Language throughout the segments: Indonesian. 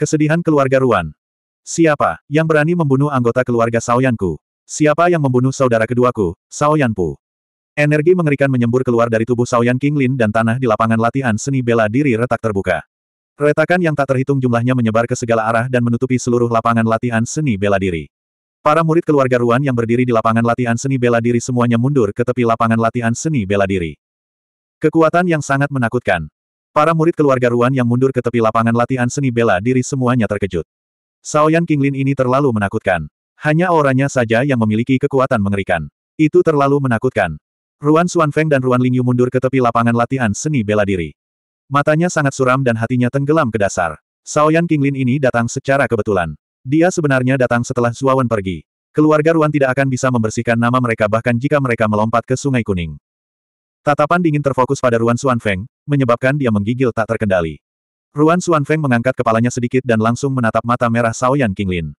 Kesedihan keluarga Ruan. Siapa yang berani membunuh anggota keluarga Saoyanku? Siapa yang membunuh saudara keduaku, Saoyanpu? Energi mengerikan menyembur keluar dari tubuh Saoyan Qinglin dan tanah di lapangan latihan seni bela diri retak terbuka. Retakan yang tak terhitung jumlahnya menyebar ke segala arah dan menutupi seluruh lapangan latihan seni bela diri. Para murid keluarga Ruan yang berdiri di lapangan latihan seni bela diri semuanya mundur ke tepi lapangan latihan seni bela diri. Kekuatan yang sangat menakutkan. Para murid keluarga Ruan yang mundur ke tepi lapangan latihan seni bela diri semuanya terkejut. Saoyan Kinglin ini terlalu menakutkan. Hanya orangnya saja yang memiliki kekuatan mengerikan. Itu terlalu menakutkan. Ruan Xuanfeng dan Ruan Lingyu mundur ke tepi lapangan latihan seni bela diri. Matanya sangat suram dan hatinya tenggelam ke dasar. Saoyan Kinglin ini datang secara kebetulan. Dia sebenarnya datang setelah Zuawan pergi. Keluarga Ruan tidak akan bisa membersihkan nama mereka bahkan jika mereka melompat ke Sungai Kuning. Tatapan dingin terfokus pada Ruan Suan Feng, menyebabkan dia menggigil tak terkendali. Ruan Suan Feng mengangkat kepalanya sedikit dan langsung menatap mata merah Saoyan Qinglin.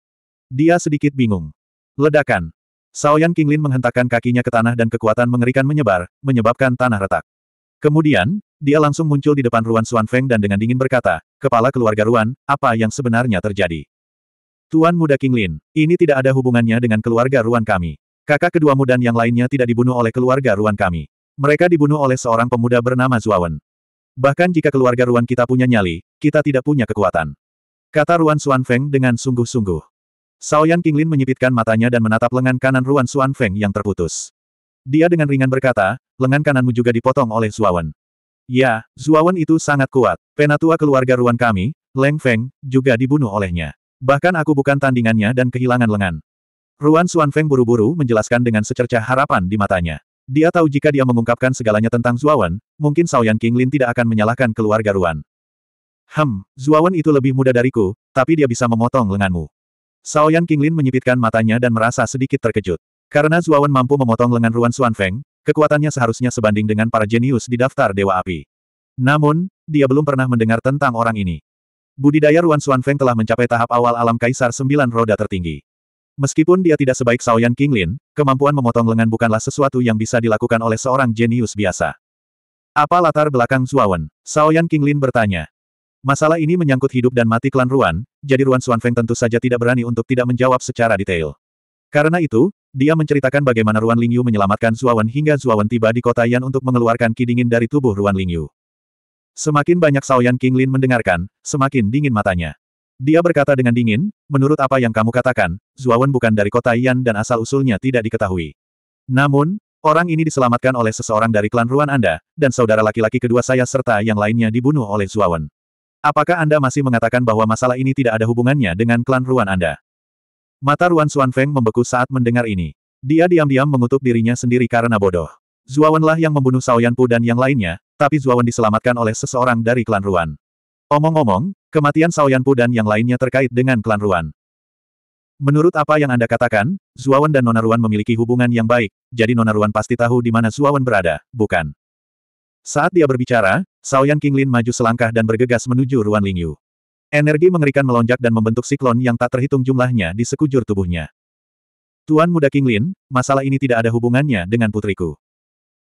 Dia sedikit bingung. Ledakan. Saoyan Qinglin menghentakkan kakinya ke tanah dan kekuatan mengerikan menyebar, menyebabkan tanah retak. Kemudian, dia langsung muncul di depan Ruan Suan Feng dan dengan dingin berkata, Kepala keluarga Ruan, apa yang sebenarnya terjadi? Tuan muda Qinglin, ini tidak ada hubungannya dengan keluarga Ruan kami. Kakak keduamu dan yang lainnya tidak dibunuh oleh keluarga Ruan kami. Mereka dibunuh oleh seorang pemuda bernama Zuawan. Bahkan jika keluarga Ruan kita punya nyali, kita tidak punya kekuatan. Kata Ruan Feng dengan sungguh-sungguh. Saoyan Qinglin menyipitkan matanya dan menatap lengan kanan Ruan Feng yang terputus. Dia dengan ringan berkata, lengan kananmu juga dipotong oleh Zuawan. Ya, Zuawan itu sangat kuat. Penatua keluarga Ruan kami, Leng Feng, juga dibunuh olehnya. Bahkan aku bukan tandingannya dan kehilangan lengan. Ruan Feng buru-buru menjelaskan dengan secercah harapan di matanya. Dia tahu jika dia mengungkapkan segalanya tentang Zuawan, mungkin Saoyan Kinglin tidak akan menyalahkan keluarga Ruan. Hem, Zuawan itu lebih muda dariku, tapi dia bisa memotong lenganmu. Saoyan Kinglin menyipitkan matanya dan merasa sedikit terkejut. Karena Zuawan mampu memotong lengan Ruan Xuanfeng, kekuatannya seharusnya sebanding dengan para jenius di daftar Dewa Api. Namun, dia belum pernah mendengar tentang orang ini. Budidaya Ruan Xuanfeng telah mencapai tahap awal alam kaisar sembilan roda tertinggi. Meskipun dia tidak sebaik King Lin, kemampuan memotong lengan bukanlah sesuatu yang bisa dilakukan oleh seorang jenius biasa. Apa latar belakang Zuawan? King Lin bertanya. Masalah ini menyangkut hidup dan mati klan Ruan, jadi Ruan Suan Feng tentu saja tidak berani untuk tidak menjawab secara detail. Karena itu, dia menceritakan bagaimana Ruan Lingyu menyelamatkan Zuawan hingga Zuawan tiba di kota Yan untuk mengeluarkan ki dingin dari tubuh Ruan Lingyu. Semakin banyak King Lin mendengarkan, semakin dingin matanya. Dia berkata dengan dingin, menurut apa yang kamu katakan, Zuawan bukan dari kota Yan dan asal-usulnya tidak diketahui. Namun, orang ini diselamatkan oleh seseorang dari klan Ruan Anda, dan saudara laki-laki kedua saya serta yang lainnya dibunuh oleh Zuawan. Apakah Anda masih mengatakan bahwa masalah ini tidak ada hubungannya dengan klan Ruan Anda? Mata Ruan Feng membeku saat mendengar ini. Dia diam-diam mengutuk dirinya sendiri karena bodoh. Zuawanlah yang membunuh Pu dan yang lainnya, tapi Zuawan diselamatkan oleh seseorang dari klan Ruan. Omong-omong, kematian Saoyanpu dan yang lainnya terkait dengan klan Ruan. Menurut apa yang Anda katakan, Zuawan dan Nona Ruan memiliki hubungan yang baik, jadi Nona Ruan pasti tahu di mana Zuawan berada, bukan? Saat dia berbicara, Saoyan Kinglin maju selangkah dan bergegas menuju Ruan Lingyu. Energi mengerikan melonjak dan membentuk siklon yang tak terhitung jumlahnya di sekujur tubuhnya. Tuan muda Kinglin, masalah ini tidak ada hubungannya dengan putriku.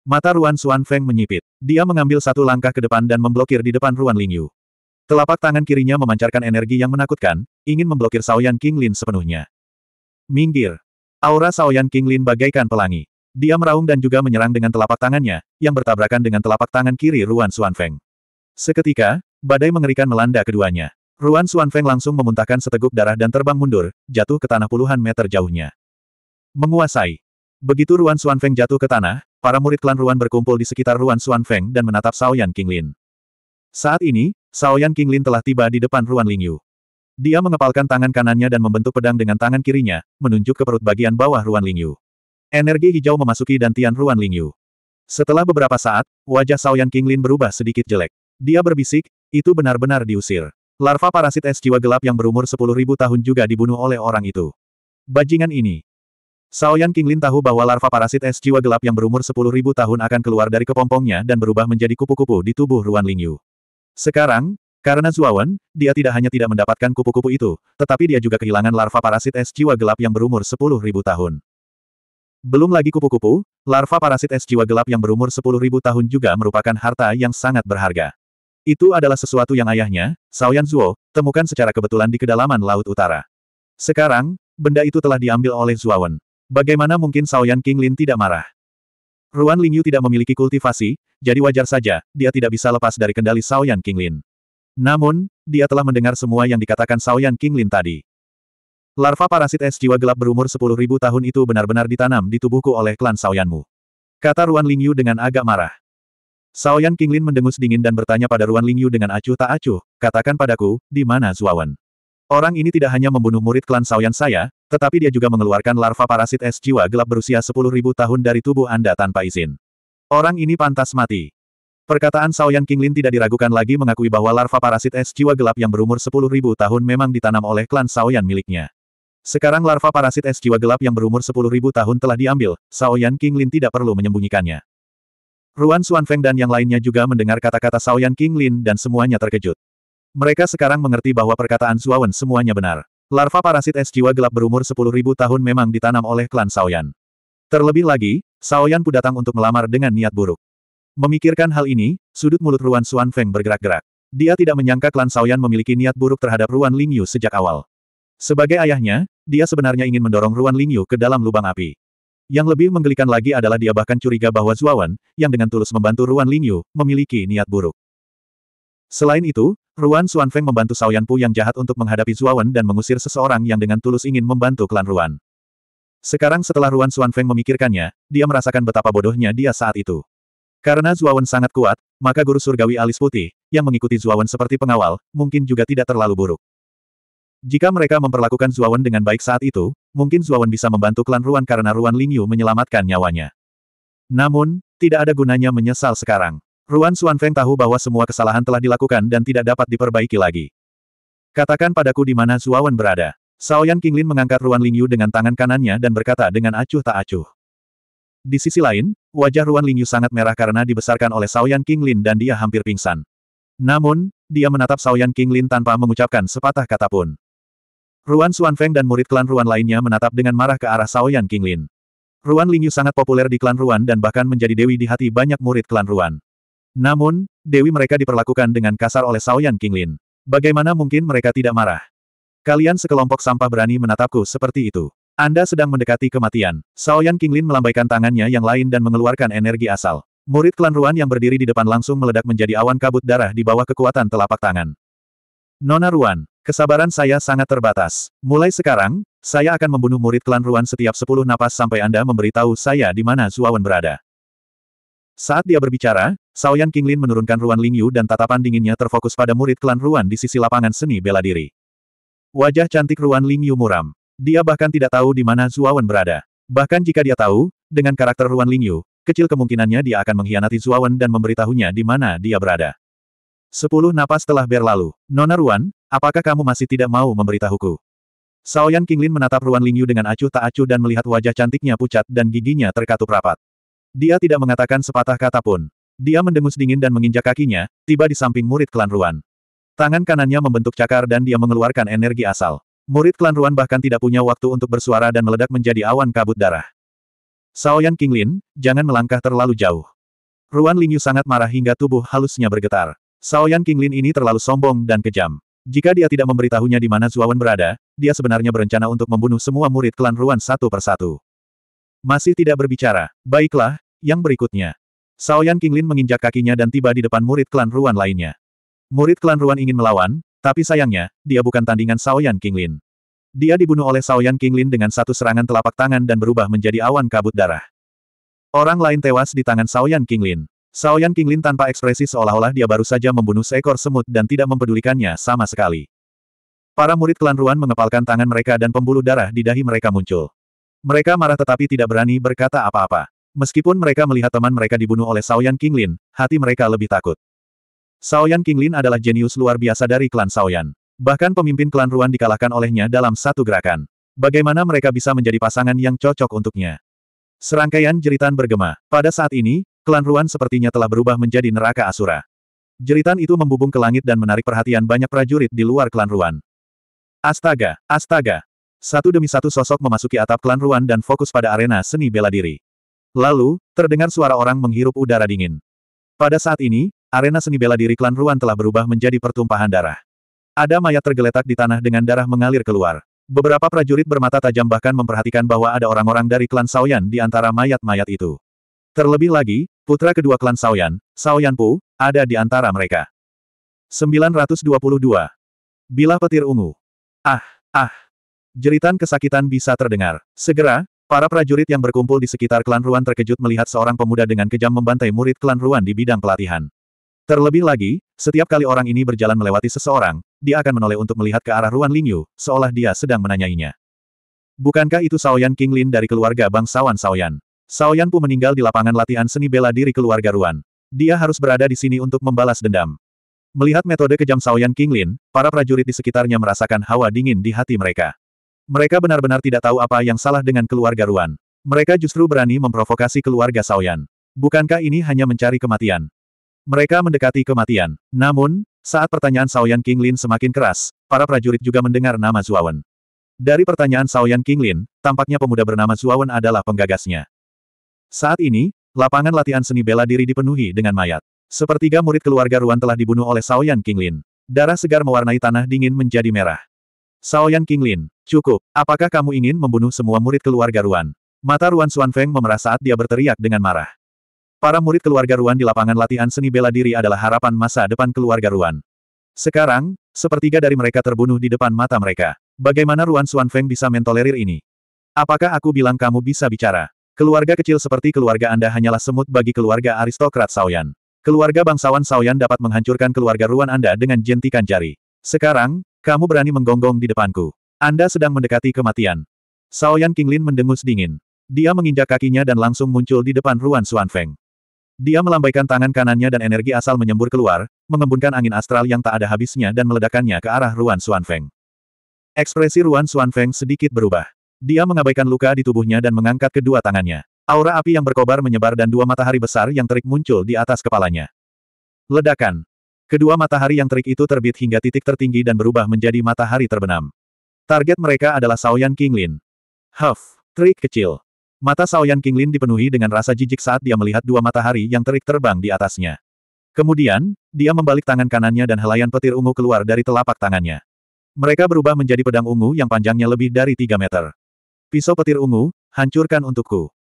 Mata Ruan Xuan Feng menyipit. Dia mengambil satu langkah ke depan dan memblokir di depan Ruan Lingyu. Telapak tangan kirinya memancarkan energi yang menakutkan, ingin memblokir Saoyan Lin sepenuhnya. Minggir. Aura Saoyan Lin bagaikan pelangi. Dia meraung dan juga menyerang dengan telapak tangannya, yang bertabrakan dengan telapak tangan kiri Ruan Suan Feng. Seketika, badai mengerikan melanda keduanya. Ruan Suan Feng langsung memuntahkan seteguk darah dan terbang mundur, jatuh ke tanah puluhan meter jauhnya. Menguasai. Begitu Ruan Suan Feng jatuh ke tanah, para murid klan Ruan berkumpul di sekitar Ruan Suan Feng dan menatap Saoyan Lin. Saat ini, Saoyan Qinglin telah tiba di depan Ruan Lingyu. Dia mengepalkan tangan kanannya dan membentuk pedang dengan tangan kirinya, menunjuk ke perut bagian bawah Ruan Lingyu. Energi hijau memasuki dantian Ruan Lingyu. Setelah beberapa saat, wajah Saoyan Qinglin berubah sedikit jelek. Dia berbisik, itu benar-benar diusir. Larva parasit es jiwa gelap yang berumur 10.000 tahun juga dibunuh oleh orang itu. Bajingan ini. Saoyan Qinglin tahu bahwa larva parasit es jiwa gelap yang berumur 10.000 tahun akan keluar dari kepompongnya dan berubah menjadi kupu-kupu di tubuh Ruan Lingyu. Sekarang, karena Zuawan, dia tidak hanya tidak mendapatkan kupu-kupu itu, tetapi dia juga kehilangan larva parasit es jiwa gelap yang berumur 10.000 tahun. Belum lagi kupu-kupu, larva parasit es jiwa gelap yang berumur 10.000 tahun juga merupakan harta yang sangat berharga. Itu adalah sesuatu yang ayahnya, Saoyan Zuo, temukan secara kebetulan di kedalaman Laut Utara. Sekarang, benda itu telah diambil oleh Zuawan. Bagaimana mungkin Saoyan Lin tidak marah? Ruan Lingyu tidak memiliki kultivasi, jadi wajar saja, dia tidak bisa lepas dari kendali Saoyan Lin. Namun, dia telah mendengar semua yang dikatakan Saoyan Lin tadi. Larva parasit es jiwa gelap berumur 10.000 tahun itu benar-benar ditanam di tubuhku oleh klan Saoyanmu. Kata Ruan Lingyu dengan agak marah. Saoyan Lin mendengus dingin dan bertanya pada Ruan Lingyu dengan acuh tak acuh, katakan padaku, di mana Zuawan? Orang ini tidak hanya membunuh murid klan Saoyan saya, tetapi dia juga mengeluarkan larva parasit es jiwa gelap berusia 10.000 tahun dari tubuh Anda tanpa izin. Orang ini pantas mati. Perkataan Saoyan Lin tidak diragukan lagi mengakui bahwa larva parasit es jiwa gelap yang berumur 10.000 tahun memang ditanam oleh klan Saoyan miliknya. Sekarang larva parasit es jiwa gelap yang berumur 10.000 tahun telah diambil, Saoyan Lin tidak perlu menyembunyikannya. Ruan Feng dan yang lainnya juga mendengar kata-kata Saoyan Lin dan semuanya terkejut. Mereka sekarang mengerti bahwa perkataan Zuawan semuanya benar. Larva parasit es jiwa gelap berumur 10.000 tahun memang ditanam oleh klan Saoyan. Terlebih lagi, Saoyan pun datang untuk melamar dengan niat buruk. Memikirkan hal ini, sudut mulut Ruan Xuan Feng bergerak-gerak. Dia tidak menyangka klan Saoyan memiliki niat buruk terhadap Ruan Lingyu sejak awal. Sebagai ayahnya, dia sebenarnya ingin mendorong Ruan Lingyu ke dalam lubang api. Yang lebih menggelikan lagi adalah dia bahkan curiga bahwa Zuawan, yang dengan tulus membantu Ruan Lingyu, memiliki niat buruk. Selain itu, Ruan Xuan Feng membantu Sao Pu yang jahat untuk menghadapi Zuawan dan mengusir seseorang yang dengan tulus ingin membantu klan Ruan. Sekarang setelah Ruan Xuan Feng memikirkannya, dia merasakan betapa bodohnya dia saat itu. Karena Zuawan sangat kuat, maka guru surgawi alis putih, yang mengikuti Zuawan seperti pengawal, mungkin juga tidak terlalu buruk. Jika mereka memperlakukan Zuawan dengan baik saat itu, mungkin Zuawan bisa membantu klan Ruan karena Ruan Lingyu menyelamatkan nyawanya. Namun, tidak ada gunanya menyesal sekarang. Ruan Feng tahu bahwa semua kesalahan telah dilakukan dan tidak dapat diperbaiki lagi. Katakan padaku di mana Zuawan berada. Saoyan Qinglin mengangkat Ruan Lingyu dengan tangan kanannya dan berkata dengan acuh tak acuh. Di sisi lain, wajah Ruan Lingyu sangat merah karena dibesarkan oleh Saoyan Qinglin dan dia hampir pingsan. Namun, dia menatap Saoyan Qinglin tanpa mengucapkan sepatah kata pun. Ruan Feng dan murid klan Ruan lainnya menatap dengan marah ke arah Saoyan Qinglin. Ruan Lingyu sangat populer di klan Ruan dan bahkan menjadi dewi di hati banyak murid klan Ruan. Namun, dewi mereka diperlakukan dengan kasar oleh Saoyan Qinglin. Bagaimana mungkin mereka tidak marah? Kalian sekelompok sampah berani menatapku seperti itu. Anda sedang mendekati kematian. Saoyan Qinglin melambaikan tangannya yang lain dan mengeluarkan energi asal. Murid klan Ruan yang berdiri di depan langsung meledak menjadi awan kabut darah di bawah kekuatan telapak tangan. Nona Ruan, kesabaran saya sangat terbatas. Mulai sekarang, saya akan membunuh murid klan Ruan setiap 10 napas sampai Anda memberitahu saya di mana Zuawan berada. Saat dia berbicara, king lin menurunkan Ruan Lingyu dan tatapan dinginnya terfokus pada murid klan Ruan di sisi lapangan seni bela diri. Wajah cantik Ruan Lingyu muram. Dia bahkan tidak tahu di mana Zuawan berada. Bahkan jika dia tahu, dengan karakter Ruan Lingyu, kecil kemungkinannya dia akan mengkhianati Zuawan dan memberitahunya di mana dia berada. Sepuluh napas telah berlalu. Nona Ruan, apakah kamu masih tidak mau memberitahuku? Saoyan lin menatap Ruan Lingyu dengan acuh tak acuh dan melihat wajah cantiknya pucat dan giginya terkatup rapat. Dia tidak mengatakan sepatah kata pun. Dia mendengus dingin dan menginjak kakinya, tiba di samping murid klan Ruan. Tangan kanannya membentuk cakar dan dia mengeluarkan energi asal. Murid klan Ruan bahkan tidak punya waktu untuk bersuara dan meledak menjadi awan kabut darah. Saoyan Qinglin, jangan melangkah terlalu jauh. Ruan Lingyu sangat marah hingga tubuh halusnya bergetar. Saoyan Qinglin ini terlalu sombong dan kejam. Jika dia tidak memberitahunya di mana Zuawan berada, dia sebenarnya berencana untuk membunuh semua murid klan Ruan satu persatu. Masih tidak berbicara. Baiklah, yang berikutnya. Saoyan Kinglin menginjak kakinya dan tiba di depan murid klan Ruan lainnya. Murid klan Ruan ingin melawan, tapi sayangnya, dia bukan tandingan Saoyan Kinglin. Dia dibunuh oleh Saoyan Kinglin dengan satu serangan telapak tangan dan berubah menjadi awan kabut darah. Orang lain tewas di tangan Saoyan Kinglin. Saoyan Kinglin tanpa ekspresi seolah-olah dia baru saja membunuh seekor semut dan tidak mempedulikannya sama sekali. Para murid klan Ruan mengepalkan tangan mereka dan pembuluh darah di dahi mereka muncul. Mereka marah tetapi tidak berani berkata apa-apa. Meskipun mereka melihat teman mereka dibunuh oleh Saoyan Qinglin, hati mereka lebih takut. Saoyan Qinglin adalah jenius luar biasa dari klan Saoyan. Bahkan pemimpin klan Ruan dikalahkan olehnya dalam satu gerakan. Bagaimana mereka bisa menjadi pasangan yang cocok untuknya? Serangkaian jeritan bergema. Pada saat ini, klan Ruan sepertinya telah berubah menjadi neraka Asura. Jeritan itu membubung ke langit dan menarik perhatian banyak prajurit di luar klan Ruan. Astaga, astaga, satu demi satu sosok memasuki atap klan Ruan dan fokus pada arena seni bela diri. Lalu, terdengar suara orang menghirup udara dingin. Pada saat ini, arena seni bela diri klan Ruan telah berubah menjadi pertumpahan darah. Ada mayat tergeletak di tanah dengan darah mengalir keluar. Beberapa prajurit bermata tajam bahkan memperhatikan bahwa ada orang-orang dari klan Saoyan di antara mayat-mayat itu. Terlebih lagi, putra kedua klan Saoyan, Saoyan Pu, ada di antara mereka. 922. Bila petir ungu. Ah, ah. Jeritan kesakitan bisa terdengar. Segera, para prajurit yang berkumpul di sekitar klan Ruan terkejut melihat seorang pemuda dengan kejam membantai murid klan Ruan di bidang pelatihan. Terlebih lagi, setiap kali orang ini berjalan melewati seseorang, dia akan menoleh untuk melihat ke arah Ruan Lingyu, seolah dia sedang menanyainya. Bukankah itu Saoyan Lin dari keluarga bangsawan Saoyan? Saoyan pun meninggal di lapangan latihan seni bela diri keluarga Ruan. Dia harus berada di sini untuk membalas dendam. Melihat metode kejam Saoyan Lin, para prajurit di sekitarnya merasakan hawa dingin di hati mereka. Mereka benar-benar tidak tahu apa yang salah dengan keluarga Ruan. Mereka justru berani memprovokasi keluarga Saoyan. Bukankah ini hanya mencari kematian? Mereka mendekati kematian. Namun, saat pertanyaan Saoyan Lin semakin keras, para prajurit juga mendengar nama Zuawan. Dari pertanyaan Saoyan Lin, tampaknya pemuda bernama Zuawan adalah penggagasnya. Saat ini, lapangan latihan seni bela diri dipenuhi dengan mayat. Sepertiga murid keluarga Ruan telah dibunuh oleh Saoyan Lin. Darah segar mewarnai tanah dingin menjadi merah. Saoyan Qinglin, cukup, apakah kamu ingin membunuh semua murid keluarga Ruan? Mata Ruan Xuanfeng memerah saat dia berteriak dengan marah. Para murid keluarga Ruan di lapangan latihan seni bela diri adalah harapan masa depan keluarga Ruan. Sekarang, sepertiga dari mereka terbunuh di depan mata mereka. Bagaimana Ruan Feng bisa mentolerir ini? Apakah aku bilang kamu bisa bicara? Keluarga kecil seperti keluarga Anda hanyalah semut bagi keluarga aristokrat Saoyan. Keluarga bangsawan Saoyan dapat menghancurkan keluarga Ruan Anda dengan jentikan jari. Sekarang, kamu berani menggonggong di depanku. Anda sedang mendekati kematian. Saoyan Qinglin mendengus dingin. Dia menginjak kakinya dan langsung muncul di depan Ruan Feng. Dia melambaikan tangan kanannya dan energi asal menyembur keluar, mengembunkan angin astral yang tak ada habisnya dan meledakannya ke arah Ruan Feng. Ekspresi Ruan Feng sedikit berubah. Dia mengabaikan luka di tubuhnya dan mengangkat kedua tangannya. Aura api yang berkobar menyebar dan dua matahari besar yang terik muncul di atas kepalanya. Ledakan. Kedua matahari yang terik itu terbit hingga titik tertinggi dan berubah menjadi matahari terbenam. Target mereka adalah Saoyan Kinglin. Huff, terik kecil. Mata Saoyan Kinglin dipenuhi dengan rasa jijik saat dia melihat dua matahari yang terik terbang di atasnya. Kemudian, dia membalik tangan kanannya dan helaian petir ungu keluar dari telapak tangannya. Mereka berubah menjadi pedang ungu yang panjangnya lebih dari 3 meter. Pisau petir ungu, hancurkan untukku.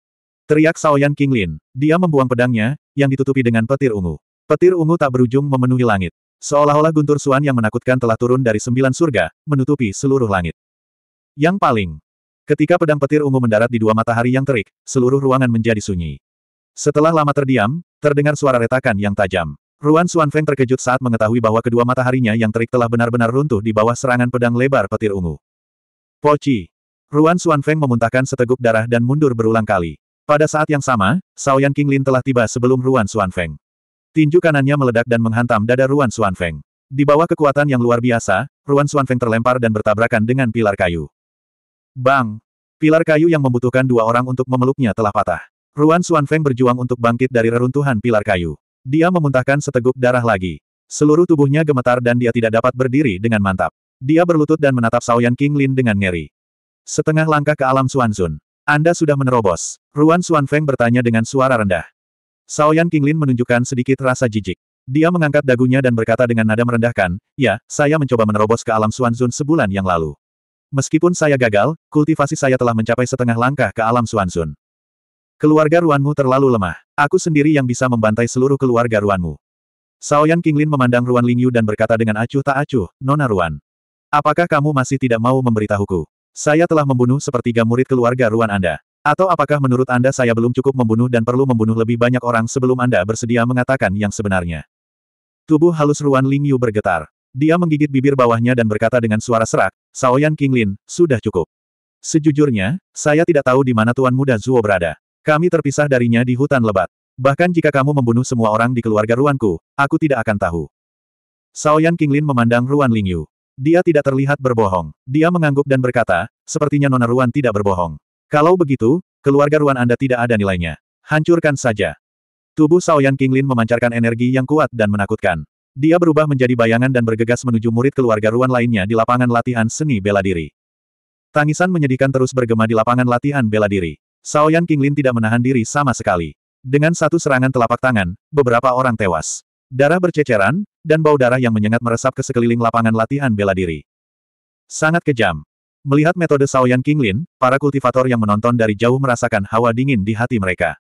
Teriak Saoyan Kinglin, dia membuang pedangnya, yang ditutupi dengan petir ungu. Petir ungu tak berujung memenuhi langit. Seolah-olah guntur suan yang menakutkan telah turun dari sembilan surga, menutupi seluruh langit. Yang paling. Ketika pedang petir ungu mendarat di dua matahari yang terik, seluruh ruangan menjadi sunyi. Setelah lama terdiam, terdengar suara retakan yang tajam. Ruan Suan Feng terkejut saat mengetahui bahwa kedua mataharinya yang terik telah benar-benar runtuh di bawah serangan pedang lebar petir ungu. Poci. Ruan Suan Feng memuntahkan seteguk darah dan mundur berulang kali. Pada saat yang sama, Saoyan Qinglin telah tiba sebelum Ruan Suan Feng. Tinju kanannya meledak dan menghantam dada Ruan Xuanfeng. Di bawah kekuatan yang luar biasa, Ruan Xuanfeng terlempar dan bertabrakan dengan pilar kayu. Bang! Pilar kayu yang membutuhkan dua orang untuk memeluknya telah patah. Ruan Xuanfeng berjuang untuk bangkit dari reruntuhan pilar kayu. Dia memuntahkan seteguk darah lagi. Seluruh tubuhnya gemetar dan dia tidak dapat berdiri dengan mantap. Dia berlutut dan menatap Saoyan King Lin dengan ngeri. Setengah langkah ke alam Zun. Anda sudah menerobos. Ruan Xuanfeng bertanya dengan suara rendah. Saoyan Qinglin menunjukkan sedikit rasa jijik. Dia mengangkat dagunya dan berkata dengan nada merendahkan, Ya, saya mencoba menerobos ke alam Suanzun sebulan yang lalu. Meskipun saya gagal, kultivasi saya telah mencapai setengah langkah ke alam Suanzun. Keluarga Ruanmu terlalu lemah. Aku sendiri yang bisa membantai seluruh keluarga Ruanmu. Saoyan Qinglin memandang Ruan Lingyu dan berkata dengan acuh tak acuh, Nona Ruan. Apakah kamu masih tidak mau memberitahuku? Saya telah membunuh sepertiga murid keluarga Ruan Anda. Atau apakah menurut Anda saya belum cukup membunuh dan perlu membunuh lebih banyak orang sebelum Anda bersedia mengatakan yang sebenarnya? Tubuh halus Ruan Ling Yu bergetar. Dia menggigit bibir bawahnya dan berkata dengan suara serak, Saoyan Qinglin, sudah cukup. Sejujurnya, saya tidak tahu di mana Tuan Muda Zuo berada. Kami terpisah darinya di hutan lebat. Bahkan jika kamu membunuh semua orang di keluarga Ruanku, aku tidak akan tahu. Saoyan Qinglin memandang Ruan Ling Yu. Dia tidak terlihat berbohong. Dia mengangguk dan berkata, sepertinya Nona Ruan tidak berbohong. Kalau begitu, keluarga Ruan Anda tidak ada nilainya. Hancurkan saja. Tubuh Saoyan Kinglin memancarkan energi yang kuat dan menakutkan. Dia berubah menjadi bayangan dan bergegas menuju murid keluarga Ruan lainnya di lapangan latihan seni bela diri. Tangisan menyedihkan terus bergema di lapangan latihan bela diri. Saoyan Kinglin tidak menahan diri sama sekali. Dengan satu serangan telapak tangan, beberapa orang tewas. Darah berceceran, dan bau darah yang menyengat meresap ke sekeliling lapangan latihan bela diri. Sangat kejam. Melihat metode Shaoyan Kinglin, para kultivator yang menonton dari jauh merasakan hawa dingin di hati mereka.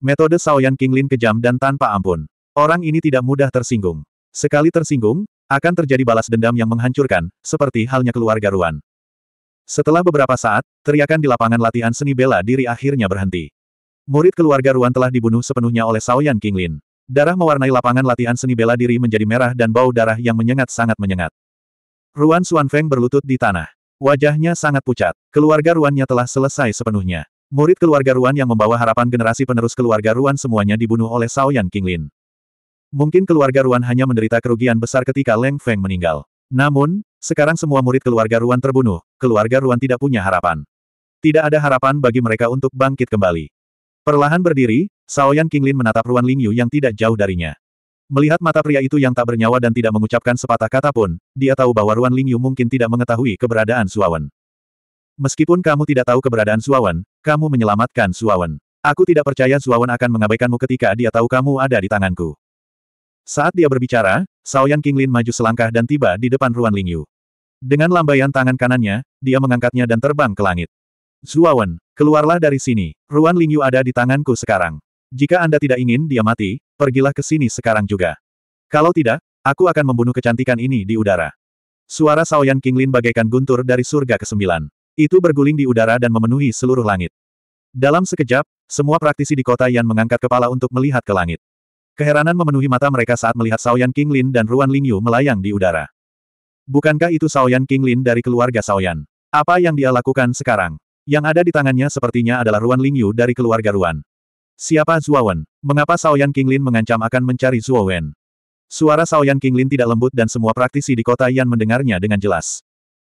Metode Shaoyan Kinglin kejam dan tanpa ampun. Orang ini tidak mudah tersinggung. Sekali tersinggung, akan terjadi balas dendam yang menghancurkan, seperti halnya keluarga Ruan. Setelah beberapa saat, teriakan di lapangan latihan seni bela diri akhirnya berhenti. Murid keluarga Ruan telah dibunuh sepenuhnya oleh Shaoyan Kinglin. Darah mewarnai lapangan latihan seni bela diri menjadi merah dan bau darah yang menyengat sangat menyengat. Ruan Xuanfeng berlutut di tanah. Wajahnya sangat pucat. Keluarga Ruannya telah selesai sepenuhnya. Murid keluarga Ruan yang membawa harapan generasi penerus keluarga Ruan semuanya dibunuh oleh Yan Kinglin. Mungkin keluarga Ruan hanya menderita kerugian besar ketika Leng Feng meninggal. Namun, sekarang semua murid keluarga Ruan terbunuh, keluarga Ruan tidak punya harapan. Tidak ada harapan bagi mereka untuk bangkit kembali. Perlahan berdiri, Yan Kinglin menatap Ruan Lingyu yang tidak jauh darinya. Melihat mata pria itu yang tak bernyawa dan tidak mengucapkan sepatah kata pun, dia tahu bahwa Ruan Lingyu mungkin tidak mengetahui keberadaan Suawan. Meskipun kamu tidak tahu keberadaan Suawan, kamu menyelamatkan Suawan. Aku tidak percaya Suawan akan mengabaikanmu ketika dia tahu kamu ada di tanganku. Saat dia berbicara, Saoyan Qinglin maju selangkah dan tiba di depan Ruan Lingyu. Dengan lambaian tangan kanannya, dia mengangkatnya dan terbang ke langit. Suawen, keluarlah dari sini, Ruan Lingyu ada di tanganku sekarang. Jika Anda tidak ingin dia mati, Pergilah ke sini sekarang juga. Kalau tidak, aku akan membunuh kecantikan ini di udara. Suara Saoyan Kinglin bagaikan guntur dari surga kesembilan. Itu berguling di udara dan memenuhi seluruh langit. Dalam sekejap, semua praktisi di kota yang mengangkat kepala untuk melihat ke langit. Keheranan memenuhi mata mereka saat melihat Saoyan Kinglin dan Ruan Lingyu melayang di udara. Bukankah itu Saoyan Kinglin dari keluarga Saoyan? Apa yang dia lakukan sekarang? Yang ada di tangannya sepertinya adalah Ruan Lingyu dari keluarga Ruan. Siapa Wen? Mengapa Saoyan Kinglin mengancam akan mencari Zuowen? Suara Saoyan Kinglin tidak lembut dan semua praktisi di kota Yan mendengarnya dengan jelas.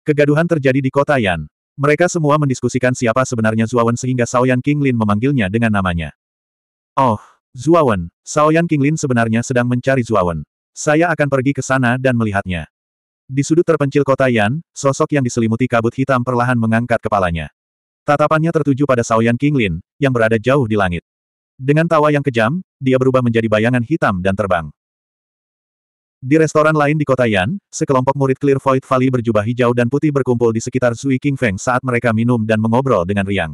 Kegaduhan terjadi di kota Yan. Mereka semua mendiskusikan siapa sebenarnya Wen sehingga Saoyan Kinglin memanggilnya dengan namanya. Oh, Wen, Saoyan Kinglin sebenarnya sedang mencari Wen. Saya akan pergi ke sana dan melihatnya. Di sudut terpencil kota Yan, sosok yang diselimuti kabut hitam perlahan mengangkat kepalanya. Tatapannya tertuju pada Saoyan Kinglin yang berada jauh di langit. Dengan tawa yang kejam, dia berubah menjadi bayangan hitam dan terbang. Di restoran lain di kota Yan, sekelompok murid Clear Void Valley berjubah hijau dan putih berkumpul di sekitar Sui King Feng saat mereka minum dan mengobrol dengan riang.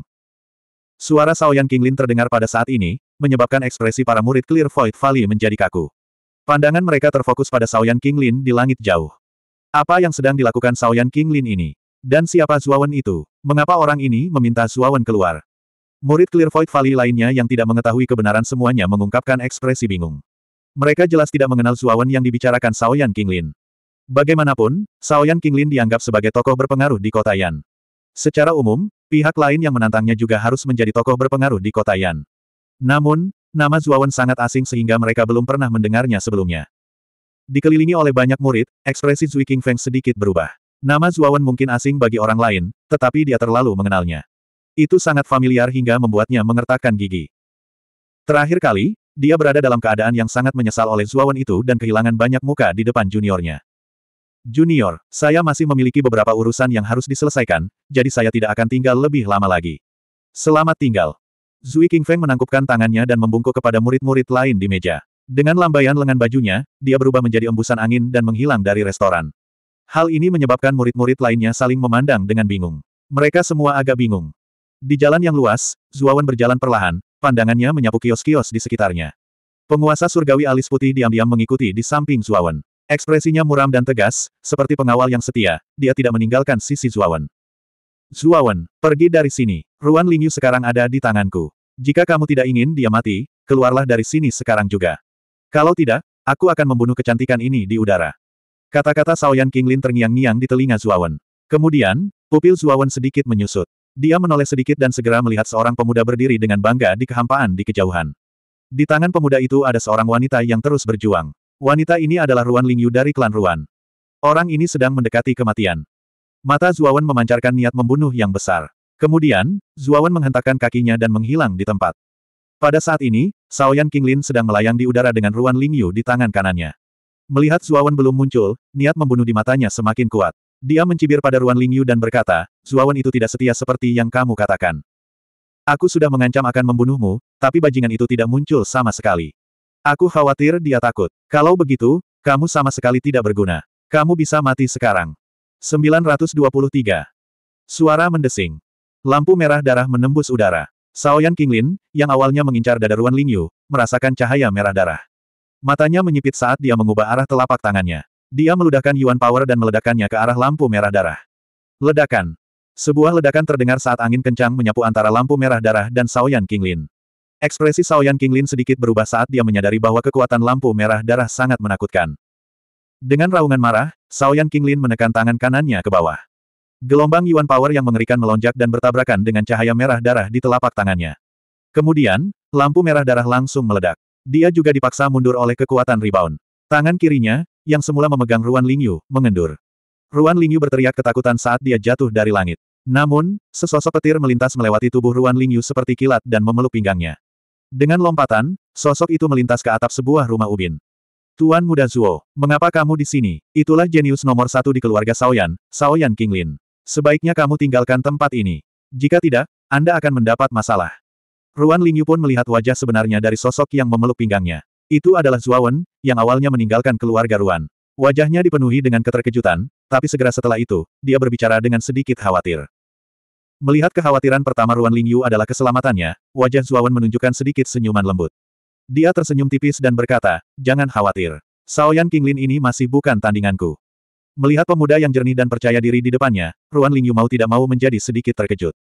Suara King Lin terdengar pada saat ini, menyebabkan ekspresi para murid Clear Void Valley menjadi kaku. Pandangan mereka terfokus pada King Lin di langit jauh. Apa yang sedang dilakukan King Lin ini? Dan siapa Zuawan itu? Mengapa orang ini meminta Zuawan keluar? Murid Clear Void Valley lainnya yang tidak mengetahui kebenaran semuanya mengungkapkan ekspresi bingung. Mereka jelas tidak mengenal Zuawan yang dibicarakan Saoyan Lin. Bagaimanapun, Saoyan Lin dianggap sebagai tokoh berpengaruh di kota Yan. Secara umum, pihak lain yang menantangnya juga harus menjadi tokoh berpengaruh di kota Yan. Namun, nama Zuawan sangat asing sehingga mereka belum pernah mendengarnya sebelumnya. Dikelilingi oleh banyak murid, ekspresi Zui King Feng sedikit berubah. Nama Zuawan mungkin asing bagi orang lain, tetapi dia terlalu mengenalnya. Itu sangat familiar hingga membuatnya mengertakkan gigi. Terakhir kali, dia berada dalam keadaan yang sangat menyesal oleh Zuawan itu dan kehilangan banyak muka di depan juniornya. Junior, saya masih memiliki beberapa urusan yang harus diselesaikan, jadi saya tidak akan tinggal lebih lama lagi. Selamat tinggal. Zui Qingfeng menangkupkan tangannya dan membungkuk kepada murid-murid lain di meja. Dengan lambaian lengan bajunya, dia berubah menjadi embusan angin dan menghilang dari restoran. Hal ini menyebabkan murid-murid lainnya saling memandang dengan bingung. Mereka semua agak bingung. Di jalan yang luas, Zuawan berjalan perlahan, pandangannya menyapu kios-kios di sekitarnya. Penguasa surgawi alis putih diam-diam mengikuti di samping Zuawan. Ekspresinya muram dan tegas, seperti pengawal yang setia, dia tidak meninggalkan sisi Zuawan. Zuawan, pergi dari sini. Ruan Lingyu sekarang ada di tanganku. Jika kamu tidak ingin dia mati, keluarlah dari sini sekarang juga. Kalau tidak, aku akan membunuh kecantikan ini di udara. Kata-kata Saoyan Kinglin terngiang-ngiang di telinga Zuawan. Kemudian, pupil Zuawan sedikit menyusut. Dia menoleh sedikit dan segera melihat seorang pemuda berdiri dengan bangga di kehampaan di kejauhan. Di tangan pemuda itu ada seorang wanita yang terus berjuang. Wanita ini adalah Ruan Lingyu dari klan Ruan. Orang ini sedang mendekati kematian. Mata Zuawan memancarkan niat membunuh yang besar. Kemudian, Zuawan menghentakkan kakinya dan menghilang di tempat. Pada saat ini, Saoyan Qinglin sedang melayang di udara dengan Ruan Lingyu di tangan kanannya. Melihat Zuawan belum muncul, niat membunuh di matanya semakin kuat. Dia mencibir pada Ruan Lingyu dan berkata, Zuawan itu tidak setia seperti yang kamu katakan. Aku sudah mengancam akan membunuhmu, tapi bajingan itu tidak muncul sama sekali. Aku khawatir dia takut. Kalau begitu, kamu sama sekali tidak berguna. Kamu bisa mati sekarang. 923. Suara mendesing. Lampu merah darah menembus udara. Saoyan Kinglin, yang awalnya mengincar dada Ruan Lingyu, merasakan cahaya merah darah. Matanya menyipit saat dia mengubah arah telapak tangannya. Dia meludahkan Yuan Power dan meledakkannya ke arah lampu merah darah. Ledakan. Sebuah ledakan terdengar saat angin kencang menyapu antara lampu merah darah dan Saoyan Qinglin. Ekspresi Saoyan Qinglin sedikit berubah saat dia menyadari bahwa kekuatan lampu merah darah sangat menakutkan. Dengan raungan marah, Saoyan Qinglin menekan tangan kanannya ke bawah. Gelombang Yuan Power yang mengerikan melonjak dan bertabrakan dengan cahaya merah darah di telapak tangannya. Kemudian, lampu merah darah langsung meledak. Dia juga dipaksa mundur oleh kekuatan rebound. Tangan kirinya, yang semula memegang Ruan Lingyu, mengendur. Ruan Lingyu berteriak ketakutan saat dia jatuh dari langit. Namun, sesosok petir melintas melewati tubuh Ruan Lingyu seperti kilat dan memeluk pinggangnya. Dengan lompatan, sosok itu melintas ke atap sebuah rumah ubin. Tuan Muda Zuo, mengapa kamu di sini? Itulah jenius nomor satu di keluarga Saoyan, Saoyan Qinglin. Sebaiknya kamu tinggalkan tempat ini. Jika tidak, Anda akan mendapat masalah. Ruan Lingyu pun melihat wajah sebenarnya dari sosok yang memeluk pinggangnya. Itu adalah Zuo Wen, yang awalnya meninggalkan keluarga Ruan. Wajahnya dipenuhi dengan keterkejutan, tapi segera setelah itu, dia berbicara dengan sedikit khawatir. Melihat kekhawatiran pertama Ruan Lingyu adalah keselamatannya, wajah Zuawan menunjukkan sedikit senyuman lembut. Dia tersenyum tipis dan berkata, jangan khawatir. Saoyan Qinglin ini masih bukan tandinganku. Melihat pemuda yang jernih dan percaya diri di depannya, Ruan Lingyu mau tidak mau menjadi sedikit terkejut.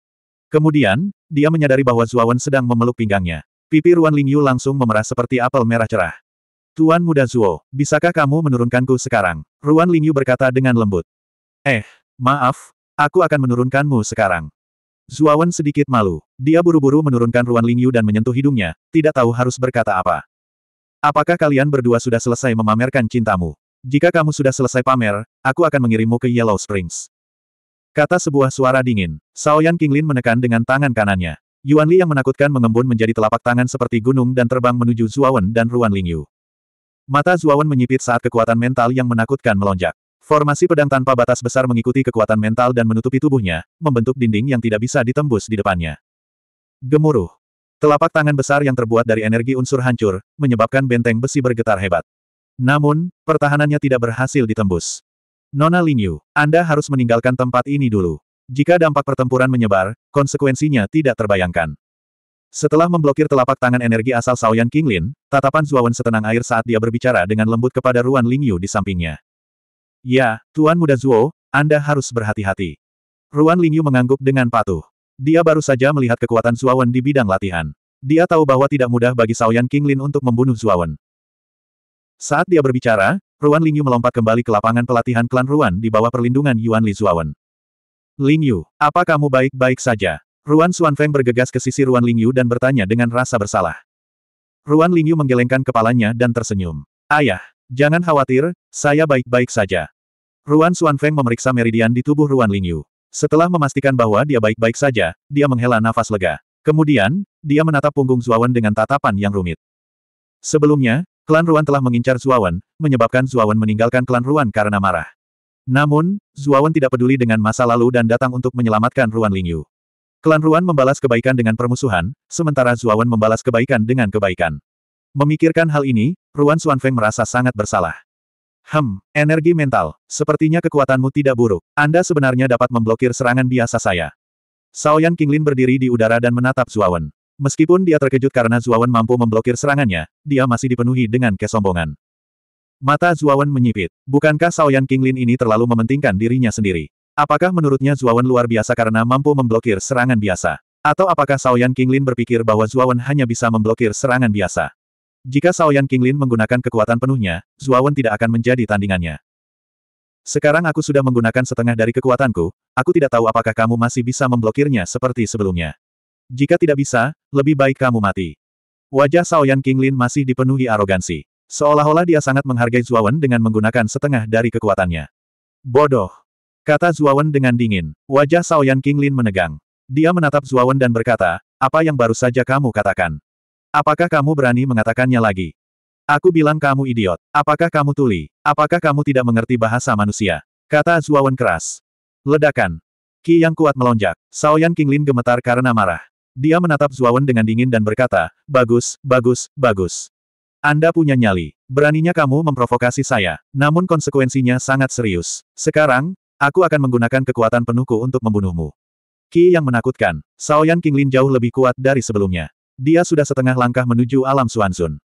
Kemudian, dia menyadari bahwa Zuawan sedang memeluk pinggangnya. Pipi Ruan Lingyu langsung memerah seperti apel merah cerah. Tuan Muda Zuo, bisakah kamu menurunkanku sekarang? Ruan Lingyu berkata dengan lembut. Eh, maaf, aku akan menurunkanmu sekarang. Zuawan sedikit malu. Dia buru-buru menurunkan Ruan Lingyu dan menyentuh hidungnya, tidak tahu harus berkata apa. Apakah kalian berdua sudah selesai memamerkan cintamu? Jika kamu sudah selesai pamer, aku akan mengirimmu ke Yellow Springs. Kata sebuah suara dingin. Saoyan Kinglin menekan dengan tangan kanannya. Yuan Li yang menakutkan mengembun menjadi telapak tangan seperti gunung dan terbang menuju Zuawan dan Ruan Lingyu. Mata Zuawan menyipit saat kekuatan mental yang menakutkan melonjak. Formasi pedang tanpa batas besar mengikuti kekuatan mental dan menutupi tubuhnya, membentuk dinding yang tidak bisa ditembus di depannya. Gemuruh. Telapak tangan besar yang terbuat dari energi unsur hancur, menyebabkan benteng besi bergetar hebat. Namun, pertahanannya tidak berhasil ditembus. Nona Lingyu, Anda harus meninggalkan tempat ini dulu. Jika dampak pertempuran menyebar, konsekuensinya tidak terbayangkan. Setelah memblokir telapak tangan energi asal Saoyan Kinglin, tatapan Zuawan setenang air saat dia berbicara dengan lembut kepada Ruan Lingyu di sampingnya. Ya, Tuan Muda Zuo, Anda harus berhati-hati. Ruan Lingyu mengangguk dengan patuh. Dia baru saja melihat kekuatan Zuawan di bidang latihan. Dia tahu bahwa tidak mudah bagi Saoyan Kinglin untuk membunuh Zuawan. Saat dia berbicara, Ruan Lingyu melompat kembali ke lapangan pelatihan klan Ruan di bawah perlindungan Yuan Li Zuawan. Lingyu, apa kamu baik-baik saja? Ruan Xuanfeng bergegas ke sisi Ruan Lingyu dan bertanya dengan rasa bersalah. Ruan Lingyu menggelengkan kepalanya dan tersenyum. Ayah, jangan khawatir, saya baik-baik saja. Ruan Xuanfeng memeriksa meridian di tubuh Ruan Lingyu. Setelah memastikan bahwa dia baik-baik saja, dia menghela nafas lega. Kemudian, dia menatap punggung Zuawan dengan tatapan yang rumit. Sebelumnya, klan Ruan telah mengincar Zuawan, menyebabkan Zuawan meninggalkan klan Ruan karena marah. Namun, Zuawan tidak peduli dengan masa lalu dan datang untuk menyelamatkan Ruan Lingyu. Klan Ruan membalas kebaikan dengan permusuhan, sementara Zuawan membalas kebaikan dengan kebaikan. Memikirkan hal ini, Ruan Xuanfeng merasa sangat bersalah. Hem, energi mental, sepertinya kekuatanmu tidak buruk. Anda sebenarnya dapat memblokir serangan biasa saya. Saoyan Qinglin berdiri di udara dan menatap Zuawan. Meskipun dia terkejut karena Zuawan mampu memblokir serangannya, dia masih dipenuhi dengan kesombongan. Mata Zuawan menyipit. Bukankah Saoyan Qinglin ini terlalu mementingkan dirinya sendiri? Apakah menurutnya Zuawan luar biasa karena mampu memblokir serangan biasa? Atau apakah Saoyan Qinglin berpikir bahwa Zuawan hanya bisa memblokir serangan biasa? Jika Saoyan Qinglin menggunakan kekuatan penuhnya, Zuawan tidak akan menjadi tandingannya. Sekarang aku sudah menggunakan setengah dari kekuatanku, aku tidak tahu apakah kamu masih bisa memblokirnya seperti sebelumnya. Jika tidak bisa, lebih baik kamu mati. Wajah Saoyan Qinglin masih dipenuhi arogansi. Seolah-olah dia sangat menghargai Zuawan dengan menggunakan setengah dari kekuatannya. Bodoh! Kata Zuawan dengan dingin. Wajah Saoyan Lin menegang. Dia menatap Zuawan dan berkata, apa yang baru saja kamu katakan? Apakah kamu berani mengatakannya lagi? Aku bilang kamu idiot. Apakah kamu tuli? Apakah kamu tidak mengerti bahasa manusia? Kata Zuawan keras. Ledakan. Ki yang kuat melonjak. Saoyan Lin gemetar karena marah. Dia menatap Zuawan dengan dingin dan berkata, bagus, bagus, bagus. Anda punya nyali. Beraninya kamu memprovokasi saya. Namun konsekuensinya sangat serius. Sekarang, Aku akan menggunakan kekuatan penuhku untuk membunuhmu. Ki yang menakutkan, Saoyan Qinglin jauh lebih kuat dari sebelumnya. Dia sudah setengah langkah menuju alam Suanzun.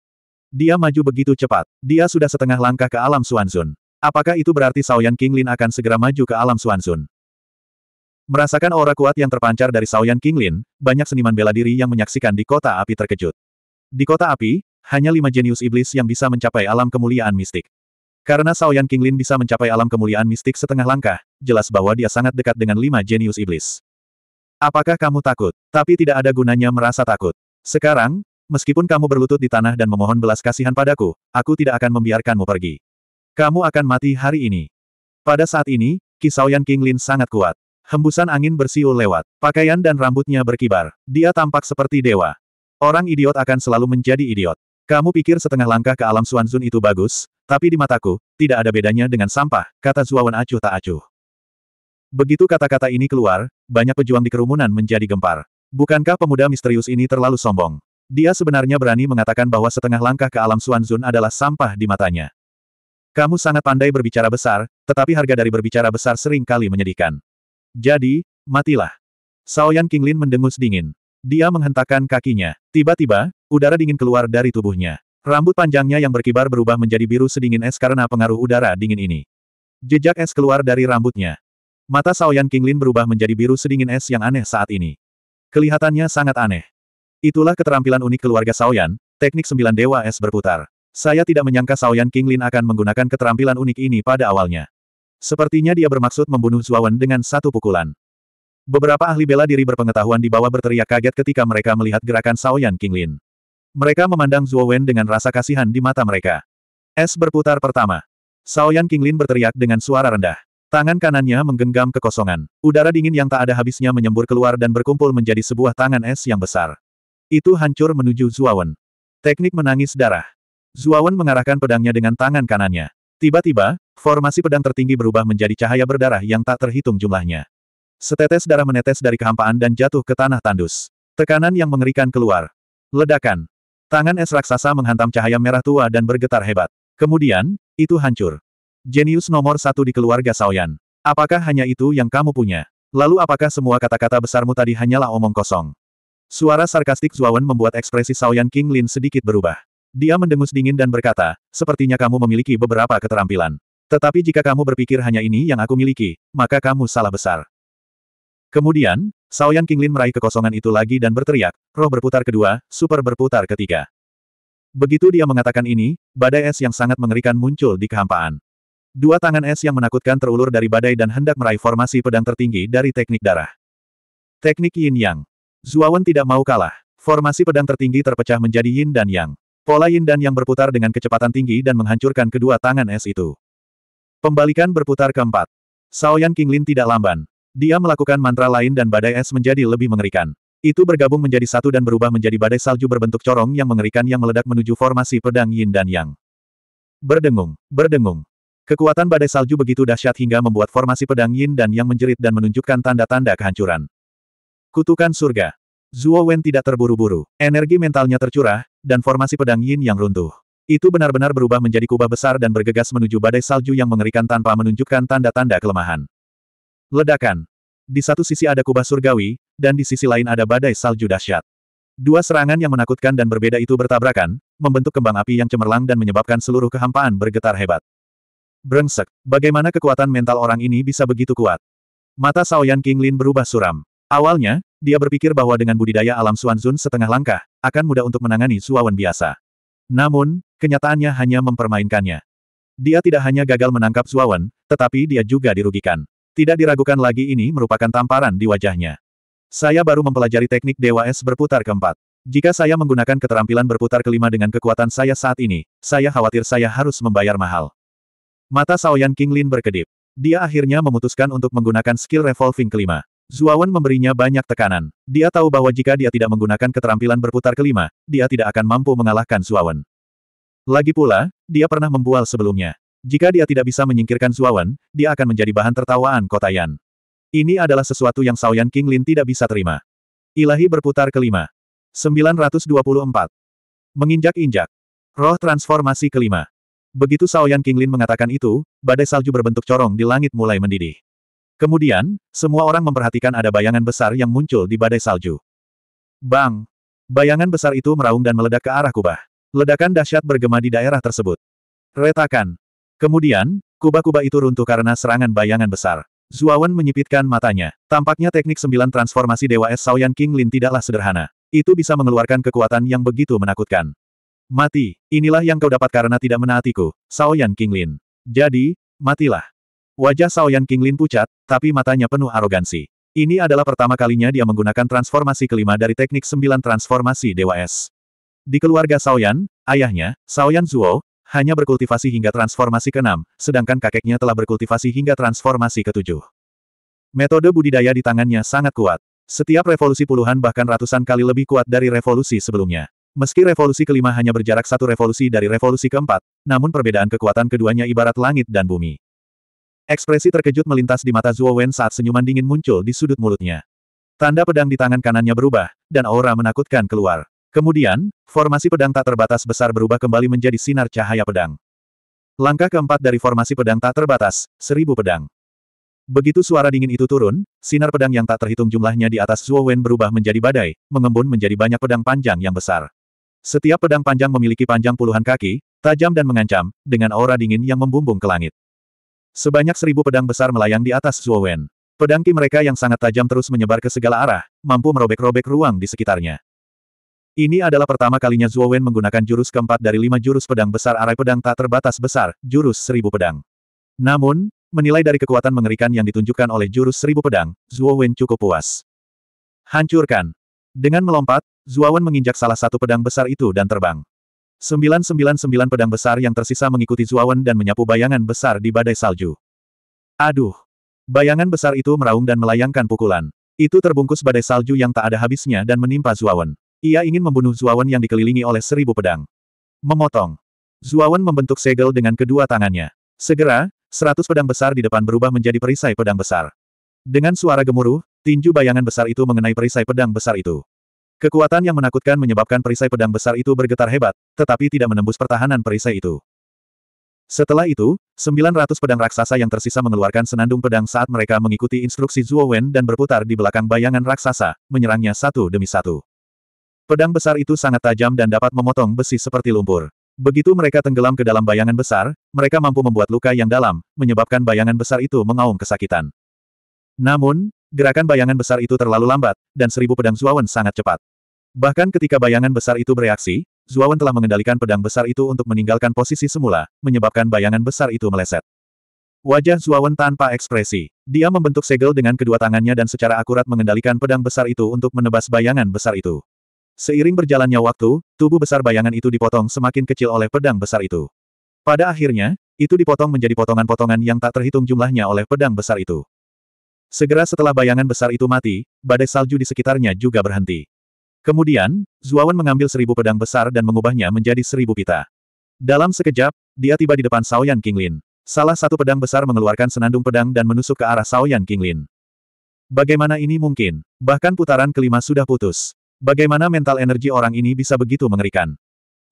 Dia maju begitu cepat. Dia sudah setengah langkah ke alam Suanzun. Apakah itu berarti Saoyan Qinglin akan segera maju ke alam Suanzun? Merasakan aura kuat yang terpancar dari Saoyan Qinglin, banyak seniman bela diri yang menyaksikan di kota api terkejut. Di kota api, hanya lima jenius iblis yang bisa mencapai alam kemuliaan mistik. Karena Saoyan Qinglin bisa mencapai alam kemuliaan mistik setengah langkah, jelas bahwa dia sangat dekat dengan lima jenius iblis. Apakah kamu takut? Tapi tidak ada gunanya merasa takut. Sekarang, meskipun kamu berlutut di tanah dan memohon belas kasihan padaku, aku tidak akan membiarkanmu pergi. Kamu akan mati hari ini. Pada saat ini, Kisaoyan Qinglin sangat kuat. Hembusan angin bersiul lewat, pakaian dan rambutnya berkibar. Dia tampak seperti dewa. Orang idiot akan selalu menjadi idiot. Kamu pikir setengah langkah ke alam Suanzun itu bagus, tapi di mataku, tidak ada bedanya dengan sampah, kata Zuawan acuh tak acuh. Begitu kata-kata ini keluar, banyak pejuang di kerumunan menjadi gempar. Bukankah pemuda misterius ini terlalu sombong? Dia sebenarnya berani mengatakan bahwa setengah langkah ke alam Suanzun adalah sampah di matanya. Kamu sangat pandai berbicara besar, tetapi harga dari berbicara besar sering kali menyedihkan. Jadi, matilah. Saoyan Kinglin mendengus dingin. Dia menghentakkan kakinya. Tiba-tiba, udara dingin keluar dari tubuhnya. Rambut panjangnya yang berkibar berubah menjadi biru sedingin es karena pengaruh udara dingin ini. Jejak es keluar dari rambutnya. Mata Saoyan Kinglin berubah menjadi biru sedingin es yang aneh saat ini. Kelihatannya sangat aneh. Itulah keterampilan unik keluarga Saoyan, teknik sembilan dewa es berputar. Saya tidak menyangka Saoyan Kinglin akan menggunakan keterampilan unik ini pada awalnya. Sepertinya dia bermaksud membunuh Zuawan dengan satu pukulan. Beberapa ahli bela diri berpengetahuan di bawah berteriak kaget ketika mereka melihat gerakan Saoyan Qinglin. Mereka memandang Zuo Wen dengan rasa kasihan di mata mereka. Es berputar pertama. Saoyan Qinglin berteriak dengan suara rendah. Tangan kanannya menggenggam kekosongan. Udara dingin yang tak ada habisnya menyembur keluar dan berkumpul menjadi sebuah tangan es yang besar. Itu hancur menuju Zuawan. Teknik menangis darah. Zuawan mengarahkan pedangnya dengan tangan kanannya. Tiba-tiba, formasi pedang tertinggi berubah menjadi cahaya berdarah yang tak terhitung jumlahnya. Setetes darah menetes dari kehampaan dan jatuh ke tanah tandus. Tekanan yang mengerikan keluar. Ledakan. Tangan es raksasa menghantam cahaya merah tua dan bergetar hebat. Kemudian, itu hancur. Jenius nomor satu di keluarga Saoyan. Apakah hanya itu yang kamu punya? Lalu apakah semua kata-kata besarmu tadi hanyalah omong kosong? Suara sarkastik Zuawan membuat ekspresi Saoyan King Lin sedikit berubah. Dia mendengus dingin dan berkata, sepertinya kamu memiliki beberapa keterampilan. Tetapi jika kamu berpikir hanya ini yang aku miliki, maka kamu salah besar. Kemudian, Saoyan Qinglin meraih kekosongan itu lagi dan berteriak, roh berputar kedua, super berputar ketiga. Begitu dia mengatakan ini, badai es yang sangat mengerikan muncul di kehampaan. Dua tangan es yang menakutkan terulur dari badai dan hendak meraih formasi pedang tertinggi dari teknik darah. Teknik Yin Yang. Zuawan tidak mau kalah. Formasi pedang tertinggi terpecah menjadi Yin dan Yang. Pola Yin dan Yang berputar dengan kecepatan tinggi dan menghancurkan kedua tangan es itu. Pembalikan berputar keempat. Saoyan Qinglin tidak lamban. Dia melakukan mantra lain dan badai es menjadi lebih mengerikan. Itu bergabung menjadi satu dan berubah menjadi badai salju berbentuk corong yang mengerikan yang meledak menuju formasi pedang yin dan yang. Berdengung, berdengung. Kekuatan badai salju begitu dahsyat hingga membuat formasi pedang yin dan yang menjerit dan menunjukkan tanda-tanda kehancuran. Kutukan surga. Zuo Wen tidak terburu-buru. Energi mentalnya tercurah, dan formasi pedang yin yang runtuh. Itu benar-benar berubah menjadi kubah besar dan bergegas menuju badai salju yang mengerikan tanpa menunjukkan tanda-tanda kelemahan. Ledakan. Di satu sisi ada kubah surgawi, dan di sisi lain ada badai salju dahsyat. Dua serangan yang menakutkan dan berbeda itu bertabrakan, membentuk kembang api yang cemerlang dan menyebabkan seluruh kehampaan bergetar hebat. Brengsek, bagaimana kekuatan mental orang ini bisa begitu kuat? Mata Saoyan Lin berubah suram. Awalnya, dia berpikir bahwa dengan budidaya alam Suanzun setengah langkah, akan mudah untuk menangani Suawan biasa. Namun, kenyataannya hanya mempermainkannya. Dia tidak hanya gagal menangkap Suawan, tetapi dia juga dirugikan. Tidak diragukan lagi ini merupakan tamparan di wajahnya. Saya baru mempelajari teknik Dewa Es berputar keempat. Jika saya menggunakan keterampilan berputar kelima dengan kekuatan saya saat ini, saya khawatir saya harus membayar mahal. Mata Saoyan Lin berkedip. Dia akhirnya memutuskan untuk menggunakan skill revolving kelima. Zuawan memberinya banyak tekanan. Dia tahu bahwa jika dia tidak menggunakan keterampilan berputar kelima, dia tidak akan mampu mengalahkan Zuawan. Lagi pula, dia pernah membual sebelumnya. Jika dia tidak bisa menyingkirkan Zuawan, dia akan menjadi bahan tertawaan kota Yan. Ini adalah sesuatu yang Saoyan Lin tidak bisa terima. Ilahi berputar kelima. 924. Menginjak-injak. Roh transformasi kelima. Begitu Saoyan Lin mengatakan itu, badai salju berbentuk corong di langit mulai mendidih. Kemudian, semua orang memperhatikan ada bayangan besar yang muncul di badai salju. Bang! Bayangan besar itu meraung dan meledak ke arah kubah. Ledakan dahsyat bergema di daerah tersebut. Retakan. Kemudian, kuba-kuba itu runtuh karena serangan bayangan besar. Zuawan menyipitkan matanya. Tampaknya teknik sembilan transformasi Dewa Es Saoyan King Lin tidaklah sederhana. Itu bisa mengeluarkan kekuatan yang begitu menakutkan. Mati, inilah yang kau dapat karena tidak menaatiku, Saoyan King Lin. Jadi, matilah. Wajah Saoyan King Lin pucat, tapi matanya penuh arogansi. Ini adalah pertama kalinya dia menggunakan transformasi kelima dari teknik sembilan transformasi Dewa Es. Di keluarga Saoyan, ayahnya, Saoyan Zuo, hanya berkultivasi hingga transformasi keenam, sedangkan kakeknya telah berkultivasi hingga transformasi ketujuh. Metode budidaya di tangannya sangat kuat. Setiap revolusi puluhan bahkan ratusan kali lebih kuat dari revolusi sebelumnya. Meski revolusi kelima hanya berjarak satu revolusi dari revolusi keempat, namun perbedaan kekuatan keduanya ibarat langit dan bumi. Ekspresi terkejut melintas di mata Zhuo Wen saat senyuman dingin muncul di sudut mulutnya. Tanda pedang di tangan kanannya berubah, dan aura menakutkan keluar. Kemudian, formasi pedang tak terbatas besar berubah kembali menjadi sinar cahaya pedang. Langkah keempat dari formasi pedang tak terbatas, seribu pedang. Begitu suara dingin itu turun, sinar pedang yang tak terhitung jumlahnya di atas Zhuo Wen berubah menjadi badai, mengembun menjadi banyak pedang panjang yang besar. Setiap pedang panjang memiliki panjang puluhan kaki, tajam dan mengancam, dengan aura dingin yang membumbung ke langit. Sebanyak seribu pedang besar melayang di atas Zhuo Wen. Pedang mereka yang sangat tajam terus menyebar ke segala arah, mampu merobek-robek ruang di sekitarnya. Ini adalah pertama kalinya Zuo Wen menggunakan jurus keempat dari lima jurus pedang besar arai pedang tak terbatas besar, jurus seribu pedang. Namun, menilai dari kekuatan mengerikan yang ditunjukkan oleh jurus seribu pedang, Zuo Wen cukup puas. Hancurkan. Dengan melompat, Zuo Wen menginjak salah satu pedang besar itu dan terbang. 999 pedang besar yang tersisa mengikuti Zuawan dan menyapu bayangan besar di badai salju. Aduh! Bayangan besar itu meraung dan melayangkan pukulan. Itu terbungkus badai salju yang tak ada habisnya dan menimpa Zuawan. Ia ingin membunuh Zuawan yang dikelilingi oleh seribu pedang. Memotong. Zuawan membentuk segel dengan kedua tangannya. Segera, seratus pedang besar di depan berubah menjadi perisai pedang besar. Dengan suara gemuruh, tinju bayangan besar itu mengenai perisai pedang besar itu. Kekuatan yang menakutkan menyebabkan perisai pedang besar itu bergetar hebat, tetapi tidak menembus pertahanan perisai itu. Setelah itu, 900 pedang raksasa yang tersisa mengeluarkan senandung pedang saat mereka mengikuti instruksi Zuo Wen dan berputar di belakang bayangan raksasa, menyerangnya satu demi satu. Pedang besar itu sangat tajam dan dapat memotong besi seperti lumpur. Begitu mereka tenggelam ke dalam bayangan besar, mereka mampu membuat luka yang dalam, menyebabkan bayangan besar itu mengaum kesakitan. Namun, gerakan bayangan besar itu terlalu lambat, dan seribu pedang Zuawan sangat cepat. Bahkan ketika bayangan besar itu bereaksi, Zuawan telah mengendalikan pedang besar itu untuk meninggalkan posisi semula, menyebabkan bayangan besar itu meleset. Wajah Zuawan tanpa ekspresi. Dia membentuk segel dengan kedua tangannya dan secara akurat mengendalikan pedang besar itu untuk menebas bayangan besar itu. Seiring berjalannya waktu, tubuh besar bayangan itu dipotong semakin kecil oleh pedang besar itu. Pada akhirnya, itu dipotong menjadi potongan-potongan yang tak terhitung jumlahnya oleh pedang besar itu. Segera setelah bayangan besar itu mati, badai salju di sekitarnya juga berhenti. Kemudian, Zuawan mengambil seribu pedang besar dan mengubahnya menjadi seribu pita. Dalam sekejap, dia tiba di depan Saoyan Kinglin. Salah satu pedang besar mengeluarkan senandung pedang dan menusuk ke arah Saoyan Kinglin. Bagaimana ini mungkin? Bahkan putaran kelima sudah putus. Bagaimana mental energi orang ini bisa begitu mengerikan?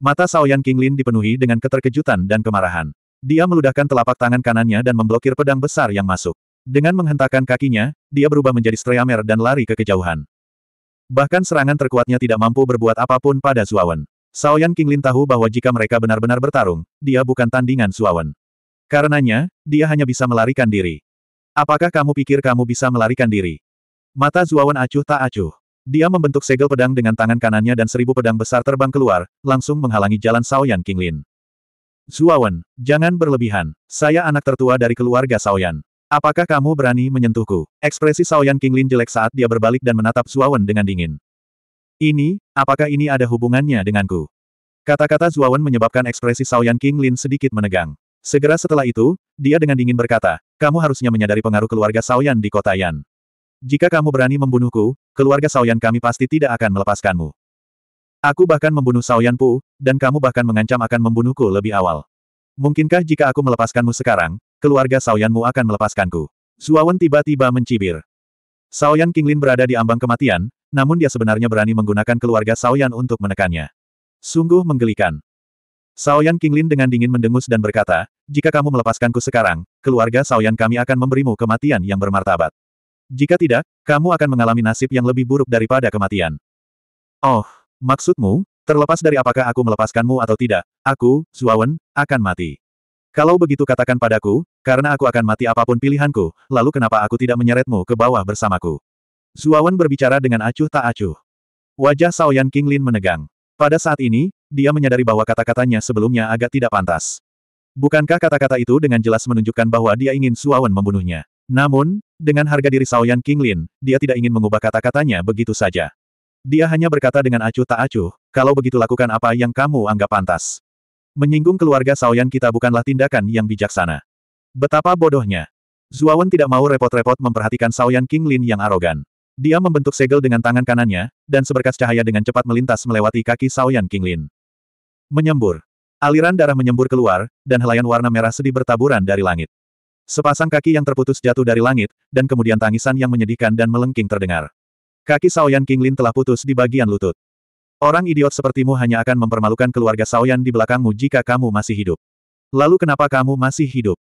Mata Saoyan Kinglin dipenuhi dengan keterkejutan dan kemarahan. Dia meludahkan telapak tangan kanannya dan memblokir pedang besar yang masuk. Dengan menghentakkan kakinya, dia berubah menjadi streamer dan lari ke kejauhan. Bahkan serangan terkuatnya tidak mampu berbuat apapun pada Zuawan. Saoyan Kinglin tahu bahwa jika mereka benar-benar bertarung, dia bukan tandingan Zuawan. Karenanya, dia hanya bisa melarikan diri. Apakah kamu pikir kamu bisa melarikan diri? Mata Zuawan acuh tak acuh. Dia membentuk segel pedang dengan tangan kanannya dan seribu pedang besar terbang keluar, langsung menghalangi jalan Saoyan Kinglin. Zuawan, jangan berlebihan. Saya anak tertua dari keluarga Saoyan. Apakah kamu berani menyentuhku? Ekspresi Saoyan Kinglin jelek saat dia berbalik dan menatap Zuawan dengan dingin. Ini, apakah ini ada hubungannya denganku? Kata-kata Zuawan menyebabkan ekspresi Saoyan Kinglin sedikit menegang. Segera setelah itu, dia dengan dingin berkata, kamu harusnya menyadari pengaruh keluarga Saoyan di kota Yan. Jika kamu berani membunuhku, keluarga Saoyan kami pasti tidak akan melepaskanmu. Aku bahkan membunuh Saoyan Pu, dan kamu bahkan mengancam akan membunuhku lebih awal. Mungkinkah jika aku melepaskanmu sekarang, keluarga Saoyanmu akan melepaskanku? Zuawan tiba-tiba mencibir. Saoyan Kinglin berada di ambang kematian, namun dia sebenarnya berani menggunakan keluarga Saoyan untuk menekannya. Sungguh menggelikan. Saoyan Kinglin dengan dingin mendengus dan berkata, jika kamu melepaskanku sekarang, keluarga Saoyan kami akan memberimu kematian yang bermartabat. Jika tidak, kamu akan mengalami nasib yang lebih buruk daripada kematian. Oh, maksudmu, terlepas dari apakah aku melepaskanmu atau tidak, aku, Zuawan, akan mati. Kalau begitu katakan padaku, karena aku akan mati apapun pilihanku, lalu kenapa aku tidak menyeretmu ke bawah bersamaku? Zuawan berbicara dengan acuh tak acuh. Wajah Saoyan Qinglin menegang. Pada saat ini, dia menyadari bahwa kata-katanya sebelumnya agak tidak pantas. Bukankah kata-kata itu dengan jelas menunjukkan bahwa dia ingin Suawan membunuhnya? Namun, dengan harga diri Saoyan Lin, dia tidak ingin mengubah kata-katanya begitu saja. Dia hanya berkata dengan acuh tak acuh, kalau begitu lakukan apa yang kamu anggap pantas. Menyinggung keluarga Saoyan kita bukanlah tindakan yang bijaksana. Betapa bodohnya. Zuawan tidak mau repot-repot memperhatikan Saoyan Lin yang arogan. Dia membentuk segel dengan tangan kanannya, dan seberkas cahaya dengan cepat melintas melewati kaki Saoyan Lin. Menyembur. Aliran darah menyembur keluar, dan helaian warna merah sedih bertaburan dari langit. Sepasang kaki yang terputus jatuh dari langit, dan kemudian tangisan yang menyedihkan dan melengking terdengar. Kaki Saoyan Kinglin telah putus di bagian lutut. Orang idiot sepertimu hanya akan mempermalukan keluarga Saoyan di belakangmu jika kamu masih hidup. Lalu kenapa kamu masih hidup?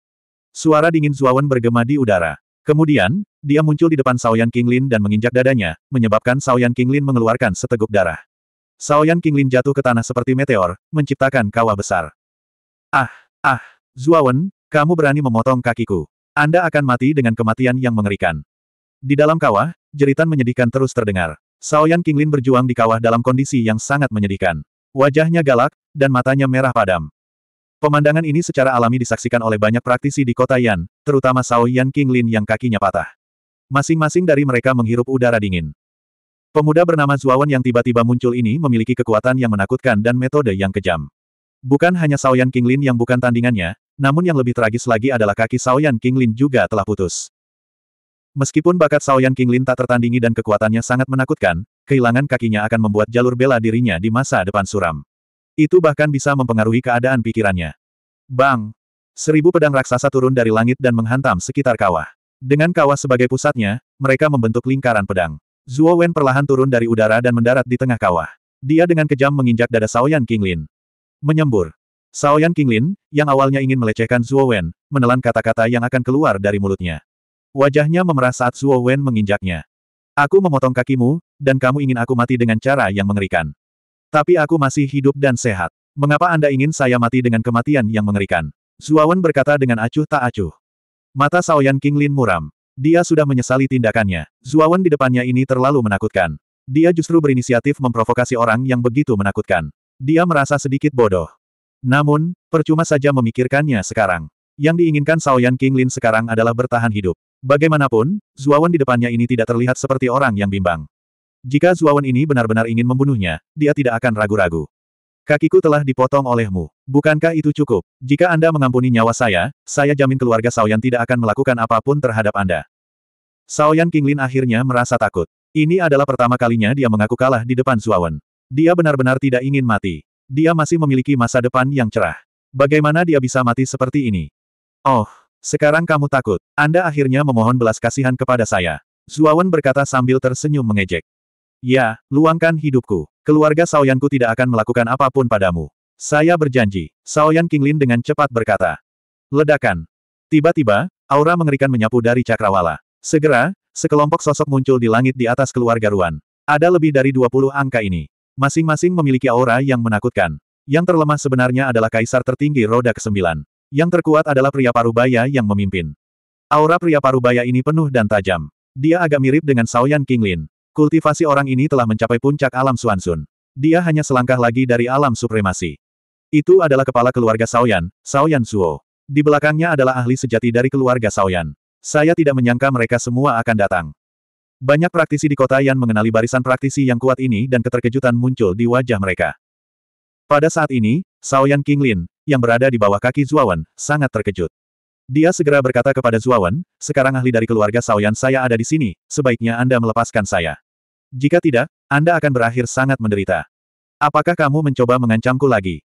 Suara dingin Zuawan bergema di udara. Kemudian, dia muncul di depan Saoyan Kinglin dan menginjak dadanya, menyebabkan Saoyan Kinglin mengeluarkan seteguk darah. Saoyan Kinglin jatuh ke tanah seperti meteor, menciptakan kawah besar. Ah, ah, Zuawan, kamu berani memotong kakiku. Anda akan mati dengan kematian yang mengerikan. Di dalam kawah, jeritan menyedihkan terus terdengar. Saoyan Kinglin berjuang di kawah dalam kondisi yang sangat menyedihkan. Wajahnya galak, dan matanya merah padam. Pemandangan ini secara alami disaksikan oleh banyak praktisi di kota Yan, terutama Saoyan Kinglin yang kakinya patah. Masing-masing dari mereka menghirup udara dingin. Pemuda bernama Zuawan yang tiba-tiba muncul ini memiliki kekuatan yang menakutkan dan metode yang kejam. Bukan hanya Saoyan Kinglin yang bukan tandingannya, namun yang lebih tragis lagi adalah kaki Saoyan Lin juga telah putus. Meskipun bakat Saoyan Lin tak tertandingi dan kekuatannya sangat menakutkan, kehilangan kakinya akan membuat jalur bela dirinya di masa depan suram. Itu bahkan bisa mempengaruhi keadaan pikirannya. Bang! Seribu pedang raksasa turun dari langit dan menghantam sekitar kawah. Dengan kawah sebagai pusatnya, mereka membentuk lingkaran pedang. Zuo Wen perlahan turun dari udara dan mendarat di tengah kawah. Dia dengan kejam menginjak dada Saoyan Lin. Menyembur. Saoyan Qinglin, yang awalnya ingin melecehkan Zuo Wen, menelan kata-kata yang akan keluar dari mulutnya. Wajahnya memerah saat Zuo Wen menginjaknya. Aku memotong kakimu, dan kamu ingin aku mati dengan cara yang mengerikan. Tapi aku masih hidup dan sehat. Mengapa Anda ingin saya mati dengan kematian yang mengerikan? Zuo Wen berkata dengan acuh tak acuh. Mata Saoyan Qinglin muram. Dia sudah menyesali tindakannya. Wen di depannya ini terlalu menakutkan. Dia justru berinisiatif memprovokasi orang yang begitu menakutkan. Dia merasa sedikit bodoh. Namun, percuma saja memikirkannya sekarang. Yang diinginkan Saoyan lin sekarang adalah bertahan hidup. Bagaimanapun, Zuawan di depannya ini tidak terlihat seperti orang yang bimbang. Jika Zuawan ini benar-benar ingin membunuhnya, dia tidak akan ragu-ragu. Kakiku telah dipotong olehmu. Bukankah itu cukup? Jika Anda mengampuni nyawa saya, saya jamin keluarga Saoyan tidak akan melakukan apapun terhadap Anda. Saoyan lin akhirnya merasa takut. Ini adalah pertama kalinya dia mengaku kalah di depan Zuawan. Dia benar-benar tidak ingin mati. Dia masih memiliki masa depan yang cerah. Bagaimana dia bisa mati seperti ini? Oh, sekarang kamu takut. Anda akhirnya memohon belas kasihan kepada saya. Zuawan berkata sambil tersenyum mengejek. Ya, luangkan hidupku. Keluarga Saoyanku tidak akan melakukan apapun padamu. Saya berjanji. Saoyan Kinglin dengan cepat berkata. Ledakan. Tiba-tiba, aura mengerikan menyapu dari cakrawala. Segera, sekelompok sosok muncul di langit di atas keluarga Ruan. Ada lebih dari 20 angka ini. Masing-masing memiliki aura yang menakutkan. Yang terlemah sebenarnya adalah kaisar tertinggi roda ke-9. Yang terkuat adalah pria parubaya yang memimpin. Aura pria parubaya ini penuh dan tajam. Dia agak mirip dengan Saoyan Kinglin. Kultivasi orang ini telah mencapai puncak alam Suansun. Dia hanya selangkah lagi dari alam supremasi. Itu adalah kepala keluarga Saoyan, Saoyan Suo. Di belakangnya adalah ahli sejati dari keluarga Saoyan. Saya tidak menyangka mereka semua akan datang. Banyak praktisi di kota yang mengenali barisan praktisi yang kuat ini dan keterkejutan muncul di wajah mereka. Pada saat ini, Saoyan Lin, yang berada di bawah kaki Zuawan, sangat terkejut. Dia segera berkata kepada Zuawan, sekarang ahli dari keluarga Saoyan saya ada di sini, sebaiknya Anda melepaskan saya. Jika tidak, Anda akan berakhir sangat menderita. Apakah kamu mencoba mengancamku lagi?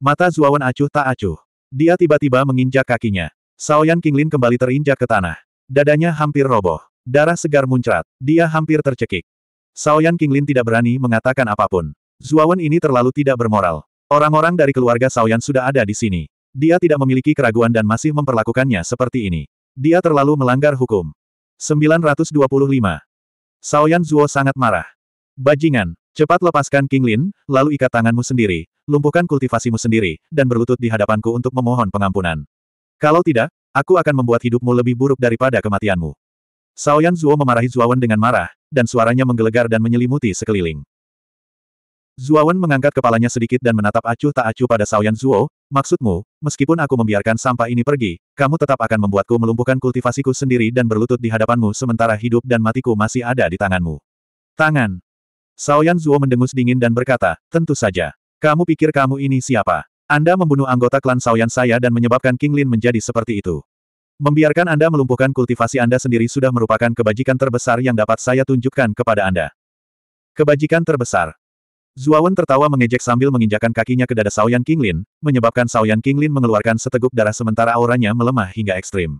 Mata Zuawan acuh tak acuh. Dia tiba-tiba menginjak kakinya. Saoyan Lin kembali terinjak ke tanah. Dadanya hampir roboh. Darah segar muncrat. Dia hampir tercekik. Saoyan Qinglin tidak berani mengatakan apapun. Zuawan ini terlalu tidak bermoral. Orang-orang dari keluarga Saoyan sudah ada di sini. Dia tidak memiliki keraguan dan masih memperlakukannya seperti ini. Dia terlalu melanggar hukum. 925. Saoyan Zuo sangat marah. Bajingan, cepat lepaskan lin, lalu ikat tanganmu sendiri, lumpuhkan kultivasimu sendiri, dan berlutut di hadapanku untuk memohon pengampunan. Kalau tidak, aku akan membuat hidupmu lebih buruk daripada kematianmu. Yan Zuo memarahi Zuawan dengan marah, dan suaranya menggelegar dan menyelimuti sekeliling. Zuawan mengangkat kepalanya sedikit dan menatap acuh tak acuh pada Yan Zuo, maksudmu, meskipun aku membiarkan sampah ini pergi, kamu tetap akan membuatku melumpuhkan kultivasiku sendiri dan berlutut di hadapanmu sementara hidup dan matiku masih ada di tanganmu. Tangan. Yan Zuo mendengus dingin dan berkata, tentu saja. Kamu pikir kamu ini siapa? Anda membunuh anggota klan Saoyan saya dan menyebabkan King Lin menjadi seperti itu. Membiarkan Anda melumpuhkan kultivasi Anda sendiri sudah merupakan kebajikan terbesar yang dapat saya tunjukkan kepada Anda. Kebajikan terbesar. Zuawan tertawa mengejek sambil menginjakan kakinya ke dada Saoyan Qinglin, menyebabkan Saoyan Qinglin mengeluarkan seteguk darah sementara auranya melemah hingga ekstrim.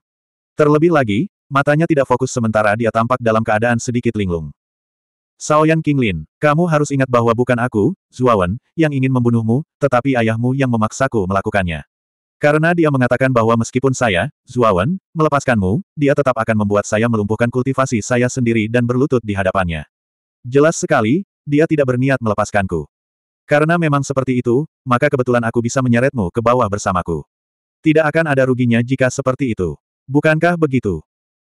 Terlebih lagi, matanya tidak fokus sementara dia tampak dalam keadaan sedikit linglung. Saoyan Qinglin, kamu harus ingat bahwa bukan aku, Zuawan, yang ingin membunuhmu, tetapi ayahmu yang memaksaku melakukannya. Karena dia mengatakan bahwa meskipun saya, Zuawan, melepaskanmu, dia tetap akan membuat saya melumpuhkan kultivasi saya sendiri dan berlutut di hadapannya. Jelas sekali, dia tidak berniat melepaskanku. Karena memang seperti itu, maka kebetulan aku bisa menyeretmu ke bawah bersamaku. Tidak akan ada ruginya jika seperti itu. Bukankah begitu?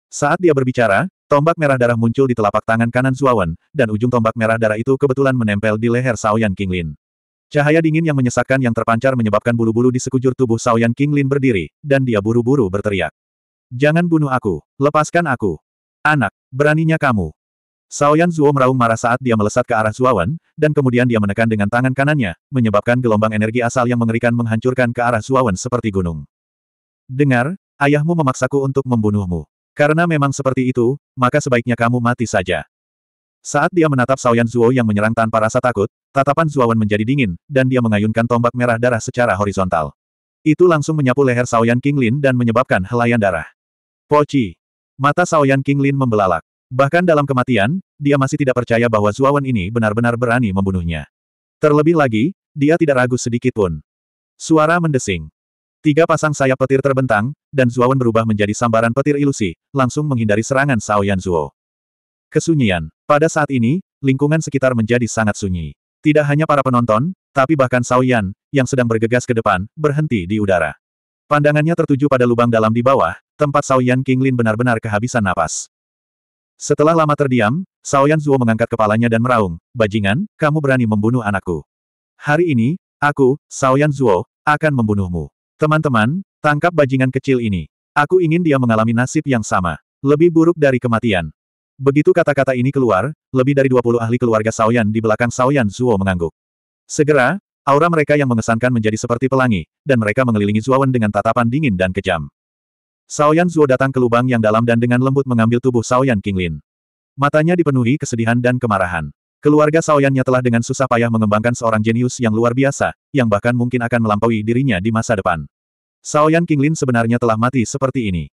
Saat dia berbicara, tombak merah darah muncul di telapak tangan kanan Zuawan, dan ujung tombak merah darah itu kebetulan menempel di leher Saoyan Kinglin. Cahaya dingin yang menyesakkan yang terpancar menyebabkan bulu-bulu di sekujur tubuh Saoyan lin berdiri, dan dia buru-buru berteriak. Jangan bunuh aku, lepaskan aku. Anak, beraninya kamu. Saoyan Zuo meraung marah saat dia melesat ke arah Zuawan, dan kemudian dia menekan dengan tangan kanannya, menyebabkan gelombang energi asal yang mengerikan menghancurkan ke arah Zuawan seperti gunung. Dengar, ayahmu memaksaku untuk membunuhmu. Karena memang seperti itu, maka sebaiknya kamu mati saja. Saat dia menatap Saoyan Zuo yang menyerang tanpa rasa takut, tatapan Zuowen menjadi dingin, dan dia mengayunkan tombak merah darah secara horizontal. Itu langsung menyapu leher Saoyan Qinglin dan menyebabkan helaian darah. Poci. Mata Saoyan Qinglin membelalak. Bahkan dalam kematian, dia masih tidak percaya bahwa Zuawan ini benar-benar berani membunuhnya. Terlebih lagi, dia tidak ragu sedikit pun. Suara mendesing. Tiga pasang sayap petir terbentang, dan Zuawan berubah menjadi sambaran petir ilusi, langsung menghindari serangan Saoyan Zuo. Kesunyian. Pada saat ini, lingkungan sekitar menjadi sangat sunyi. Tidak hanya para penonton, tapi bahkan Yan, yang sedang bergegas ke depan, berhenti di udara. Pandangannya tertuju pada lubang dalam di bawah, tempat King Lin benar-benar kehabisan napas. Setelah lama terdiam, Yan Zuo mengangkat kepalanya dan meraung, Bajingan, kamu berani membunuh anakku. Hari ini, aku, Yan Zuo, akan membunuhmu. Teman-teman, tangkap bajingan kecil ini. Aku ingin dia mengalami nasib yang sama. Lebih buruk dari kematian. Begitu kata-kata ini keluar, lebih dari 20 ahli keluarga Saoyan di belakang Saoyan Zuo mengangguk. Segera, aura mereka yang mengesankan menjadi seperti pelangi, dan mereka mengelilingi Zuowen dengan tatapan dingin dan kejam. Saoyan Zuo datang ke lubang yang dalam dan dengan lembut mengambil tubuh Saoyan Qinglin. Matanya dipenuhi kesedihan dan kemarahan. Keluarga Saoyannya telah dengan susah payah mengembangkan seorang jenius yang luar biasa, yang bahkan mungkin akan melampaui dirinya di masa depan. Saoyan Qinglin sebenarnya telah mati seperti ini.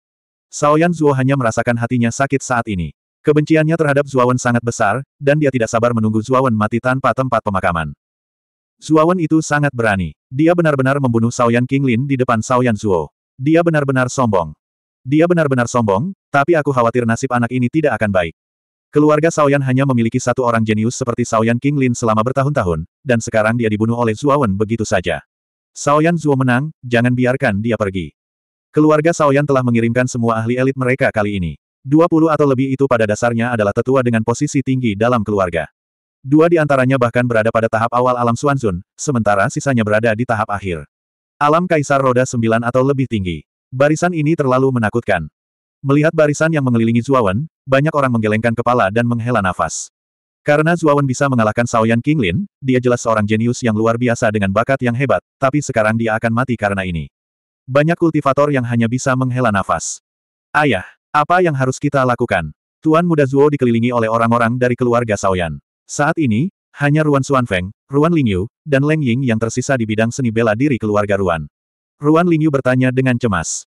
Saoyan Zuo hanya merasakan hatinya sakit saat ini. Kebenciannya terhadap Zuawan sangat besar, dan dia tidak sabar menunggu Zuawan mati tanpa tempat pemakaman. Zuawan itu sangat berani. Dia benar-benar membunuh Saoyan Qinglin di depan Saoyan Zuo. Dia benar-benar sombong. Dia benar-benar sombong, tapi aku khawatir nasib anak ini tidak akan baik. Keluarga Saoyan hanya memiliki satu orang jenius seperti Saoyan Qinglin selama bertahun-tahun, dan sekarang dia dibunuh oleh Zuawan begitu saja. Saoyan Zuo menang, jangan biarkan dia pergi. Keluarga Saoyan telah mengirimkan semua ahli elit mereka kali ini. 20 atau lebih itu pada dasarnya adalah tetua dengan posisi tinggi dalam keluarga. Dua di antaranya bahkan berada pada tahap awal alam Suanzun, sementara sisanya berada di tahap akhir. Alam Kaisar Roda 9 atau lebih tinggi. Barisan ini terlalu menakutkan. Melihat barisan yang mengelilingi Zuawan, banyak orang menggelengkan kepala dan menghela nafas. Karena Zuawan bisa mengalahkan Saoyan Kinglin, dia jelas seorang jenius yang luar biasa dengan bakat yang hebat, tapi sekarang dia akan mati karena ini. Banyak kultivator yang hanya bisa menghela nafas. Ayah, apa yang harus kita lakukan? Tuan Muda Zuo dikelilingi oleh orang-orang dari keluarga Saoyan. Saat ini, hanya Ruan Xuanfeng, Ruan Lingyu, dan Leng Ying yang tersisa di bidang seni bela diri keluarga Ruan. Ruan Lingyu bertanya dengan cemas.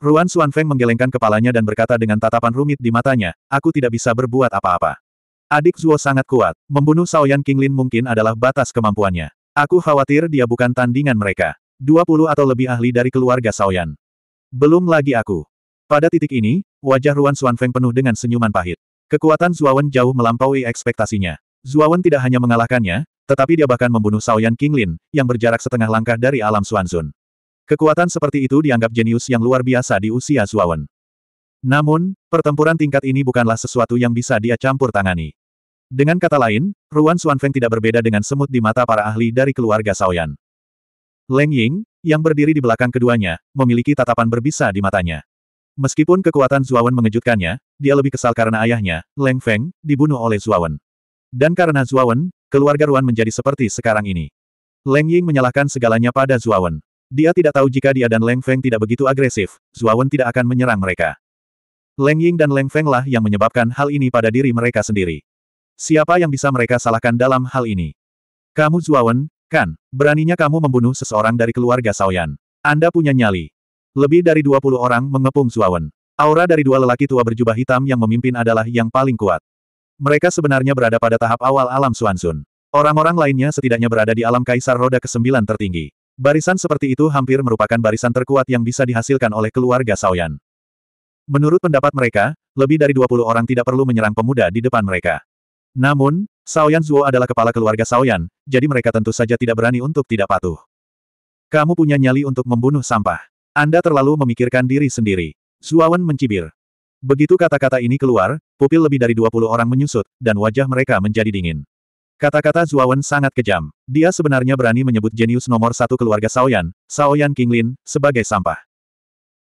Ruan Xuanfeng menggelengkan kepalanya dan berkata dengan tatapan rumit di matanya, aku tidak bisa berbuat apa-apa. Adik Zuo sangat kuat, membunuh Saoyan Qinglin mungkin adalah batas kemampuannya. Aku khawatir dia bukan tandingan mereka. 20 atau lebih ahli dari keluarga Saoyan. Belum lagi aku. Pada titik ini, wajah Ruan Xuanfeng penuh dengan senyuman pahit. Kekuatan Zuawan jauh melampaui ekspektasinya. Zuawan tidak hanya mengalahkannya, tetapi dia bahkan membunuh Saoyan Qinglin, yang berjarak setengah langkah dari alam Xuanzun. Kekuatan seperti itu dianggap jenius yang luar biasa di usia Zuawan. Namun, pertempuran tingkat ini bukanlah sesuatu yang bisa dia campur tangani. Dengan kata lain, Ruan Xuanfeng tidak berbeda dengan semut di mata para ahli dari keluarga Saoyan. Leng Ying, yang berdiri di belakang keduanya, memiliki tatapan berbisa di matanya. Meskipun kekuatan Zuawan mengejutkannya, dia lebih kesal karena ayahnya, Leng Feng, dibunuh oleh Zuawan. Dan karena Zuawan, keluarga Ruan menjadi seperti sekarang ini. Leng Ying menyalahkan segalanya pada Zuawan. Dia tidak tahu jika dia dan Leng Feng tidak begitu agresif, Zuawan tidak akan menyerang mereka. Leng Ying dan Leng Feng lah yang menyebabkan hal ini pada diri mereka sendiri. Siapa yang bisa mereka salahkan dalam hal ini? Kamu Zuawan, kan? Beraninya kamu membunuh seseorang dari keluarga Saoyan. Anda punya nyali. Lebih dari 20 orang mengepung Zuawan. Aura dari dua lelaki tua berjubah hitam yang memimpin adalah yang paling kuat. Mereka sebenarnya berada pada tahap awal alam Suansun. Orang-orang lainnya setidaknya berada di alam kaisar roda ke-9 tertinggi. Barisan seperti itu hampir merupakan barisan terkuat yang bisa dihasilkan oleh keluarga Saoyan. Menurut pendapat mereka, lebih dari 20 orang tidak perlu menyerang pemuda di depan mereka. Namun, Saoyan Zuo adalah kepala keluarga Saoyan, jadi mereka tentu saja tidak berani untuk tidak patuh. Kamu punya nyali untuk membunuh sampah. Anda terlalu memikirkan diri sendiri. Zuawan mencibir. Begitu kata-kata ini keluar, pupil lebih dari 20 orang menyusut, dan wajah mereka menjadi dingin. Kata-kata Zuawan sangat kejam. Dia sebenarnya berani menyebut jenius nomor satu keluarga Saoyan, Saoyan Kinglin, sebagai sampah.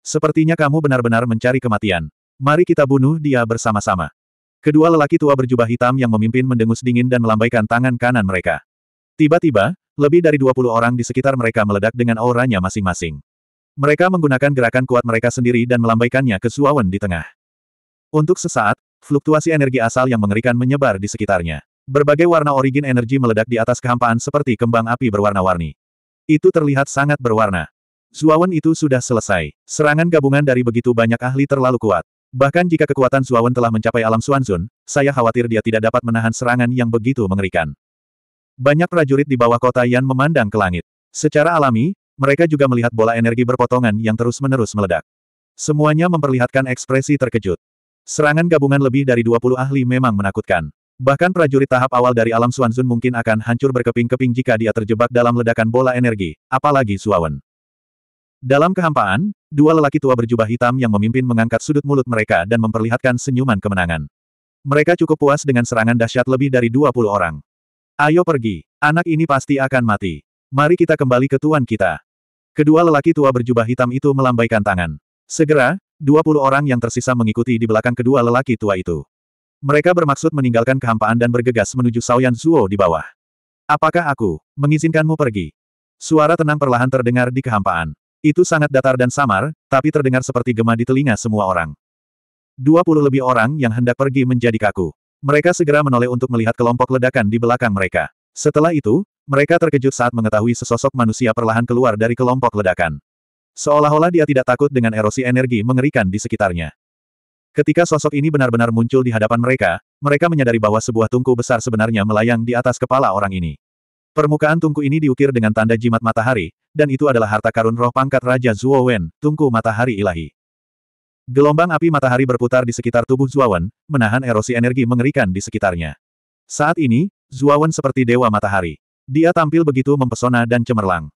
Sepertinya kamu benar-benar mencari kematian. Mari kita bunuh dia bersama-sama. Kedua lelaki tua berjubah hitam yang memimpin mendengus dingin dan melambaikan tangan kanan mereka. Tiba-tiba, lebih dari 20 orang di sekitar mereka meledak dengan auranya masing-masing. Mereka menggunakan gerakan kuat mereka sendiri dan melambaikannya ke Suawen di tengah. Untuk sesaat, fluktuasi energi asal yang mengerikan menyebar di sekitarnya. Berbagai warna origin energi meledak di atas kehampaan seperti kembang api berwarna-warni. Itu terlihat sangat berwarna. Suawan itu sudah selesai. Serangan gabungan dari begitu banyak ahli terlalu kuat. Bahkan jika kekuatan Suawan telah mencapai alam Suanzun, saya khawatir dia tidak dapat menahan serangan yang begitu mengerikan. Banyak prajurit di bawah kota Yan memandang ke langit. Secara alami, mereka juga melihat bola energi berpotongan yang terus-menerus meledak. Semuanya memperlihatkan ekspresi terkejut. Serangan gabungan lebih dari 20 ahli memang menakutkan. Bahkan prajurit tahap awal dari alam Suanzun mungkin akan hancur berkeping-keping jika dia terjebak dalam ledakan bola energi, apalagi Suawen. Dalam kehampaan, dua lelaki tua berjubah hitam yang memimpin mengangkat sudut mulut mereka dan memperlihatkan senyuman kemenangan. Mereka cukup puas dengan serangan dahsyat lebih dari 20 orang. Ayo pergi, anak ini pasti akan mati. Mari kita kembali ke tuan kita. Kedua lelaki tua berjubah hitam itu melambaikan tangan. Segera, 20 orang yang tersisa mengikuti di belakang kedua lelaki tua itu. Mereka bermaksud meninggalkan kehampaan dan bergegas menuju Saoyan Zuo di bawah. Apakah aku mengizinkanmu pergi? Suara tenang perlahan terdengar di kehampaan. Itu sangat datar dan samar, tapi terdengar seperti gema di telinga semua orang. 20 lebih orang yang hendak pergi menjadi kaku. Mereka segera menoleh untuk melihat kelompok ledakan di belakang mereka. Setelah itu, mereka terkejut saat mengetahui sesosok manusia perlahan keluar dari kelompok ledakan. Seolah-olah dia tidak takut dengan erosi energi mengerikan di sekitarnya. Ketika sosok ini benar-benar muncul di hadapan mereka, mereka menyadari bahwa sebuah tungku besar sebenarnya melayang di atas kepala orang ini. Permukaan tungku ini diukir dengan tanda jimat matahari, dan itu adalah harta karun roh pangkat Raja Zuo tungku matahari ilahi. Gelombang api matahari berputar di sekitar tubuh Zuowen, menahan erosi energi mengerikan di sekitarnya. Saat ini, Zuowen seperti dewa matahari. Dia tampil begitu mempesona dan cemerlang.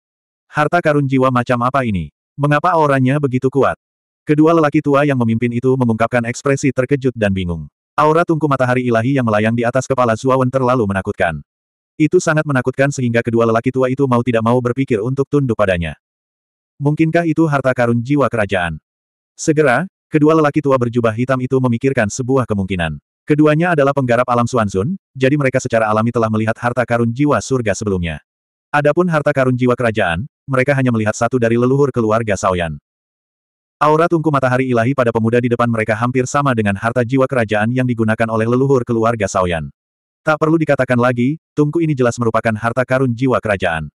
Harta karun jiwa macam apa ini? Mengapa auranya begitu kuat? Kedua lelaki tua yang memimpin itu mengungkapkan ekspresi terkejut dan bingung. Aura tungku matahari ilahi yang melayang di atas kepala Zuawan terlalu menakutkan. Itu sangat menakutkan sehingga kedua lelaki tua itu mau tidak mau berpikir untuk tunduk padanya. Mungkinkah itu harta karun jiwa kerajaan? Segera, kedua lelaki tua berjubah hitam itu memikirkan sebuah kemungkinan. Keduanya adalah penggarap alam Suanzun, jadi mereka secara alami telah melihat harta karun jiwa surga sebelumnya. Adapun harta karun jiwa kerajaan, mereka hanya melihat satu dari leluhur keluarga Saoyan. Aura tungku matahari ilahi pada pemuda di depan mereka hampir sama dengan harta jiwa kerajaan yang digunakan oleh leluhur keluarga Saoyan. Tak perlu dikatakan lagi, tungku ini jelas merupakan harta karun jiwa kerajaan.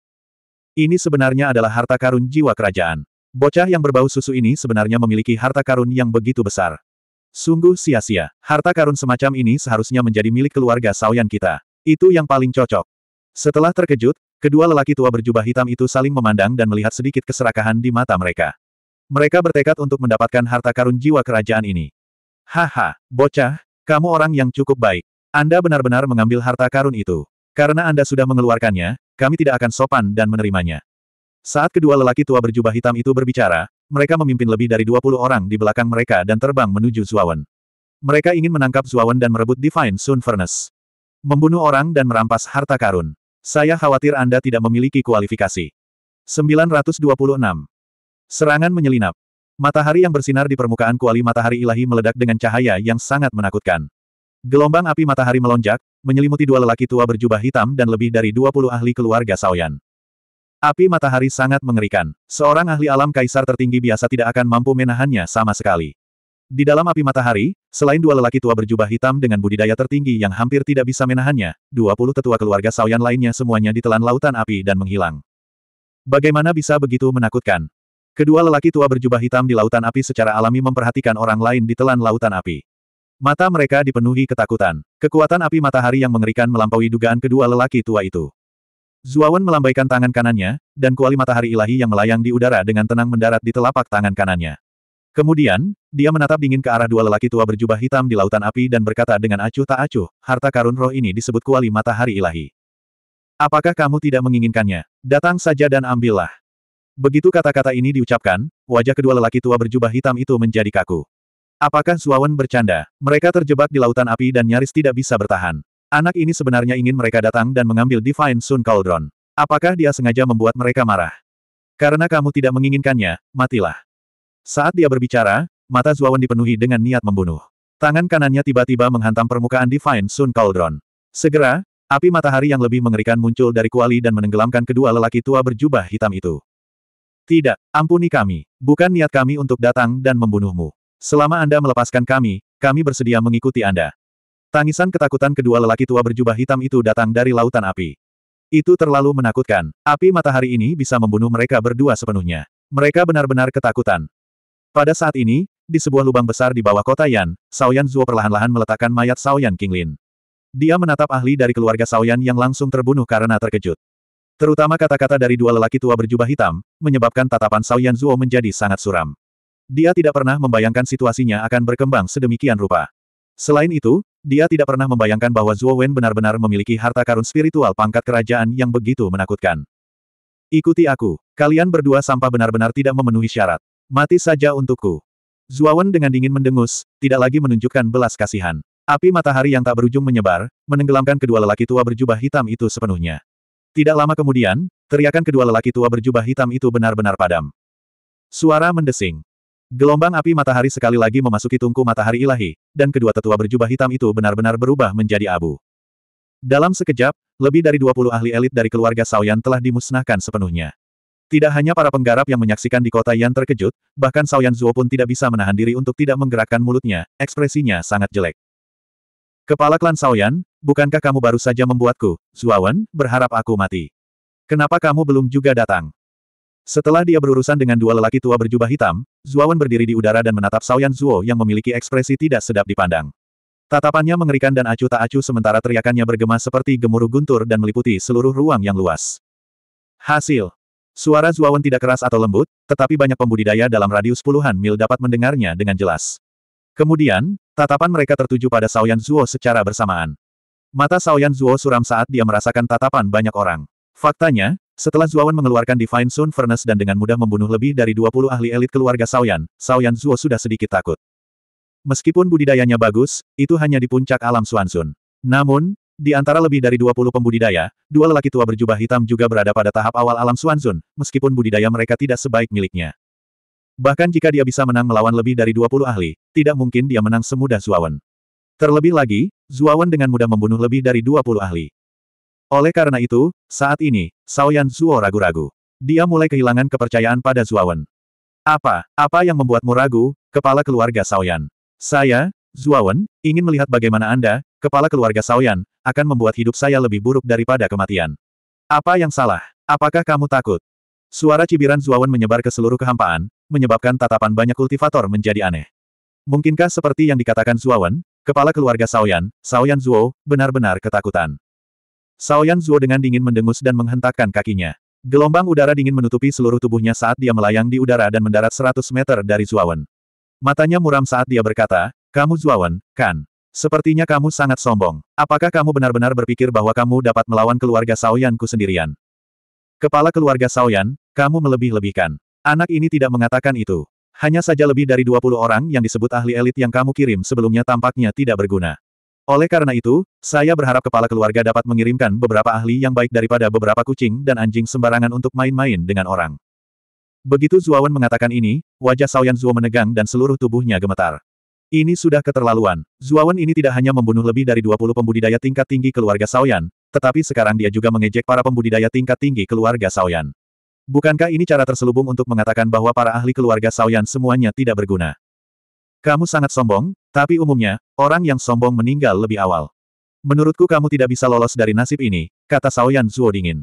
Ini sebenarnya adalah harta karun jiwa kerajaan. Bocah yang berbau susu ini sebenarnya memiliki harta karun yang begitu besar. Sungguh sia-sia, harta karun semacam ini seharusnya menjadi milik keluarga Saoyan kita. Itu yang paling cocok. Setelah terkejut, kedua lelaki tua berjubah hitam itu saling memandang dan melihat sedikit keserakahan di mata mereka. Mereka bertekad untuk mendapatkan harta karun jiwa kerajaan ini. Haha, bocah, kamu orang yang cukup baik. Anda benar-benar mengambil harta karun itu. Karena Anda sudah mengeluarkannya, kami tidak akan sopan dan menerimanya. Saat kedua lelaki tua berjubah hitam itu berbicara, mereka memimpin lebih dari 20 orang di belakang mereka dan terbang menuju Zuawan. Mereka ingin menangkap Zuawan dan merebut Divine Sun Furnace. Membunuh orang dan merampas harta karun. Saya khawatir Anda tidak memiliki kualifikasi. 926. Serangan menyelinap. Matahari yang bersinar di permukaan kuali matahari ilahi meledak dengan cahaya yang sangat menakutkan. Gelombang api matahari melonjak, menyelimuti dua lelaki tua berjubah hitam dan lebih dari 20 ahli keluarga Saoyan. Api matahari sangat mengerikan. Seorang ahli alam kaisar tertinggi biasa tidak akan mampu menahannya sama sekali. Di dalam api matahari, selain dua lelaki tua berjubah hitam dengan budidaya tertinggi yang hampir tidak bisa menahannya, 20 tetua keluarga Saoyan lainnya semuanya ditelan lautan api dan menghilang. Bagaimana bisa begitu menakutkan? Kedua lelaki tua berjubah hitam di lautan api secara alami memperhatikan orang lain ditelan lautan api. Mata mereka dipenuhi ketakutan. Kekuatan api matahari yang mengerikan melampaui dugaan kedua lelaki tua itu. Zuawan melambaikan tangan kanannya, dan kuali matahari ilahi yang melayang di udara dengan tenang mendarat di telapak tangan kanannya. Kemudian, dia menatap dingin ke arah dua lelaki tua berjubah hitam di lautan api dan berkata dengan acuh tak acuh, harta karun roh ini disebut kuali matahari ilahi. Apakah kamu tidak menginginkannya? Datang saja dan ambillah. Begitu kata-kata ini diucapkan, wajah kedua lelaki tua berjubah hitam itu menjadi kaku. Apakah Zuawan bercanda? Mereka terjebak di lautan api dan nyaris tidak bisa bertahan. Anak ini sebenarnya ingin mereka datang dan mengambil Divine Sun Cauldron. Apakah dia sengaja membuat mereka marah? Karena kamu tidak menginginkannya, matilah. Saat dia berbicara, mata Zuawan dipenuhi dengan niat membunuh. Tangan kanannya tiba-tiba menghantam permukaan Divine Sun Cauldron. Segera, api matahari yang lebih mengerikan muncul dari kuali dan menenggelamkan kedua lelaki tua berjubah hitam itu. Tidak, ampuni kami. Bukan niat kami untuk datang dan membunuhmu. Selama Anda melepaskan kami, kami bersedia mengikuti Anda. Tangisan ketakutan kedua lelaki tua berjubah hitam itu datang dari lautan api. Itu terlalu menakutkan. Api matahari ini bisa membunuh mereka berdua sepenuhnya. Mereka benar-benar ketakutan. Pada saat ini, di sebuah lubang besar di bawah kota Yan, Saoyan Zuo perlahan-lahan meletakkan mayat Saoyan Lin. Dia menatap ahli dari keluarga Saoyan yang langsung terbunuh karena terkejut. Terutama kata-kata dari dua lelaki tua berjubah hitam, menyebabkan tatapan Saoyan Zuo menjadi sangat suram. Dia tidak pernah membayangkan situasinya akan berkembang sedemikian rupa. Selain itu, dia tidak pernah membayangkan bahwa Zhuo Wen benar-benar memiliki harta karun spiritual pangkat kerajaan yang begitu menakutkan. Ikuti aku. Kalian berdua sampah benar-benar tidak memenuhi syarat. Mati saja untukku. Zhuo Wen dengan dingin mendengus, tidak lagi menunjukkan belas kasihan. Api matahari yang tak berujung menyebar, menenggelamkan kedua lelaki tua berjubah hitam itu sepenuhnya. Tidak lama kemudian, teriakan kedua lelaki tua berjubah hitam itu benar-benar padam. Suara mendesing. Gelombang api matahari sekali lagi memasuki tungku matahari ilahi, dan kedua tetua berjubah hitam itu benar-benar berubah menjadi abu. Dalam sekejap, lebih dari 20 ahli elit dari keluarga Saoyan telah dimusnahkan sepenuhnya. Tidak hanya para penggarap yang menyaksikan di kota Yan terkejut, bahkan Saoyan Zuo pun tidak bisa menahan diri untuk tidak menggerakkan mulutnya, ekspresinya sangat jelek. Kepala klan Saoyan, bukankah kamu baru saja membuatku, Zuo Wen, berharap aku mati? Kenapa kamu belum juga datang? Setelah dia berurusan dengan dua lelaki tua berjubah hitam, Zuawan berdiri di udara dan menatap Saoyan Zuo yang memiliki ekspresi tidak sedap dipandang. Tatapannya mengerikan dan acuh tak acuh sementara teriakannya bergema seperti gemuruh guntur dan meliputi seluruh ruang yang luas. Hasil. Suara Zuawan tidak keras atau lembut, tetapi banyak pembudidaya dalam radius puluhan mil dapat mendengarnya dengan jelas. Kemudian, tatapan mereka tertuju pada Saoyan Zuo secara bersamaan. Mata Saoyan Zuo suram saat dia merasakan tatapan banyak orang. Faktanya, setelah Zuowen mengeluarkan Divine Sun Furnace dan dengan mudah membunuh lebih dari 20 ahli elit keluarga Saoyan, Saoyan Zuo sudah sedikit takut. Meskipun budidayanya bagus, itu hanya di puncak alam Suansun. Namun, di antara lebih dari 20 pembudidaya, dua lelaki tua berjubah hitam juga berada pada tahap awal alam Suansun, meskipun budidaya mereka tidak sebaik miliknya. Bahkan jika dia bisa menang melawan lebih dari 20 ahli, tidak mungkin dia menang semudah Zuowen. Terlebih lagi, Zuawan dengan mudah membunuh lebih dari 20 ahli. Oleh karena itu, saat ini, Yan Zuo ragu-ragu. Dia mulai kehilangan kepercayaan pada Zuawan. Apa, apa yang membuatmu ragu, kepala keluarga Yan? Saya, Zuawan, ingin melihat bagaimana Anda, kepala keluarga Yan, akan membuat hidup saya lebih buruk daripada kematian. Apa yang salah? Apakah kamu takut? Suara cibiran Zuawan menyebar ke seluruh kehampaan, menyebabkan tatapan banyak kultivator menjadi aneh. Mungkinkah seperti yang dikatakan Zuawan, kepala keluarga Saoyan, Saoyan Zuo, benar-benar ketakutan. Yan Zuo dengan dingin mendengus dan menghentakkan kakinya. Gelombang udara dingin menutupi seluruh tubuhnya saat dia melayang di udara dan mendarat 100 meter dari Zuawan. Matanya muram saat dia berkata, kamu Zuawan, kan? Sepertinya kamu sangat sombong. Apakah kamu benar-benar berpikir bahwa kamu dapat melawan keluarga Saoyanku sendirian? Kepala keluarga Saoyan, kamu melebih-lebihkan. Anak ini tidak mengatakan itu. Hanya saja lebih dari 20 orang yang disebut ahli elit yang kamu kirim sebelumnya tampaknya tidak berguna. Oleh karena itu, saya berharap kepala keluarga dapat mengirimkan beberapa ahli yang baik daripada beberapa kucing dan anjing sembarangan untuk main-main dengan orang. Begitu Zuawan mengatakan ini, wajah Saoyan Zuo menegang dan seluruh tubuhnya gemetar. Ini sudah keterlaluan. Zuawan ini tidak hanya membunuh lebih dari 20 pembudidaya tingkat tinggi keluarga Saoyan, tetapi sekarang dia juga mengejek para pembudidaya tingkat tinggi keluarga Saoyan. Bukankah ini cara terselubung untuk mengatakan bahwa para ahli keluarga Saoyan semuanya tidak berguna? Kamu sangat sombong, tapi umumnya, orang yang sombong meninggal lebih awal. Menurutku kamu tidak bisa lolos dari nasib ini, kata Saoyan Zuo dingin.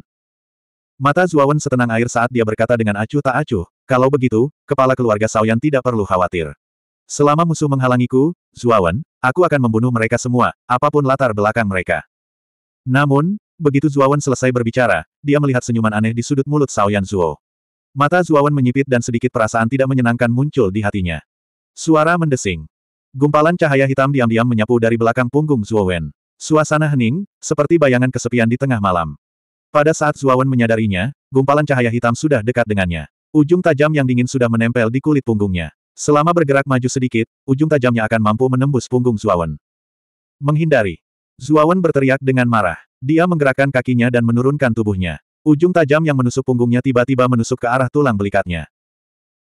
Mata Zuawan setenang air saat dia berkata dengan acuh tak acuh, kalau begitu, kepala keluarga Saoyan tidak perlu khawatir. Selama musuh menghalangiku, Zuawan, aku akan membunuh mereka semua, apapun latar belakang mereka. Namun, begitu Zuawan selesai berbicara, dia melihat senyuman aneh di sudut mulut Saoyan Zuo. Mata Zuawan menyipit dan sedikit perasaan tidak menyenangkan muncul di hatinya. Suara mendesing. Gumpalan cahaya hitam diam-diam menyapu dari belakang punggung Wen. Suasana hening, seperti bayangan kesepian di tengah malam. Pada saat Wen menyadarinya, gumpalan cahaya hitam sudah dekat dengannya. Ujung tajam yang dingin sudah menempel di kulit punggungnya. Selama bergerak maju sedikit, ujung tajamnya akan mampu menembus punggung Wen. Menghindari. Wen berteriak dengan marah. Dia menggerakkan kakinya dan menurunkan tubuhnya. Ujung tajam yang menusuk punggungnya tiba-tiba menusuk ke arah tulang belikatnya.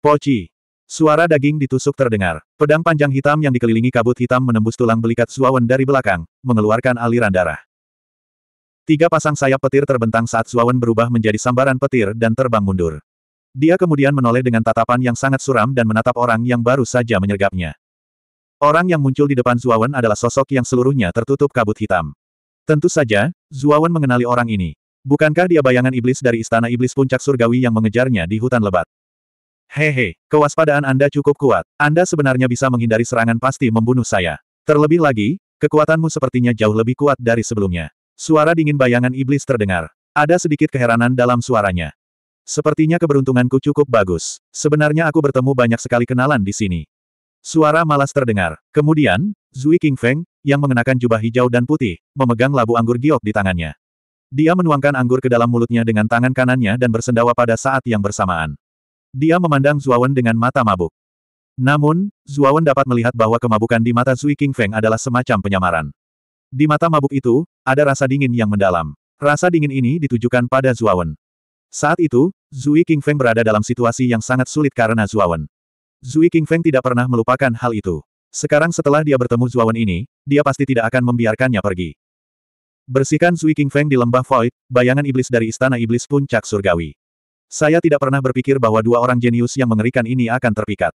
Poci. Suara daging ditusuk terdengar. Pedang panjang hitam yang dikelilingi kabut hitam menembus tulang belikat Suawan dari belakang, mengeluarkan aliran darah. Tiga pasang sayap petir terbentang saat Suawan berubah menjadi sambaran petir dan terbang mundur. Dia kemudian menoleh dengan tatapan yang sangat suram dan menatap orang yang baru saja menyergapnya. Orang yang muncul di depan Zuawan adalah sosok yang seluruhnya tertutup kabut hitam. Tentu saja, Zuawan mengenali orang ini. Bukankah dia bayangan iblis dari istana iblis puncak surgawi yang mengejarnya di hutan lebat? Hehe, kewaspadaan Anda cukup kuat. Anda sebenarnya bisa menghindari serangan pasti membunuh saya. Terlebih lagi, kekuatanmu sepertinya jauh lebih kuat dari sebelumnya. Suara dingin bayangan iblis terdengar. Ada sedikit keheranan dalam suaranya. Sepertinya keberuntunganku cukup bagus. Sebenarnya aku bertemu banyak sekali kenalan di sini. Suara malas terdengar. Kemudian, Zui King Feng, yang mengenakan jubah hijau dan putih, memegang labu anggur giok di tangannya. Dia menuangkan anggur ke dalam mulutnya dengan tangan kanannya dan bersendawa pada saat yang bersamaan. Dia memandang Zuawan dengan mata mabuk. Namun, Zuawan dapat melihat bahwa kemabukan di mata Zui King Feng adalah semacam penyamaran. Di mata mabuk itu, ada rasa dingin yang mendalam. Rasa dingin ini ditujukan pada Zuawan. Saat itu, Zui King Feng berada dalam situasi yang sangat sulit karena Zuawan. Zui King Feng tidak pernah melupakan hal itu. Sekarang setelah dia bertemu Zuawan ini, dia pasti tidak akan membiarkannya pergi. Bersihkan Zui King Feng di lembah Void, bayangan iblis dari istana iblis puncak surgawi. Saya tidak pernah berpikir bahwa dua orang jenius yang mengerikan ini akan terpikat.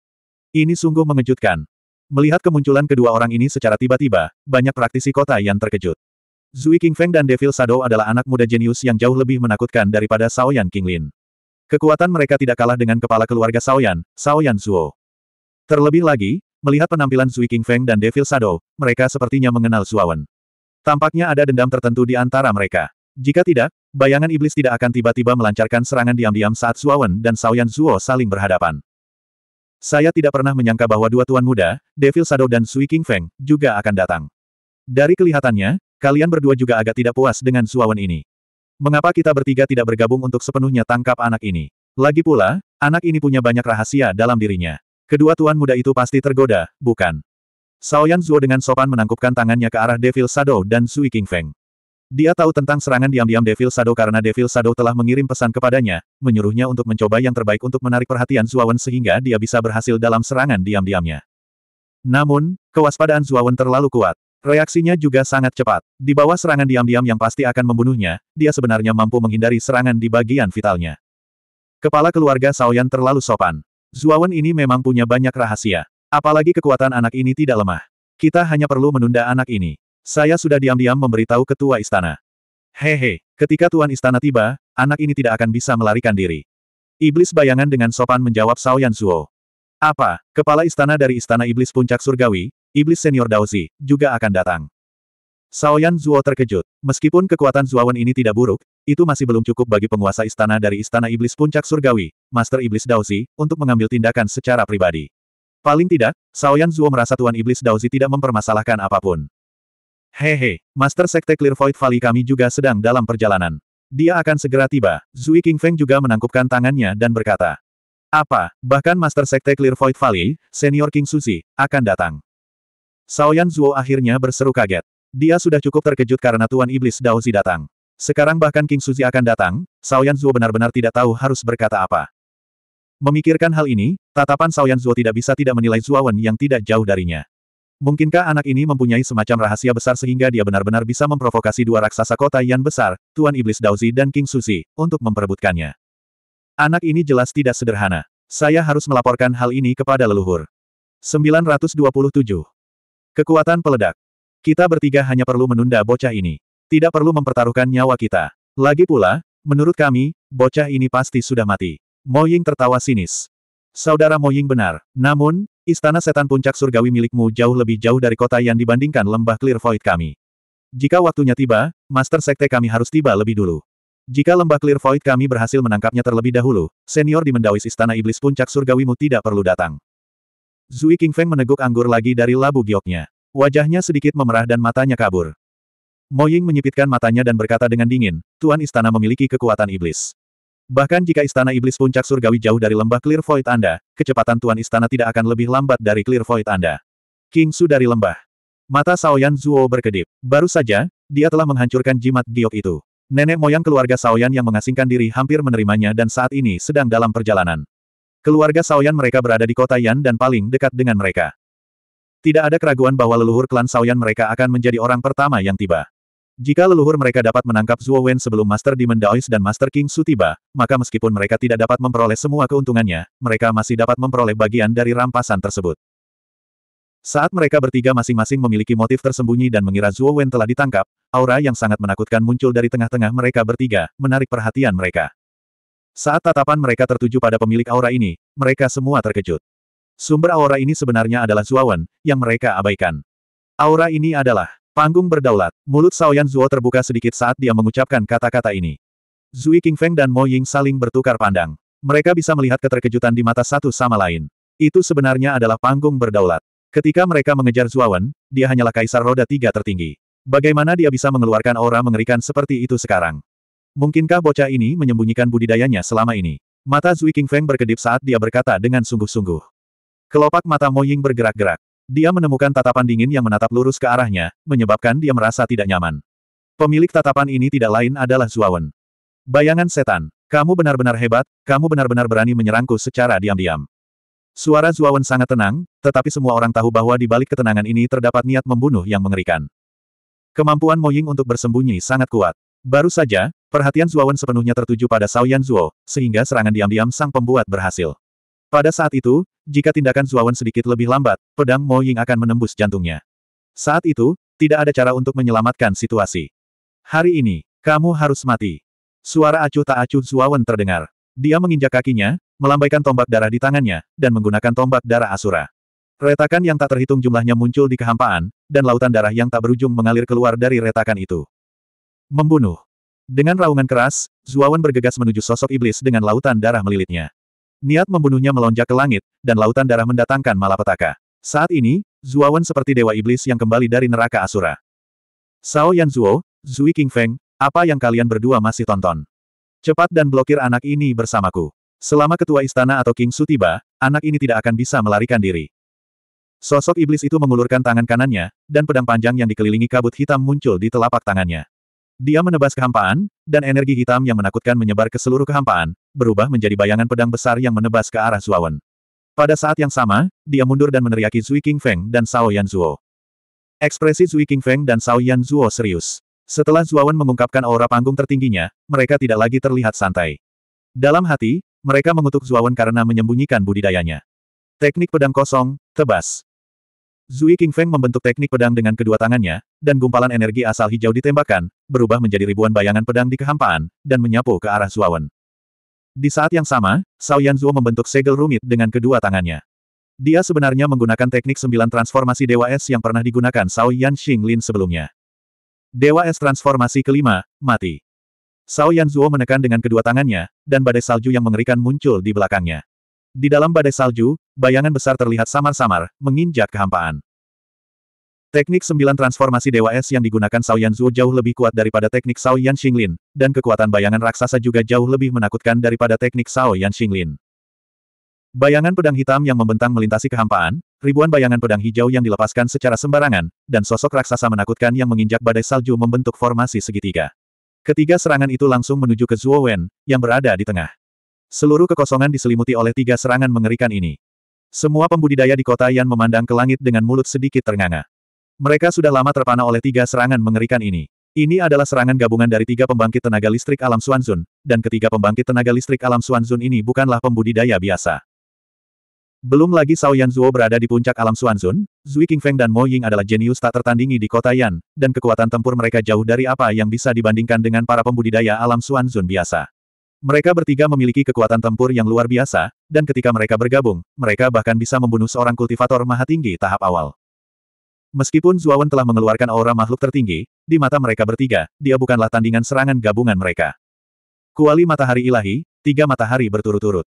Ini sungguh mengejutkan. Melihat kemunculan kedua orang ini secara tiba-tiba, banyak praktisi kota yang terkejut. Zui Feng dan Devil Shadow adalah anak muda jenius yang jauh lebih menakutkan daripada King Lin. Kekuatan mereka tidak kalah dengan kepala keluarga Shaoyan, Yan Zuo. Terlebih lagi, melihat penampilan Zui Feng dan Devil Shadow, mereka sepertinya mengenal Suawen. Tampaknya ada dendam tertentu di antara mereka. Jika tidak, bayangan iblis tidak akan tiba-tiba melancarkan serangan diam-diam saat Suawan dan Saoyan Zuo saling berhadapan. Saya tidak pernah menyangka bahwa dua tuan muda, Devil Shadow dan Sui King Feng, juga akan datang. Dari kelihatannya, kalian berdua juga agak tidak puas dengan Suawan ini. Mengapa kita bertiga tidak bergabung untuk sepenuhnya tangkap anak ini? Lagi pula, anak ini punya banyak rahasia dalam dirinya. Kedua tuan muda itu pasti tergoda, bukan? Saoyan Zuo dengan sopan menangkupkan tangannya ke arah Devil Shadow dan Sui King Feng. Dia tahu tentang serangan diam-diam Devil Shadow karena Devil Shadow telah mengirim pesan kepadanya, menyuruhnya untuk mencoba yang terbaik untuk menarik perhatian Zuawan sehingga dia bisa berhasil dalam serangan diam-diamnya. Namun, kewaspadaan Zuawan terlalu kuat. Reaksinya juga sangat cepat. Di bawah serangan diam-diam yang pasti akan membunuhnya, dia sebenarnya mampu menghindari serangan di bagian vitalnya. Kepala keluarga Saoyan terlalu sopan. Zuawan ini memang punya banyak rahasia. Apalagi kekuatan anak ini tidak lemah. Kita hanya perlu menunda anak ini. Saya sudah diam-diam memberitahu ketua istana. Hehe, ketika tuan istana tiba, anak ini tidak akan bisa melarikan diri. Iblis bayangan dengan sopan menjawab Sao Yan Zuo. Apa, kepala istana dari istana iblis puncak surgawi, iblis senior Daozi, juga akan datang. Sao Yan Zuo terkejut. Meskipun kekuatan Zuawan ini tidak buruk, itu masih belum cukup bagi penguasa istana dari istana iblis puncak surgawi, Master Iblis Daozi, untuk mengambil tindakan secara pribadi. Paling tidak, Sao Yan Zuo merasa Tuan Iblis Daozi tidak mempermasalahkan apapun. Hehe, Master Sekte Clear Void Valley kami juga sedang dalam perjalanan. Dia akan segera tiba. Zui King Feng juga menangkupkan tangannya dan berkata. Apa, bahkan Master Sekte Clear Void Valley, senior King Suzi, akan datang. Saoyan Zuo akhirnya berseru kaget. Dia sudah cukup terkejut karena Tuan Iblis Daozi datang. Sekarang bahkan King Suzi akan datang, Saoyan Zuo benar-benar tidak tahu harus berkata apa. Memikirkan hal ini, tatapan Saoyan Zuo tidak bisa tidak menilai Zuawan yang tidak jauh darinya. Mungkinkah anak ini mempunyai semacam rahasia besar sehingga dia benar-benar bisa memprovokasi dua raksasa kota yang besar, Tuan Iblis Dauzi dan King Susi, untuk memperebutkannya? Anak ini jelas tidak sederhana. Saya harus melaporkan hal ini kepada leluhur. 927. Kekuatan peledak. Kita bertiga hanya perlu menunda bocah ini. Tidak perlu mempertaruhkan nyawa kita. Lagi pula, menurut kami, bocah ini pasti sudah mati. Moying tertawa sinis. Saudara Moying benar. Namun, Istana setan puncak surgawi milikmu jauh lebih jauh dari kota yang dibandingkan lembah Clear Void kami. Jika waktunya tiba, Master Sekte kami harus tiba lebih dulu. Jika lembah Clear Void kami berhasil menangkapnya terlebih dahulu, senior di Mendawis Istana Iblis Puncak Surgawimu tidak perlu datang. Zui Feng meneguk anggur lagi dari labu gioknya. Wajahnya sedikit memerah dan matanya kabur. Mo Ying menyipitkan matanya dan berkata dengan dingin, Tuan Istana memiliki kekuatan iblis. Bahkan jika istana iblis puncak surgawi jauh dari lembah Clear Void Anda, kecepatan tuan istana tidak akan lebih lambat dari Clear Void Anda. King Su dari lembah. Mata Saoyan Zuo berkedip. Baru saja, dia telah menghancurkan jimat giok itu. Nenek moyang keluarga Saoyan yang mengasingkan diri hampir menerimanya dan saat ini sedang dalam perjalanan. Keluarga Saoyan mereka berada di kota Yan dan paling dekat dengan mereka. Tidak ada keraguan bahwa leluhur klan Saoyan mereka akan menjadi orang pertama yang tiba. Jika leluhur mereka dapat menangkap Zhuo Wen sebelum Master Demon Daois dan Master King Su tiba, maka meskipun mereka tidak dapat memperoleh semua keuntungannya, mereka masih dapat memperoleh bagian dari rampasan tersebut. Saat mereka bertiga masing-masing memiliki motif tersembunyi dan mengira Zhuo Wen telah ditangkap, aura yang sangat menakutkan muncul dari tengah-tengah mereka bertiga, menarik perhatian mereka. Saat tatapan mereka tertuju pada pemilik aura ini, mereka semua terkejut. Sumber aura ini sebenarnya adalah Zhuo Wen, yang mereka abaikan. Aura ini adalah Panggung berdaulat, mulut Saoyan Zuo terbuka sedikit saat dia mengucapkan kata-kata ini. Zui Qingfeng dan Mo Ying saling bertukar pandang. Mereka bisa melihat keterkejutan di mata satu sama lain. Itu sebenarnya adalah panggung berdaulat. Ketika mereka mengejar Zuawan, dia hanyalah kaisar roda tiga tertinggi. Bagaimana dia bisa mengeluarkan aura mengerikan seperti itu sekarang? Mungkinkah bocah ini menyembunyikan budidayanya selama ini? Mata Zui Qingfeng berkedip saat dia berkata dengan sungguh-sungguh. Kelopak mata Mo Ying bergerak-gerak. Dia menemukan tatapan dingin yang menatap lurus ke arahnya, menyebabkan dia merasa tidak nyaman. Pemilik tatapan ini tidak lain adalah Zuawan. Bayangan setan, kamu benar-benar hebat, kamu benar-benar berani menyerangku secara diam-diam. Suara Zuawan sangat tenang, tetapi semua orang tahu bahwa di balik ketenangan ini terdapat niat membunuh yang mengerikan. Kemampuan Mo Ying untuk bersembunyi sangat kuat. Baru saja, perhatian Zuawan sepenuhnya tertuju pada Sao Yan Zuo, sehingga serangan diam-diam sang pembuat berhasil. Pada saat itu, jika tindakan Zuawan sedikit lebih lambat, pedang Mo Ying akan menembus jantungnya. Saat itu, tidak ada cara untuk menyelamatkan situasi. Hari ini, kamu harus mati. Suara acuh tak acuh Zuawan terdengar. Dia menginjak kakinya, melambaikan tombak darah di tangannya, dan menggunakan tombak darah Asura. Retakan yang tak terhitung jumlahnya muncul di kehampaan, dan lautan darah yang tak berujung mengalir keluar dari retakan itu. Membunuh. Dengan raungan keras, Zuawan bergegas menuju sosok iblis dengan lautan darah melilitnya. Niat membunuhnya melonjak ke langit, dan lautan darah mendatangkan malapetaka. Saat ini, Zuawan seperti dewa iblis yang kembali dari neraka Asura. Sao Yan Zuo, Zui King Feng, apa yang kalian berdua masih tonton? Cepat dan blokir anak ini bersamaku. Selama ketua istana atau King Su tiba, anak ini tidak akan bisa melarikan diri. Sosok iblis itu mengulurkan tangan kanannya, dan pedang panjang yang dikelilingi kabut hitam muncul di telapak tangannya. Dia menebas kehampaan, dan energi hitam yang menakutkan menyebar ke seluruh kehampaan, berubah menjadi bayangan pedang besar yang menebas ke arah Zuawan. Pada saat yang sama, dia mundur dan meneriaki Zui King Feng dan Sao Yan Zuo. Ekspresi Zui King Feng dan Sao Yan Zuo serius. Setelah Zuawan mengungkapkan aura panggung tertingginya, mereka tidak lagi terlihat santai. Dalam hati, mereka mengutuk Zuawan karena menyembunyikan budidayanya. Teknik pedang kosong, tebas. Zui King Feng membentuk teknik pedang dengan kedua tangannya, dan gumpalan energi asal hijau ditembakkan, berubah menjadi ribuan bayangan pedang di kehampaan, dan menyapu ke arah Zuawan. Di saat yang sama, Sao Yanzuo membentuk segel rumit dengan kedua tangannya. Dia sebenarnya menggunakan teknik sembilan transformasi Dewa Es yang pernah digunakan Sao Yan Xing Lin sebelumnya. Dewa Es transformasi kelima, mati. Sao Yanzuo menekan dengan kedua tangannya, dan badai salju yang mengerikan muncul di belakangnya. Di dalam badai salju, bayangan besar terlihat samar-samar, menginjak kehampaan. Teknik sembilan transformasi Dewa Es yang digunakan Sao Zuo jauh lebih kuat daripada teknik Sao Yan Xinglin, dan kekuatan bayangan raksasa juga jauh lebih menakutkan daripada teknik Sao Yan Xinglin. Bayangan pedang hitam yang membentang melintasi kehampaan, ribuan bayangan pedang hijau yang dilepaskan secara sembarangan, dan sosok raksasa menakutkan yang menginjak badai salju membentuk formasi segitiga. Ketiga serangan itu langsung menuju ke Zhuo Wen, yang berada di tengah. Seluruh kekosongan diselimuti oleh tiga serangan mengerikan ini. Semua pembudidaya di kota Yan memandang ke langit dengan mulut sedikit ternganga. Mereka sudah lama terpana oleh tiga serangan mengerikan ini. Ini adalah serangan gabungan dari tiga pembangkit tenaga listrik alam Suanzun, dan ketiga pembangkit tenaga listrik alam Suanzun ini bukanlah pembudidaya biasa. Belum lagi Sao Yan Zuo berada di puncak alam Suanzun, Zui Qingfeng dan Mo Ying adalah jenius tak tertandingi di kota Yan, dan kekuatan tempur mereka jauh dari apa yang bisa dibandingkan dengan para pembudidaya alam Suanzun biasa. Mereka bertiga memiliki kekuatan tempur yang luar biasa, dan ketika mereka bergabung, mereka bahkan bisa membunuh seorang kultivator maha tinggi tahap awal. Meskipun Zuawan telah mengeluarkan aura makhluk tertinggi, di mata mereka bertiga, dia bukanlah tandingan serangan gabungan mereka. Kuali matahari ilahi, tiga matahari berturut-turut.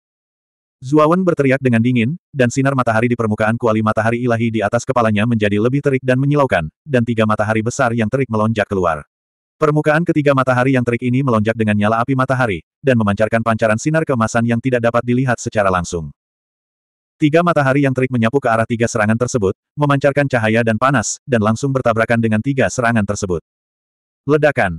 Zuawan berteriak dengan dingin, dan sinar matahari di permukaan kuali matahari ilahi di atas kepalanya menjadi lebih terik dan menyilaukan, dan tiga matahari besar yang terik melonjak keluar. Permukaan ketiga matahari yang terik ini melonjak dengan nyala api matahari, dan memancarkan pancaran sinar kemasan yang tidak dapat dilihat secara langsung. Tiga matahari yang terik menyapu ke arah tiga serangan tersebut, memancarkan cahaya dan panas, dan langsung bertabrakan dengan tiga serangan tersebut. Ledakan.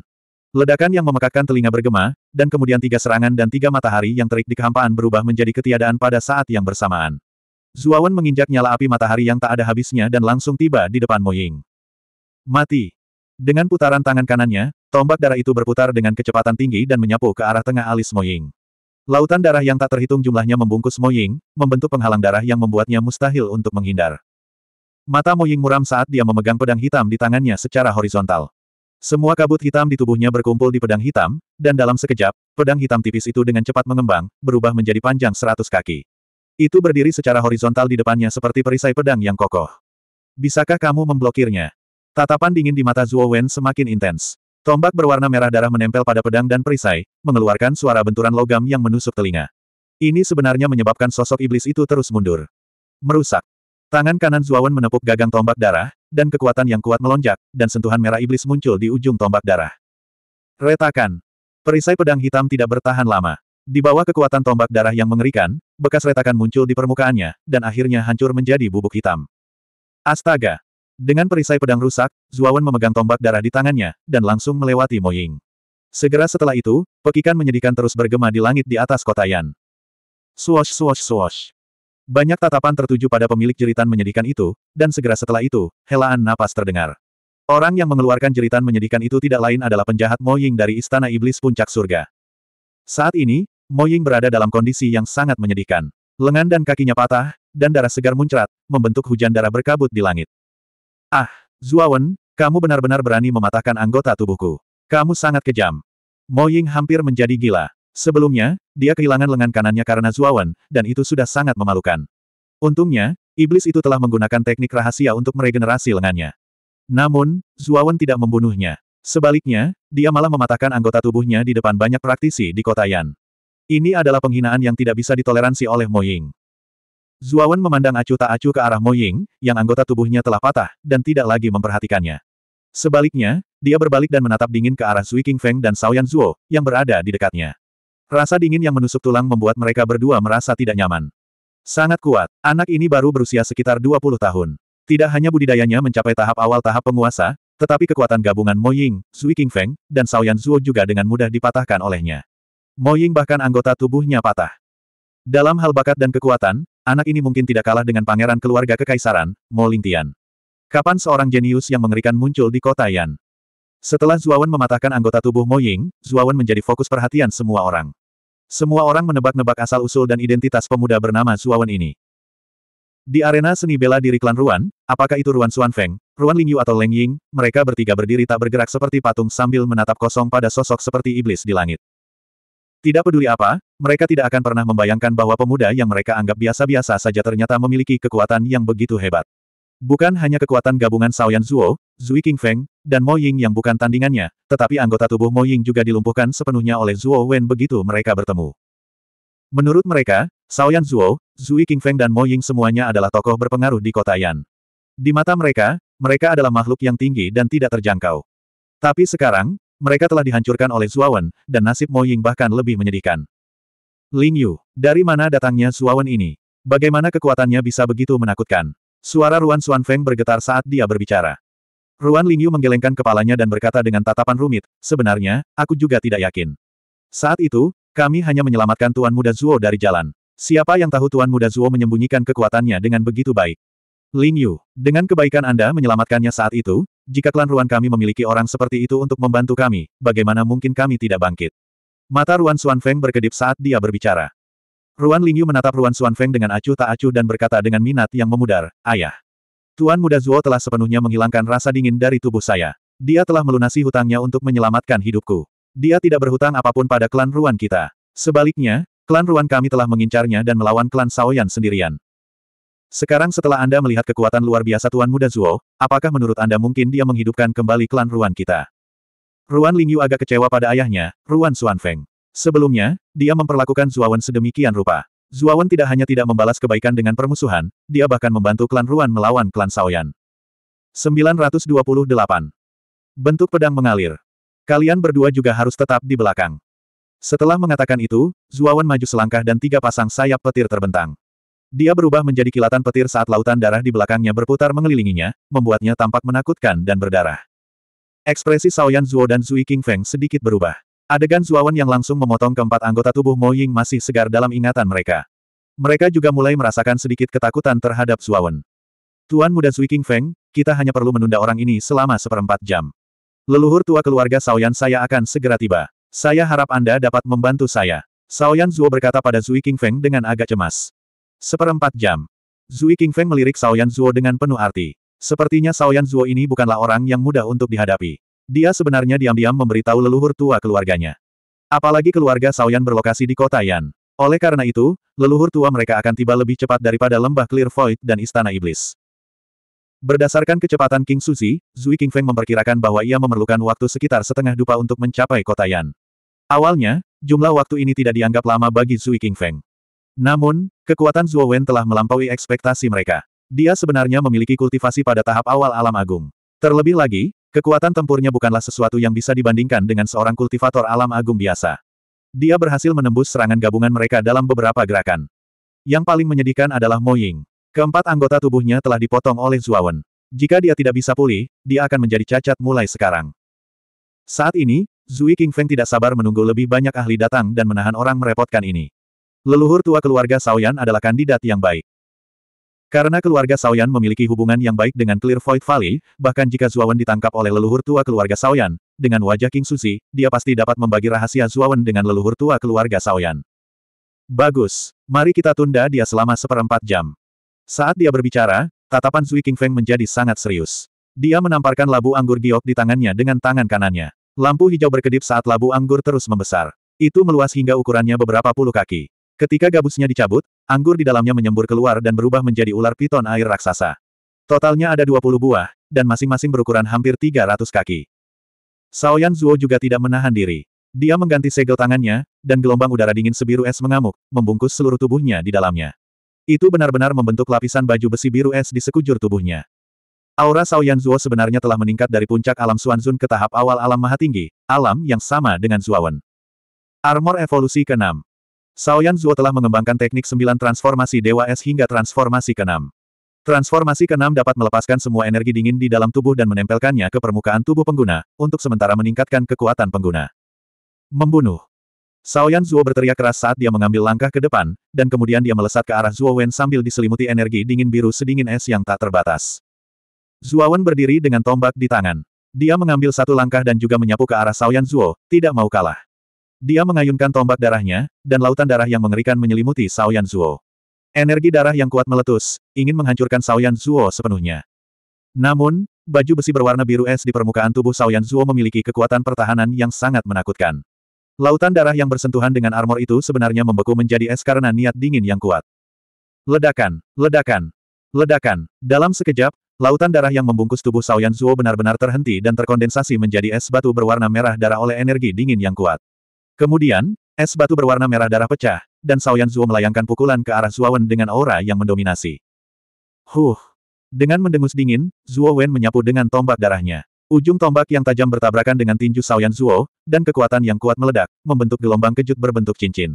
Ledakan yang memekakkan telinga bergema, dan kemudian tiga serangan dan tiga matahari yang terik di kehampaan berubah menjadi ketiadaan pada saat yang bersamaan. Zuawan menginjak nyala api matahari yang tak ada habisnya dan langsung tiba di depan Moying. Mati. Dengan putaran tangan kanannya, tombak darah itu berputar dengan kecepatan tinggi dan menyapu ke arah tengah alis Moying. Lautan darah yang tak terhitung jumlahnya membungkus Moying, membentuk penghalang darah yang membuatnya mustahil untuk menghindar. Mata Moying muram saat dia memegang pedang hitam di tangannya secara horizontal. Semua kabut hitam di tubuhnya berkumpul di pedang hitam, dan dalam sekejap, pedang hitam tipis itu dengan cepat mengembang, berubah menjadi panjang seratus kaki. Itu berdiri secara horizontal di depannya seperti perisai pedang yang kokoh. Bisakah kamu memblokirnya? Tatapan dingin di mata Zuo Wen semakin intens. Tombak berwarna merah darah menempel pada pedang dan perisai, mengeluarkan suara benturan logam yang menusuk telinga. Ini sebenarnya menyebabkan sosok iblis itu terus mundur. Merusak. Tangan kanan Zuo Wen menepuk gagang tombak darah, dan kekuatan yang kuat melonjak, dan sentuhan merah iblis muncul di ujung tombak darah. Retakan. Perisai pedang hitam tidak bertahan lama. Di bawah kekuatan tombak darah yang mengerikan, bekas retakan muncul di permukaannya, dan akhirnya hancur menjadi bubuk hitam. Astaga! Dengan perisai pedang rusak, Zuawan memegang tombak darah di tangannya, dan langsung melewati Ying. Segera setelah itu, pekikan menyedihkan terus bergema di langit di atas kota Yan. Swash swash swash. Banyak tatapan tertuju pada pemilik jeritan menyedihkan itu, dan segera setelah itu, helaan napas terdengar. Orang yang mengeluarkan jeritan menyedihkan itu tidak lain adalah penjahat Ying dari Istana Iblis Puncak Surga. Saat ini, Ying berada dalam kondisi yang sangat menyedihkan. Lengan dan kakinya patah, dan darah segar muncrat, membentuk hujan darah berkabut di langit. Ah, Zuawan, kamu benar-benar berani mematahkan anggota tubuhku. Kamu sangat kejam. Mo Ying hampir menjadi gila. Sebelumnya, dia kehilangan lengan kanannya karena Zuawan, dan itu sudah sangat memalukan. Untungnya, iblis itu telah menggunakan teknik rahasia untuk meregenerasi lengannya. Namun, Zuawan tidak membunuhnya. Sebaliknya, dia malah mematahkan anggota tubuhnya di depan banyak praktisi di kota Yan. Ini adalah penghinaan yang tidak bisa ditoleransi oleh Mo Ying. Zuawan memandang acu tak acu ke arah Moying, yang anggota tubuhnya telah patah, dan tidak lagi memperhatikannya. Sebaliknya, dia berbalik dan menatap dingin ke arah Sui King Feng dan Saoyan Zuo, yang berada di dekatnya. Rasa dingin yang menusuk tulang membuat mereka berdua merasa tidak nyaman. Sangat kuat, anak ini baru berusia sekitar 20 tahun. Tidak hanya budidayanya mencapai tahap awal tahap penguasa, tetapi kekuatan gabungan Mo Ying, Sui King Feng, dan Saoyan Zuo juga dengan mudah dipatahkan olehnya. Mo Ying bahkan anggota tubuhnya patah. Dalam hal bakat dan kekuatan, anak ini mungkin tidak kalah dengan pangeran keluarga kekaisaran, Mo Lingtian. Kapan seorang jenius yang mengerikan muncul di kota Yan? Setelah Zuawan mematahkan anggota tubuh Mo Ying, Zuawan menjadi fokus perhatian semua orang. Semua orang menebak-nebak asal-usul dan identitas pemuda bernama Zuawan ini. Di arena seni bela diri klan Ruan, apakah itu Ruan Xuanfeng, Ruan Lingyu atau Leng Ying, mereka bertiga berdiri tak bergerak seperti patung sambil menatap kosong pada sosok seperti iblis di langit. Tidak peduli apa, mereka tidak akan pernah membayangkan bahwa pemuda yang mereka anggap biasa-biasa saja ternyata memiliki kekuatan yang begitu hebat. Bukan hanya kekuatan gabungan Saoyan Zuo, Zui Feng, dan Mo Ying yang bukan tandingannya, tetapi anggota tubuh Mo Ying juga dilumpuhkan sepenuhnya oleh Zuo Wen begitu mereka bertemu. Menurut mereka, Saoyan Zuo, Zui Feng, dan Mo Ying semuanya adalah tokoh berpengaruh di kota Yan. Di mata mereka, mereka adalah makhluk yang tinggi dan tidak terjangkau. Tapi sekarang, mereka telah dihancurkan oleh Wen, dan nasib Mo Ying bahkan lebih menyedihkan. Ling Yu, dari mana datangnya Suawan ini? Bagaimana kekuatannya bisa begitu menakutkan? Suara Ruan Feng bergetar saat dia berbicara. Ruan Yu menggelengkan kepalanya dan berkata dengan tatapan rumit, sebenarnya, aku juga tidak yakin. Saat itu, kami hanya menyelamatkan Tuan Muda Zuo dari jalan. Siapa yang tahu Tuan Muda Zuo menyembunyikan kekuatannya dengan begitu baik? Ling Yu, dengan kebaikan Anda menyelamatkannya saat itu, jika klan Ruan kami memiliki orang seperti itu untuk membantu kami, bagaimana mungkin kami tidak bangkit? Mata Ruan Feng berkedip saat dia berbicara. Ruan Lingyu menatap Ruan Feng dengan acuh tak acuh dan berkata dengan minat yang memudar, Ayah. Tuan muda Zuo telah sepenuhnya menghilangkan rasa dingin dari tubuh saya. Dia telah melunasi hutangnya untuk menyelamatkan hidupku. Dia tidak berhutang apapun pada klan Ruan kita. Sebaliknya, klan Ruan kami telah mengincarnya dan melawan klan Saoyan sendirian. Sekarang setelah Anda melihat kekuatan luar biasa Tuan Muda Zuo, apakah menurut Anda mungkin dia menghidupkan kembali klan Ruan kita? Ruan Lingyu agak kecewa pada ayahnya, Ruan Xuanfeng. Sebelumnya, dia memperlakukan Zuawan sedemikian rupa. Zuawan tidak hanya tidak membalas kebaikan dengan permusuhan, dia bahkan membantu klan Ruan melawan klan Saoyan. 928. Bentuk pedang mengalir. Kalian berdua juga harus tetap di belakang. Setelah mengatakan itu, Zuawan maju selangkah dan tiga pasang sayap petir terbentang. Dia berubah menjadi kilatan petir saat lautan darah di belakangnya berputar mengelilinginya, membuatnya tampak menakutkan dan berdarah. Ekspresi Saoyan Zuo dan Zui King Feng sedikit berubah. Adegan Zuawan yang langsung memotong keempat anggota tubuh Mo Ying masih segar dalam ingatan mereka. Mereka juga mulai merasakan sedikit ketakutan terhadap Zuawan. Tuan muda Zui King Feng, kita hanya perlu menunda orang ini selama seperempat jam. Leluhur tua keluarga Saoyan saya akan segera tiba. Saya harap Anda dapat membantu saya. Saoyan Zuo berkata pada Zui King Feng dengan agak cemas. Seperempat jam. Zui King Feng melirik Saoyan Zuo dengan penuh arti. Sepertinya sao yan Zuo ini bukanlah orang yang mudah untuk dihadapi. Dia sebenarnya diam-diam memberitahu leluhur tua keluarganya. Apalagi keluarga sao yan berlokasi di kota Yan. Oleh karena itu, leluhur tua mereka akan tiba lebih cepat daripada lembah Clear Void dan Istana Iblis. Berdasarkan kecepatan King Suzi, Zui feng memperkirakan bahwa ia memerlukan waktu sekitar setengah dupa untuk mencapai kota Yan. Awalnya, jumlah waktu ini tidak dianggap lama bagi Zui feng. Namun, kekuatan Zhuo Wen telah melampaui ekspektasi mereka. Dia sebenarnya memiliki kultivasi pada tahap awal alam agung. Terlebih lagi, kekuatan tempurnya bukanlah sesuatu yang bisa dibandingkan dengan seorang kultivator alam agung biasa. Dia berhasil menembus serangan gabungan mereka dalam beberapa gerakan. Yang paling menyedihkan adalah Mo Ying. Keempat anggota tubuhnya telah dipotong oleh Zuawan. Jika dia tidak bisa pulih, dia akan menjadi cacat mulai sekarang. Saat ini, Zui Feng tidak sabar menunggu lebih banyak ahli datang dan menahan orang merepotkan ini. Leluhur tua keluarga Saoyan adalah kandidat yang baik. Karena keluarga Saoyan memiliki hubungan yang baik dengan Clear Void Valley, bahkan jika Zuawan ditangkap oleh leluhur tua keluarga Saoyan, dengan wajah King Susi, dia pasti dapat membagi rahasia Zuawan dengan leluhur tua keluarga Saoyan. Bagus, mari kita tunda dia selama seperempat jam. Saat dia berbicara, tatapan Zui King Feng menjadi sangat serius. Dia menamparkan labu anggur giok di tangannya dengan tangan kanannya. Lampu hijau berkedip saat labu anggur terus membesar. Itu meluas hingga ukurannya beberapa puluh kaki. Ketika gabusnya dicabut, Anggur di dalamnya menyembur keluar dan berubah menjadi ular piton air raksasa. Totalnya ada 20 buah, dan masing-masing berukuran hampir 300 kaki. Saoyan Zuo juga tidak menahan diri. Dia mengganti segel tangannya, dan gelombang udara dingin sebiru es mengamuk, membungkus seluruh tubuhnya di dalamnya. Itu benar-benar membentuk lapisan baju besi biru es di sekujur tubuhnya. Aura Saoyan Zuo sebenarnya telah meningkat dari puncak alam Suanzun ke tahap awal alam maha tinggi, alam yang sama dengan Zuawan. Armor evolusi ke Yan Zhuo telah mengembangkan teknik sembilan transformasi Dewa Es hingga transformasi keenam. Transformasi keenam dapat melepaskan semua energi dingin di dalam tubuh dan menempelkannya ke permukaan tubuh pengguna, untuk sementara meningkatkan kekuatan pengguna. Membunuh. Yan Zhuo berteriak keras saat dia mengambil langkah ke depan, dan kemudian dia melesat ke arah Zhuo Wen sambil diselimuti energi dingin biru sedingin es yang tak terbatas. Zhuo Wen berdiri dengan tombak di tangan. Dia mengambil satu langkah dan juga menyapu ke arah Yan Zhuo, tidak mau kalah. Dia mengayunkan tombak darahnya, dan lautan darah yang mengerikan menyelimuti Saoyan Zuo. Energi darah yang kuat meletus, ingin menghancurkan Saoyan Zuo sepenuhnya. Namun, baju besi berwarna biru es di permukaan tubuh Saoyan Zuo memiliki kekuatan pertahanan yang sangat menakutkan. Lautan darah yang bersentuhan dengan armor itu sebenarnya membeku menjadi es karena niat dingin yang kuat. Ledakan, ledakan, ledakan. Dalam sekejap, Lautan darah yang membungkus tubuh Saoyan Zuo benar-benar terhenti dan terkondensasi menjadi es batu berwarna merah darah oleh energi dingin yang kuat. Kemudian, es batu berwarna merah darah pecah, dan Saoyan Zuo melayangkan pukulan ke arah Wen dengan aura yang mendominasi. Huh! Dengan mendengus dingin, Zuo Wen menyapu dengan tombak darahnya. Ujung tombak yang tajam bertabrakan dengan tinju Saoyan Zuo, dan kekuatan yang kuat meledak, membentuk gelombang kejut berbentuk cincin.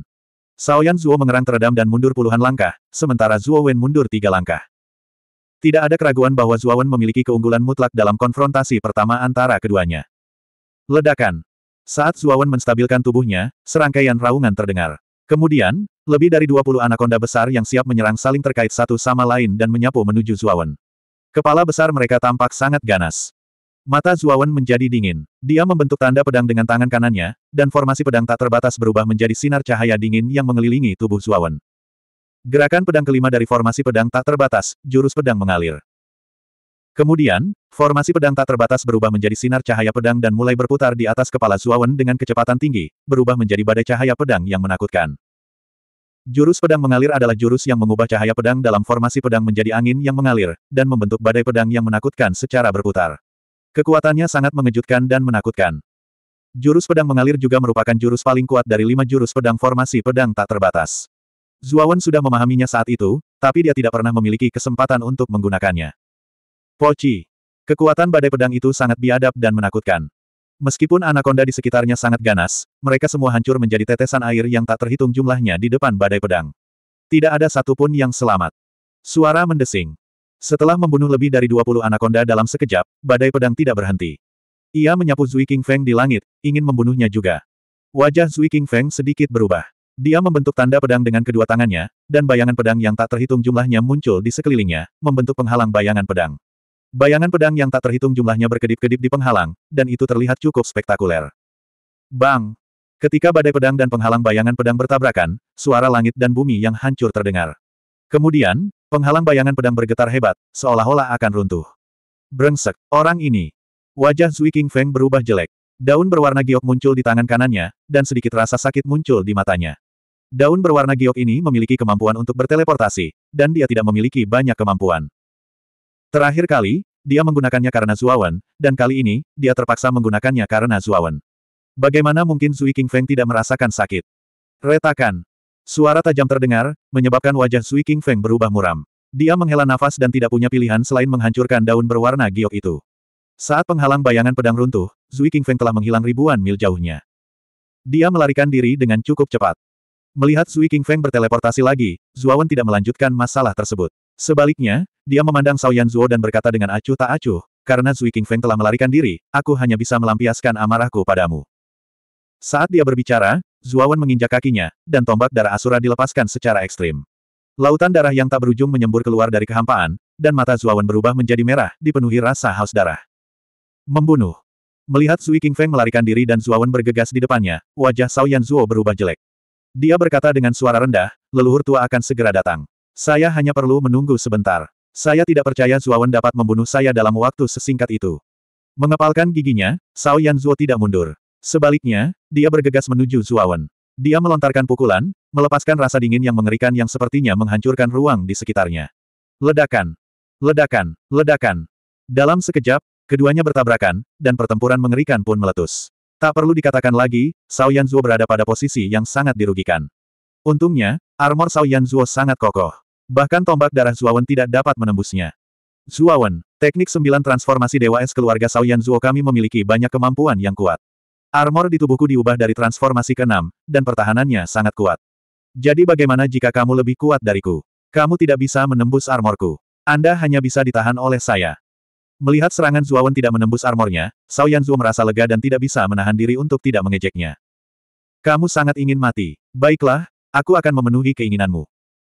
Saoyan Zuo mengerang teredam dan mundur puluhan langkah, sementara Zuo Wen mundur tiga langkah. Tidak ada keraguan bahwa Wen memiliki keunggulan mutlak dalam konfrontasi pertama antara keduanya. Ledakan. Saat Zuawan menstabilkan tubuhnya, serangkaian raungan terdengar. Kemudian, lebih dari 20 anakonda besar yang siap menyerang saling terkait satu sama lain dan menyapu menuju Zuawan. Kepala besar mereka tampak sangat ganas. Mata Zuawan menjadi dingin. Dia membentuk tanda pedang dengan tangan kanannya, dan formasi pedang tak terbatas berubah menjadi sinar cahaya dingin yang mengelilingi tubuh Zuawan. Gerakan pedang kelima dari formasi pedang tak terbatas, jurus pedang mengalir. Kemudian, formasi pedang tak terbatas berubah menjadi sinar cahaya pedang dan mulai berputar di atas kepala Zuawan dengan kecepatan tinggi, berubah menjadi badai cahaya pedang yang menakutkan. Jurus pedang mengalir adalah jurus yang mengubah cahaya pedang dalam formasi pedang menjadi angin yang mengalir, dan membentuk badai pedang yang menakutkan secara berputar. Kekuatannya sangat mengejutkan dan menakutkan. Jurus pedang mengalir juga merupakan jurus paling kuat dari lima jurus pedang formasi pedang tak terbatas. Zuawan sudah memahaminya saat itu, tapi dia tidak pernah memiliki kesempatan untuk menggunakannya. Poci. Kekuatan badai pedang itu sangat biadab dan menakutkan. Meskipun anakonda di sekitarnya sangat ganas, mereka semua hancur menjadi tetesan air yang tak terhitung jumlahnya di depan badai pedang. Tidak ada satupun yang selamat. Suara mendesing. Setelah membunuh lebih dari 20 anakonda dalam sekejap, badai pedang tidak berhenti. Ia menyapu Zui King Feng di langit, ingin membunuhnya juga. Wajah Zui King Feng sedikit berubah. Dia membentuk tanda pedang dengan kedua tangannya, dan bayangan pedang yang tak terhitung jumlahnya muncul di sekelilingnya, membentuk penghalang bayangan pedang. Bayangan pedang yang tak terhitung jumlahnya berkedip-kedip di penghalang, dan itu terlihat cukup spektakuler. Bang! Ketika badai pedang dan penghalang bayangan pedang bertabrakan, suara langit dan bumi yang hancur terdengar. Kemudian, penghalang bayangan pedang bergetar hebat, seolah-olah akan runtuh. Brengsek, orang ini. Wajah Zui King Feng berubah jelek. Daun berwarna giok muncul di tangan kanannya, dan sedikit rasa sakit muncul di matanya. Daun berwarna giok ini memiliki kemampuan untuk berteleportasi, dan dia tidak memiliki banyak kemampuan. Terakhir kali, dia menggunakannya karena Zuawan, dan kali ini, dia terpaksa menggunakannya karena Zuawan. Bagaimana mungkin Zui King Feng tidak merasakan sakit? Retakan. Suara tajam terdengar, menyebabkan wajah Zui King Feng berubah muram. Dia menghela nafas dan tidak punya pilihan selain menghancurkan daun berwarna giok itu. Saat penghalang bayangan pedang runtuh, Zui King Feng telah menghilang ribuan mil jauhnya. Dia melarikan diri dengan cukup cepat. Melihat Zui King Feng berteleportasi lagi, Zuawan tidak melanjutkan masalah tersebut. Sebaliknya, dia memandang Sao Zuo dan berkata dengan acuh tak acuh, karena Zui King Feng telah melarikan diri, aku hanya bisa melampiaskan amarahku padamu. Saat dia berbicara, Zuawan menginjak kakinya, dan tombak darah Asura dilepaskan secara ekstrim. Lautan darah yang tak berujung menyembur keluar dari kehampaan, dan mata Zuawan berubah menjadi merah, dipenuhi rasa haus darah. Membunuh. Melihat Zui King Feng melarikan diri dan Zuawan bergegas di depannya, wajah Sao Zuo berubah jelek. Dia berkata dengan suara rendah, leluhur tua akan segera datang. Saya hanya perlu menunggu sebentar. Saya tidak percaya Zuawan dapat membunuh saya dalam waktu sesingkat itu. Mengepalkan giginya, Sao Yanzuo tidak mundur. Sebaliknya, dia bergegas menuju Zuawan. Dia melontarkan pukulan, melepaskan rasa dingin yang mengerikan yang sepertinya menghancurkan ruang di sekitarnya. Ledakan! Ledakan! Ledakan! Dalam sekejap, keduanya bertabrakan, dan pertempuran mengerikan pun meletus. Tak perlu dikatakan lagi, Sao Yanzuo berada pada posisi yang sangat dirugikan. Untungnya, armor Sao Yanzuo sangat kokoh. Bahkan tombak darah Zuawan tidak dapat menembusnya. Zuawan, teknik sembilan transformasi Dewa Es keluarga Saoyan Zuo kami memiliki banyak kemampuan yang kuat. Armor di tubuhku diubah dari transformasi keenam, dan pertahanannya sangat kuat. Jadi bagaimana jika kamu lebih kuat dariku? Kamu tidak bisa menembus armorku. Anda hanya bisa ditahan oleh saya. Melihat serangan Zuawan tidak menembus armornya, Saoyan Zuo merasa lega dan tidak bisa menahan diri untuk tidak mengejeknya. Kamu sangat ingin mati. Baiklah, aku akan memenuhi keinginanmu.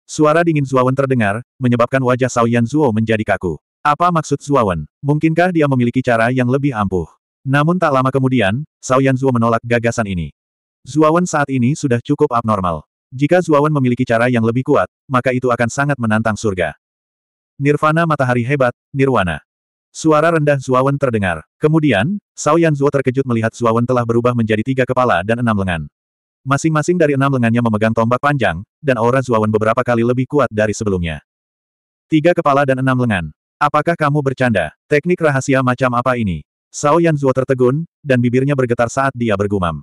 Suara dingin Zuawan terdengar, menyebabkan wajah Sao Yan Zuo menjadi kaku. Apa maksud Zuawan? Mungkinkah dia memiliki cara yang lebih ampuh? Namun tak lama kemudian, Sao Yan Zuo menolak gagasan ini. Zuawan saat ini sudah cukup abnormal. Jika Zuawan memiliki cara yang lebih kuat, maka itu akan sangat menantang surga. Nirvana matahari hebat, Nirwana. Suara rendah Zuawan terdengar. Kemudian, Sao Zuo terkejut melihat Zuawan telah berubah menjadi tiga kepala dan enam lengan. Masing-masing dari enam lengannya memegang tombak panjang, dan aura Zuawan beberapa kali lebih kuat dari sebelumnya. Tiga kepala dan enam lengan. Apakah kamu bercanda? Teknik rahasia macam apa ini? Sao Yan Zuo tertegun, dan bibirnya bergetar saat dia bergumam.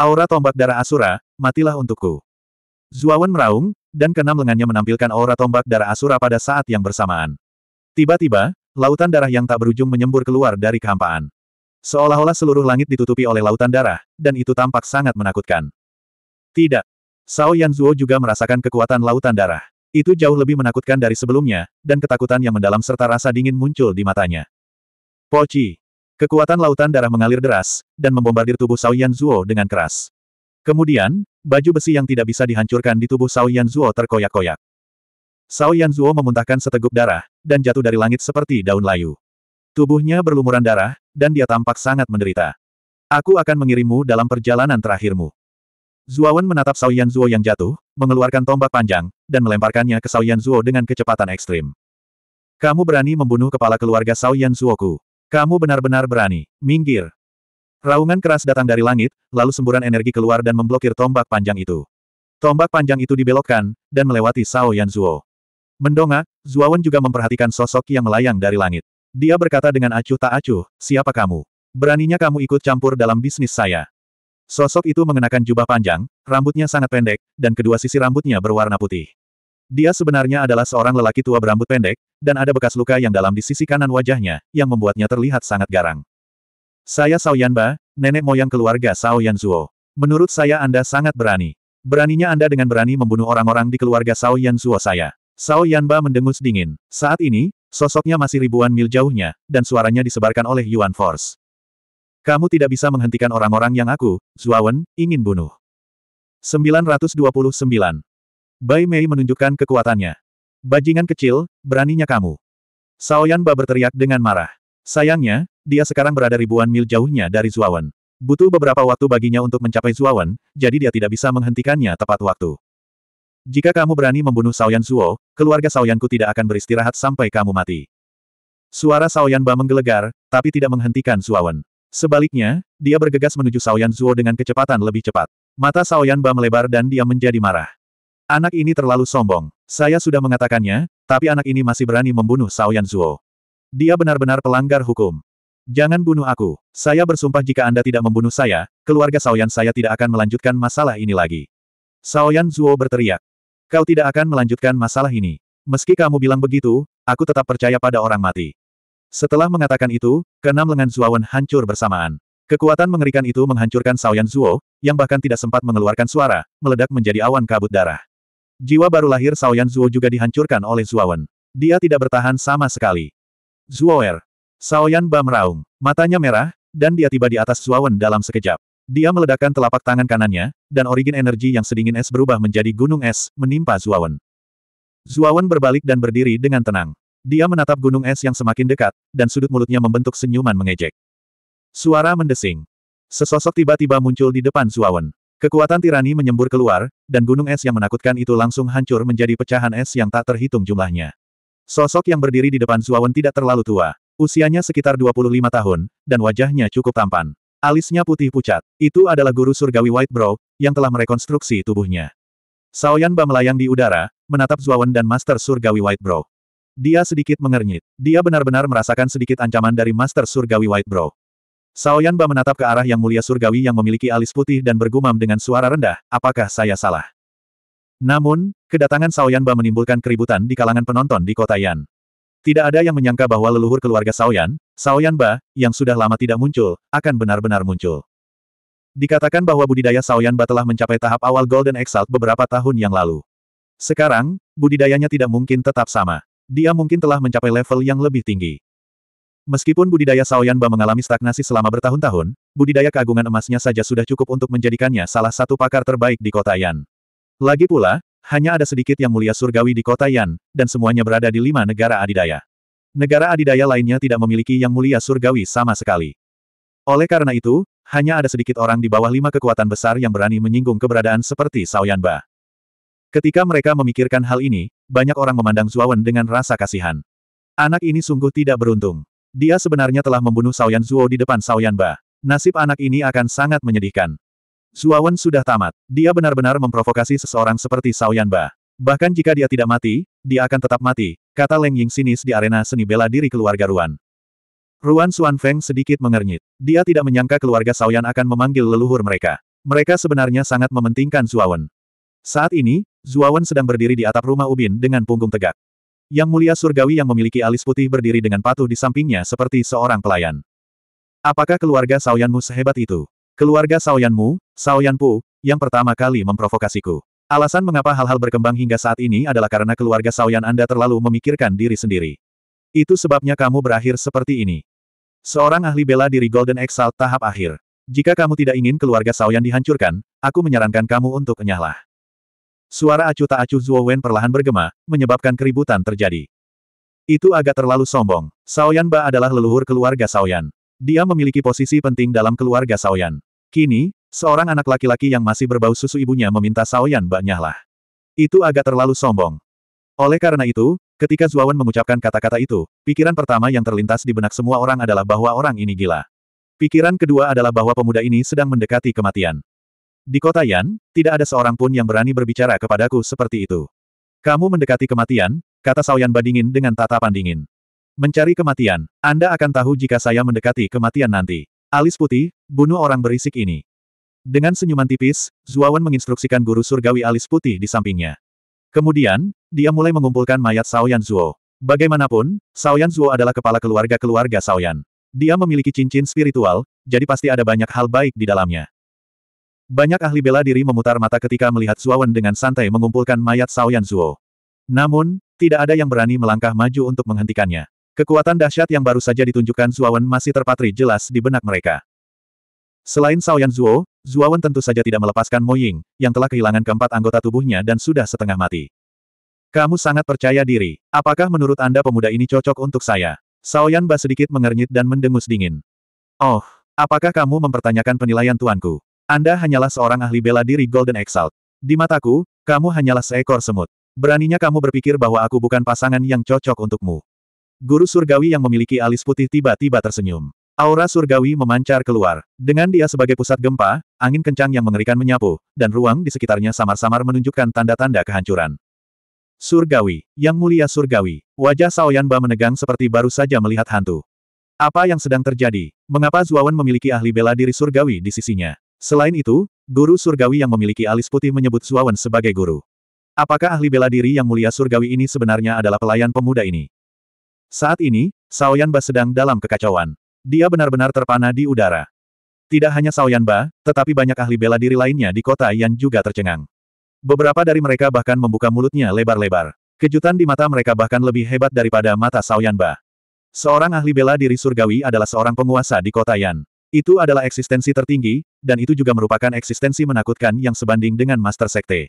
Aura tombak darah Asura, matilah untukku. Zuawan meraung, dan keenam lengannya menampilkan aura tombak darah Asura pada saat yang bersamaan. Tiba-tiba, lautan darah yang tak berujung menyembur keluar dari kehampaan. Seolah-olah seluruh langit ditutupi oleh lautan darah, dan itu tampak sangat menakutkan. Tidak. Sao Zuo juga merasakan kekuatan lautan darah. Itu jauh lebih menakutkan dari sebelumnya, dan ketakutan yang mendalam serta rasa dingin muncul di matanya. Pochi, Kekuatan lautan darah mengalir deras, dan membombardir tubuh Sao Zuo dengan keras. Kemudian, baju besi yang tidak bisa dihancurkan di tubuh Sao Zuo terkoyak-koyak. Sao Zuo memuntahkan seteguk darah, dan jatuh dari langit seperti daun layu. Tubuhnya berlumuran darah, dan dia tampak sangat menderita. Aku akan mengirimmu dalam perjalanan terakhirmu. Zuawan menatap Saoyan Zuo yang jatuh, mengeluarkan tombak panjang, dan melemparkannya ke Saoyan Zuo dengan kecepatan ekstrim. Kamu berani membunuh kepala keluarga Saoyan Zuoku. Kamu benar-benar berani. Minggir. Raungan keras datang dari langit, lalu semburan energi keluar dan memblokir tombak panjang itu. Tombak panjang itu dibelokkan, dan melewati Sao Yan Zuo. Mendongak, Zuawan juga memperhatikan sosok yang melayang dari langit. Dia berkata dengan acuh tak acuh, siapa kamu? Beraninya kamu ikut campur dalam bisnis saya. Sosok itu mengenakan jubah panjang, rambutnya sangat pendek, dan kedua sisi rambutnya berwarna putih. Dia sebenarnya adalah seorang lelaki tua berambut pendek, dan ada bekas luka yang dalam di sisi kanan wajahnya, yang membuatnya terlihat sangat garang. Saya Sao Yanba, nenek moyang keluarga Sao Yanzuo. Menurut saya Anda sangat berani. Beraninya Anda dengan berani membunuh orang-orang di keluarga Sao Yanzuo saya. Sao Yanba mendengus dingin. Saat ini, sosoknya masih ribuan mil jauhnya, dan suaranya disebarkan oleh Yuan Force. Kamu tidak bisa menghentikan orang-orang yang aku, Zuawan, ingin bunuh. 929. Bai Mei menunjukkan kekuatannya. Bajingan kecil, beraninya kamu. Saoyan Ba berteriak dengan marah. Sayangnya, dia sekarang berada ribuan mil jauhnya dari Zuawan. Butuh beberapa waktu baginya untuk mencapai Zuawan, jadi dia tidak bisa menghentikannya tepat waktu. Jika kamu berani membunuh Saoyan Zuo, keluarga Saoyanku tidak akan beristirahat sampai kamu mati. Suara Saoyan Ba menggelegar, tapi tidak menghentikan Zuawan. Sebaliknya, dia bergegas menuju Saoyan Zuo dengan kecepatan lebih cepat. Mata Saoyan Ba melebar dan dia menjadi marah. Anak ini terlalu sombong. Saya sudah mengatakannya, tapi anak ini masih berani membunuh Saoyan Zuo. Dia benar-benar pelanggar hukum. Jangan bunuh aku. Saya bersumpah jika Anda tidak membunuh saya, keluarga Saoyan saya tidak akan melanjutkan masalah ini lagi. Saoyan Zuo berteriak. Kau tidak akan melanjutkan masalah ini. Meski kamu bilang begitu, aku tetap percaya pada orang mati. Setelah mengatakan itu, keenam lengan Zuawan hancur bersamaan. Kekuatan mengerikan itu menghancurkan Saoyan Zuo, yang bahkan tidak sempat mengeluarkan suara, meledak menjadi awan kabut darah. Jiwa baru lahir Saoyan Zuo juga dihancurkan oleh Zuawan. Dia tidak bertahan sama sekali. Zuoer. Saoyan Ba meraung. Matanya merah, dan dia tiba di atas Zuawan dalam sekejap. Dia meledakkan telapak tangan kanannya, dan origin energi yang sedingin es berubah menjadi gunung es, menimpa Zuawan. Zuawan berbalik dan berdiri dengan tenang. Dia menatap gunung es yang semakin dekat, dan sudut mulutnya membentuk senyuman mengejek. Suara mendesing. Sesosok tiba-tiba muncul di depan Suawen. Kekuatan tirani menyembur keluar, dan gunung es yang menakutkan itu langsung hancur menjadi pecahan es yang tak terhitung jumlahnya. Sosok yang berdiri di depan Suawen tidak terlalu tua. Usianya sekitar 25 tahun, dan wajahnya cukup tampan. Alisnya putih pucat. Itu adalah guru surgawi White Bro, yang telah merekonstruksi tubuhnya. Saoyan Ba melayang di udara, menatap Zuawan dan Master Surgawi White Bro. Dia sedikit mengernyit. Dia benar-benar merasakan sedikit ancaman dari Master Surgawi White Bro. Saoyan menatap ke arah Yang Mulia Surgawi yang memiliki alis putih dan bergumam dengan suara rendah, apakah saya salah? Namun, kedatangan Saoyan menimbulkan keributan di kalangan penonton di kota Yan. Tidak ada yang menyangka bahwa leluhur keluarga Saoyan, Saoyan yang sudah lama tidak muncul, akan benar-benar muncul. Dikatakan bahwa budidaya Saoyan telah mencapai tahap awal Golden Exalt beberapa tahun yang lalu. Sekarang, budidayanya tidak mungkin tetap sama. Dia mungkin telah mencapai level yang lebih tinggi. Meskipun budidaya Saoyanba mengalami stagnasi selama bertahun-tahun, budidaya keagungan emasnya saja sudah cukup untuk menjadikannya salah satu pakar terbaik di kota Yan. Lagi pula, hanya ada sedikit yang mulia surgawi di kota Yan, dan semuanya berada di lima negara adidaya. Negara adidaya lainnya tidak memiliki yang mulia surgawi sama sekali. Oleh karena itu, hanya ada sedikit orang di bawah lima kekuatan besar yang berani menyinggung keberadaan seperti Saoyanba. Ketika mereka memikirkan hal ini, banyak orang memandang Zuawan dengan rasa kasihan. Anak ini sungguh tidak beruntung. Dia sebenarnya telah membunuh Saoyan Zuo di depan Saoyan Ba. Nasib anak ini akan sangat menyedihkan. Zuawan sudah tamat. Dia benar-benar memprovokasi seseorang seperti Saoyan Ba. Bahkan jika dia tidak mati, dia akan tetap mati, kata Leng Ying sinis di arena seni bela diri keluarga Ruan. Ruan Feng sedikit mengernyit. Dia tidak menyangka keluarga Saoyan akan memanggil leluhur mereka. Mereka sebenarnya sangat mementingkan Zuawan. Saat ini, Zuawan sedang berdiri di atap rumah Ubin dengan punggung tegak. Yang mulia surgawi yang memiliki alis putih berdiri dengan patuh di sampingnya seperti seorang pelayan. Apakah keluarga Saoyanmu sehebat itu? Keluarga Saoyanmu, Saoyanpu, yang pertama kali memprovokasiku. Alasan mengapa hal-hal berkembang hingga saat ini adalah karena keluarga Saoyan Anda terlalu memikirkan diri sendiri. Itu sebabnya kamu berakhir seperti ini. Seorang ahli bela diri Golden Exalt tahap akhir. Jika kamu tidak ingin keluarga Saoyan dihancurkan, aku menyarankan kamu untuk enyahlah. Suara acuh tak acuh Zuo Wen perlahan bergema, menyebabkan keributan terjadi. Itu agak terlalu sombong. Saoyan Ba adalah leluhur keluarga Saoyan. Dia memiliki posisi penting dalam keluarga Saoyan. Kini, seorang anak laki-laki yang masih berbau susu ibunya meminta Saoyan Ba nyahlah. Itu agak terlalu sombong. Oleh karena itu, ketika Zuo Wen mengucapkan kata-kata itu, pikiran pertama yang terlintas di benak semua orang adalah bahwa orang ini gila. Pikiran kedua adalah bahwa pemuda ini sedang mendekati kematian. Di kota Yan, tidak ada seorang pun yang berani berbicara kepadaku seperti itu. Kamu mendekati kematian, kata Saoyan Badingin dengan tatapan dingin. Mencari kematian, Anda akan tahu jika saya mendekati kematian nanti. Alis putih, bunuh orang berisik ini. Dengan senyuman tipis, Zuawan menginstruksikan guru surgawi alis putih di sampingnya. Kemudian, dia mulai mengumpulkan mayat Saoyan Zuo. Bagaimanapun, Saoyan Zuo adalah kepala keluarga-keluarga Saoyan. Dia memiliki cincin spiritual, jadi pasti ada banyak hal baik di dalamnya. Banyak ahli bela diri memutar mata ketika melihat Suawan dengan santai mengumpulkan mayat Saoyan Zuo. Namun, tidak ada yang berani melangkah maju untuk menghentikannya. Kekuatan dahsyat yang baru saja ditunjukkan Suawan masih terpatri jelas di benak mereka. Selain Saoyan Zuo, Zuawan tentu saja tidak melepaskan Moying, yang telah kehilangan keempat anggota tubuhnya dan sudah setengah mati. Kamu sangat percaya diri. Apakah menurut Anda pemuda ini cocok untuk saya? Saoyan Ba sedikit mengernyit dan mendengus dingin. Oh, apakah kamu mempertanyakan penilaian tuanku? Anda hanyalah seorang ahli bela diri Golden Exalt. Di mataku, kamu hanyalah seekor semut. Beraninya kamu berpikir bahwa aku bukan pasangan yang cocok untukmu. Guru surgawi yang memiliki alis putih tiba-tiba tersenyum. Aura surgawi memancar keluar. Dengan dia sebagai pusat gempa, angin kencang yang mengerikan menyapu, dan ruang di sekitarnya samar-samar menunjukkan tanda-tanda kehancuran. Surgawi, yang mulia surgawi, wajah Saoyanba menegang seperti baru saja melihat hantu. Apa yang sedang terjadi? Mengapa Zuawan memiliki ahli bela diri surgawi di sisinya? Selain itu, guru surgawi yang memiliki alis putih menyebut Suawan sebagai guru. Apakah ahli bela diri yang mulia surgawi ini sebenarnya adalah pelayan pemuda ini? Saat ini, Saoyanba sedang dalam kekacauan. Dia benar-benar terpana di udara. Tidak hanya Saoyanba, tetapi banyak ahli bela diri lainnya di kota yang juga tercengang. Beberapa dari mereka bahkan membuka mulutnya lebar-lebar. Kejutan di mata mereka bahkan lebih hebat daripada mata Saoyanba. Seorang ahli bela diri surgawi adalah seorang penguasa di kota Yan. Itu adalah eksistensi tertinggi, dan itu juga merupakan eksistensi menakutkan yang sebanding dengan Master Sekte.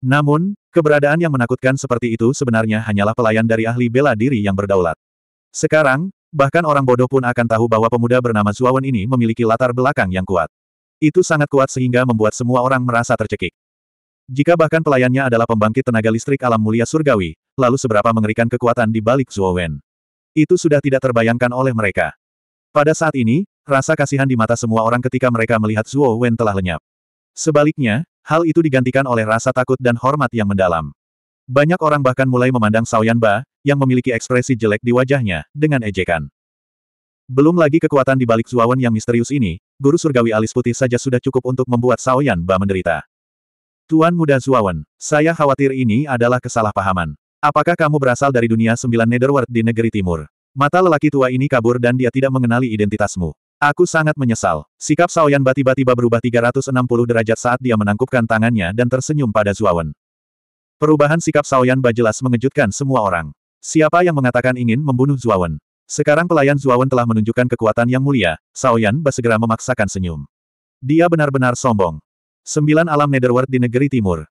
Namun, keberadaan yang menakutkan seperti itu sebenarnya hanyalah pelayan dari ahli bela diri yang berdaulat. Sekarang, bahkan orang bodoh pun akan tahu bahwa pemuda bernama Zuawan ini memiliki latar belakang yang kuat. Itu sangat kuat sehingga membuat semua orang merasa tercekik. Jika bahkan pelayannya adalah pembangkit tenaga listrik alam mulia surgawi, lalu seberapa mengerikan kekuatan di balik Zuowen. Itu sudah tidak terbayangkan oleh mereka. Pada saat ini, Rasa kasihan di mata semua orang ketika mereka melihat Zuo Wen telah lenyap. Sebaliknya, hal itu digantikan oleh rasa takut dan hormat yang mendalam. Banyak orang bahkan mulai memandang Yan Ba, yang memiliki ekspresi jelek di wajahnya, dengan ejekan. Belum lagi kekuatan di balik Wen yang misterius ini, guru surgawi alis putih saja sudah cukup untuk membuat Yan Ba menderita. Tuan muda Wen, saya khawatir ini adalah kesalahpahaman. Apakah kamu berasal dari dunia sembilan Netherworld di negeri timur? Mata lelaki tua ini kabur dan dia tidak mengenali identitasmu. Aku sangat menyesal. Sikap Saoyan tiba-tiba berubah 360 derajat saat dia menangkupkan tangannya dan tersenyum pada Zuawan. Perubahan sikap Saoyan Ba jelas mengejutkan semua orang. Siapa yang mengatakan ingin membunuh Zuawan? Sekarang pelayan Zuawan telah menunjukkan kekuatan yang mulia, Saoyan Ba segera memaksakan senyum. Dia benar-benar sombong. Sembilan alam netherworld di negeri timur.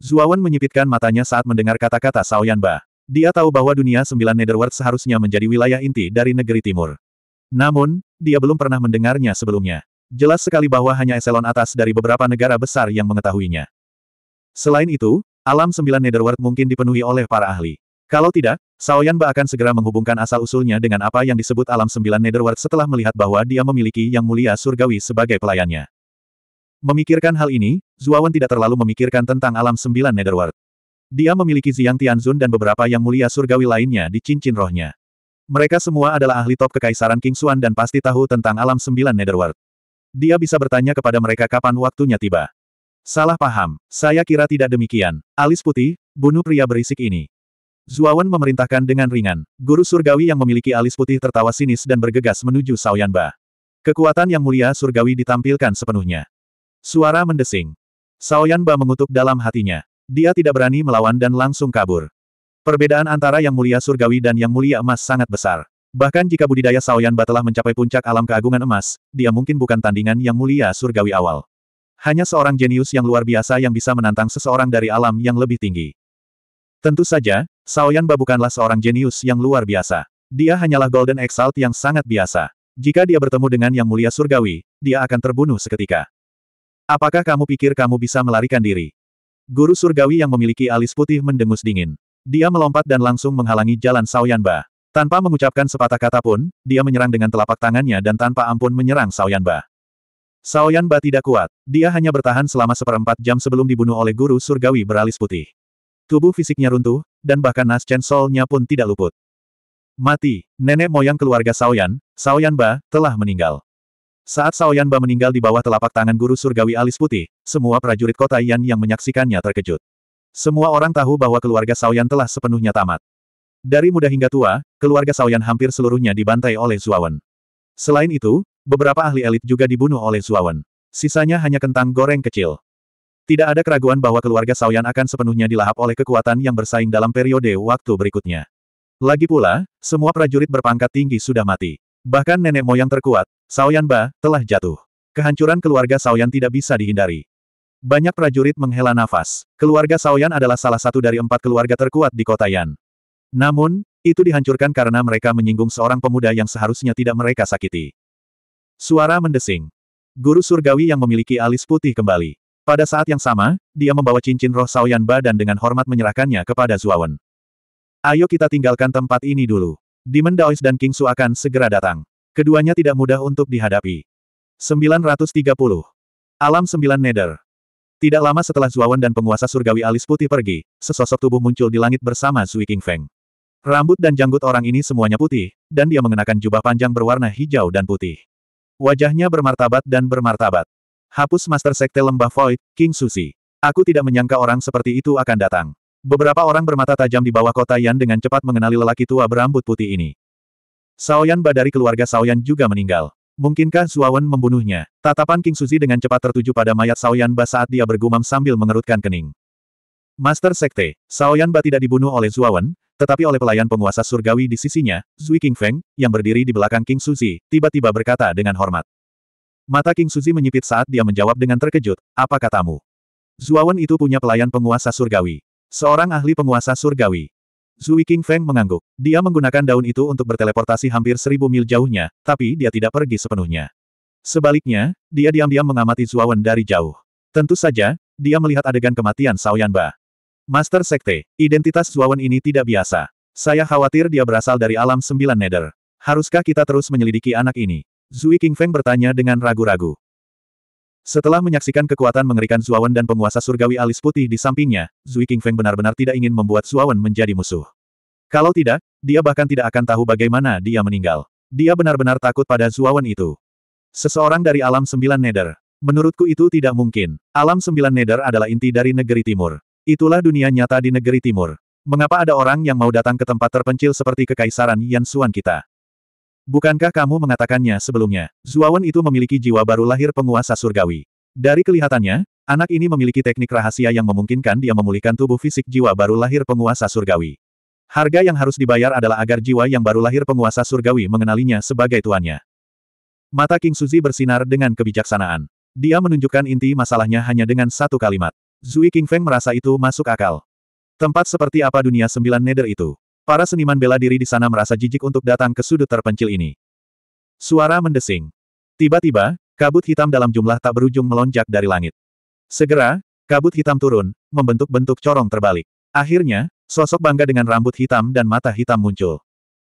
Zuawan menyipitkan matanya saat mendengar kata-kata Saoyan Ba. Dia tahu bahwa dunia sembilan netherworld seharusnya menjadi wilayah inti dari negeri timur. Namun, dia belum pernah mendengarnya sebelumnya. Jelas sekali bahwa hanya eselon atas dari beberapa negara besar yang mengetahuinya. Selain itu, alam sembilan Netherworld mungkin dipenuhi oleh para ahli. Kalau tidak, Saoyanba akan segera menghubungkan asal-usulnya dengan apa yang disebut alam sembilan Netherworld setelah melihat bahwa dia memiliki yang mulia surgawi sebagai pelayannya. Memikirkan hal ini, Zuawan tidak terlalu memikirkan tentang alam sembilan Netherworld. Dia memiliki Ziang Tianzun dan beberapa yang mulia surgawi lainnya di cincin rohnya. Mereka semua adalah ahli top kekaisaran King Xuan dan pasti tahu tentang alam sembilan Netherworld. Dia bisa bertanya kepada mereka kapan waktunya tiba. Salah paham, saya kira tidak demikian. Alis putih, bunuh pria berisik ini. Zuawan memerintahkan dengan ringan. Guru surgawi yang memiliki alis putih tertawa sinis dan bergegas menuju Saoyanba. Kekuatan yang mulia surgawi ditampilkan sepenuhnya. Suara mendesing. Saoyanba mengutuk dalam hatinya. Dia tidak berani melawan dan langsung kabur. Perbedaan antara Yang Mulia Surgawi dan Yang Mulia Emas sangat besar. Bahkan jika budidaya Saoyan telah mencapai puncak alam keagungan emas, dia mungkin bukan tandingan Yang Mulia Surgawi awal. Hanya seorang jenius yang luar biasa yang bisa menantang seseorang dari alam yang lebih tinggi. Tentu saja, Saoyan bukanlah seorang jenius yang luar biasa. Dia hanyalah Golden Exalt yang sangat biasa. Jika dia bertemu dengan Yang Mulia Surgawi, dia akan terbunuh seketika. Apakah kamu pikir kamu bisa melarikan diri? Guru Surgawi yang memiliki alis putih mendengus dingin. Dia melompat dan langsung menghalangi jalan Sao Yanba. Tanpa mengucapkan sepatah kata pun, dia menyerang dengan telapak tangannya dan tanpa ampun menyerang Sao Yanba. Sao Yanba tidak kuat. Dia hanya bertahan selama seperempat jam sebelum dibunuh oleh guru surgawi beralis putih. Tubuh fisiknya runtuh, dan bahkan Naschen sol-nya pun tidak luput. Mati, nenek moyang keluarga Saoyan, Saoyanba, telah meninggal. Saat Saoyanba meninggal di bawah telapak tangan guru surgawi alis putih, semua prajurit kota Yan yang menyaksikannya terkejut. Semua orang tahu bahwa keluarga Saoyan telah sepenuhnya tamat. Dari muda hingga tua, keluarga Saoyan hampir seluruhnya dibantai oleh Zuawan. Selain itu, beberapa ahli elit juga dibunuh oleh Zuawan. Sisanya hanya kentang goreng kecil. Tidak ada keraguan bahwa keluarga Saoyan akan sepenuhnya dilahap oleh kekuatan yang bersaing dalam periode waktu berikutnya. Lagi pula, semua prajurit berpangkat tinggi sudah mati. Bahkan nenek moyang terkuat, Saoyan Ba, telah jatuh. Kehancuran keluarga Saoyan tidak bisa dihindari. Banyak prajurit menghela nafas. Keluarga Saoyan adalah salah satu dari empat keluarga terkuat di kota Yan. Namun, itu dihancurkan karena mereka menyinggung seorang pemuda yang seharusnya tidak mereka sakiti. Suara mendesing. Guru surgawi yang memiliki alis putih kembali. Pada saat yang sama, dia membawa cincin roh Saoyan Ba dan dengan hormat menyerahkannya kepada Zuawan. Ayo kita tinggalkan tempat ini dulu. Demon Daois dan King Su akan segera datang. Keduanya tidak mudah untuk dihadapi. 930. Alam Sembilan Nether. Tidak lama setelah Zuawan dan penguasa surgawi alis putih pergi, sesosok tubuh muncul di langit bersama Sui King Feng. Rambut dan janggut orang ini semuanya putih, dan dia mengenakan jubah panjang berwarna hijau dan putih. Wajahnya bermartabat dan bermartabat. Hapus Master Sekte Lembah Void, King Susi. Aku tidak menyangka orang seperti itu akan datang. Beberapa orang bermata tajam di bawah kota Yan dengan cepat mengenali lelaki tua berambut putih ini. Saoyan Badari keluarga Saoyan juga meninggal. Mungkinkah Zuawan membunuhnya? Tatapan King Suzi dengan cepat tertuju pada mayat Saoyan Ba saat dia bergumam sambil mengerutkan kening. Master Sekte, Saoyan Ba tidak dibunuh oleh Zuawan, tetapi oleh pelayan penguasa surgawi di sisinya, Zui King Feng, yang berdiri di belakang King Suzi, tiba-tiba berkata dengan hormat. Mata King Suzi menyipit saat dia menjawab dengan terkejut, apa katamu? Zuawan itu punya pelayan penguasa surgawi. Seorang ahli penguasa surgawi. Zui King Feng mengangguk. Dia menggunakan daun itu untuk berteleportasi hampir seribu mil jauhnya, tapi dia tidak pergi sepenuhnya. Sebaliknya, dia diam-diam mengamati Zuawan dari jauh. Tentu saja, dia melihat adegan kematian Sao Yanba. Master Sekte, identitas Zuawan ini tidak biasa. Saya khawatir dia berasal dari alam sembilan nether. Haruskah kita terus menyelidiki anak ini? Zui King Feng bertanya dengan ragu-ragu. Setelah menyaksikan kekuatan mengerikan Zuawan dan penguasa surgawi alis putih di sampingnya, Zui Qingfeng benar-benar tidak ingin membuat Zuawan menjadi musuh. Kalau tidak, dia bahkan tidak akan tahu bagaimana dia meninggal. Dia benar-benar takut pada Zuawan itu. Seseorang dari alam sembilan nether. Menurutku itu tidak mungkin. Alam sembilan nether adalah inti dari negeri timur. Itulah dunia nyata di negeri timur. Mengapa ada orang yang mau datang ke tempat terpencil seperti kekaisaran Yan Suan kita? Bukankah kamu mengatakannya sebelumnya? Zuawan itu memiliki jiwa baru lahir penguasa surgawi. Dari kelihatannya, anak ini memiliki teknik rahasia yang memungkinkan dia memulihkan tubuh fisik jiwa baru lahir penguasa surgawi. Harga yang harus dibayar adalah agar jiwa yang baru lahir penguasa surgawi mengenalinya sebagai tuannya. Mata King Suzi bersinar dengan kebijaksanaan. Dia menunjukkan inti masalahnya hanya dengan satu kalimat. Zui King Feng merasa itu masuk akal. Tempat seperti apa dunia sembilan nether itu? Para seniman bela diri di sana merasa jijik untuk datang ke sudut terpencil ini. Suara mendesing. Tiba-tiba, kabut hitam dalam jumlah tak berujung melonjak dari langit. Segera, kabut hitam turun, membentuk bentuk corong terbalik. Akhirnya, sosok bangga dengan rambut hitam dan mata hitam muncul.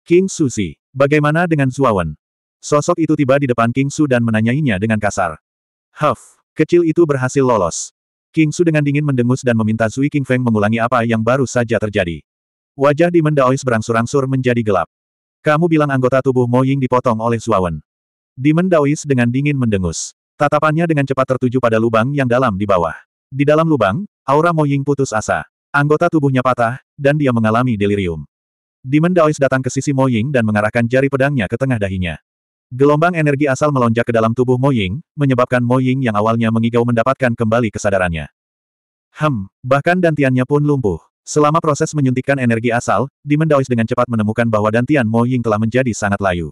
King Susi, bagaimana dengan Zuawan? Sosok itu tiba di depan King Su dan menanyainya dengan kasar. Huff, kecil itu berhasil lolos. King Su dengan dingin mendengus dan meminta Zui King Feng mengulangi apa yang baru saja terjadi. Wajah Demon Mendaois berangsur-angsur menjadi gelap. Kamu bilang anggota tubuh Mo Ying dipotong oleh Zuawan. Demon Mendaois dengan dingin mendengus. Tatapannya dengan cepat tertuju pada lubang yang dalam di bawah. Di dalam lubang, aura Mo Ying putus asa. Anggota tubuhnya patah, dan dia mengalami delirium. Demon Mendaois datang ke sisi Mo Ying dan mengarahkan jari pedangnya ke tengah dahinya. Gelombang energi asal melonjak ke dalam tubuh Mo Ying, menyebabkan Mo Ying yang awalnya mengigau mendapatkan kembali kesadarannya. Hem, bahkan dantiannya pun lumpuh. Selama proses menyuntikkan energi asal, Demon Daois dengan cepat menemukan bahwa Dantian Mo Ying telah menjadi sangat layu.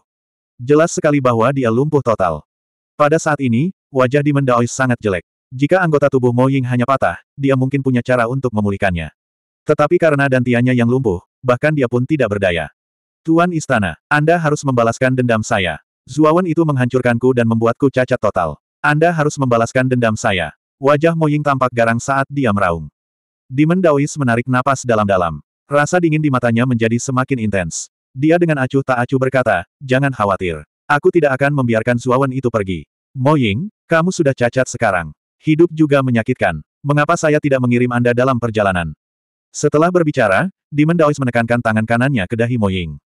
Jelas sekali bahwa dia lumpuh total. Pada saat ini, wajah Demon Daois sangat jelek. Jika anggota tubuh Mo Ying hanya patah, dia mungkin punya cara untuk memulihkannya. Tetapi karena Dantiannya yang lumpuh, bahkan dia pun tidak berdaya. Tuan Istana, Anda harus membalaskan dendam saya. Zuawan itu menghancurkanku dan membuatku cacat total. Anda harus membalaskan dendam saya. Wajah Mo Ying tampak garang saat dia meraung. Demon Daois menarik napas dalam-dalam. Rasa dingin di matanya menjadi semakin intens. Dia dengan acuh tak acuh berkata, jangan khawatir. Aku tidak akan membiarkan Zuawan itu pergi. Ying, kamu sudah cacat sekarang. Hidup juga menyakitkan. Mengapa saya tidak mengirim Anda dalam perjalanan? Setelah berbicara, Demon Daois menekankan tangan kanannya ke dahi Ying.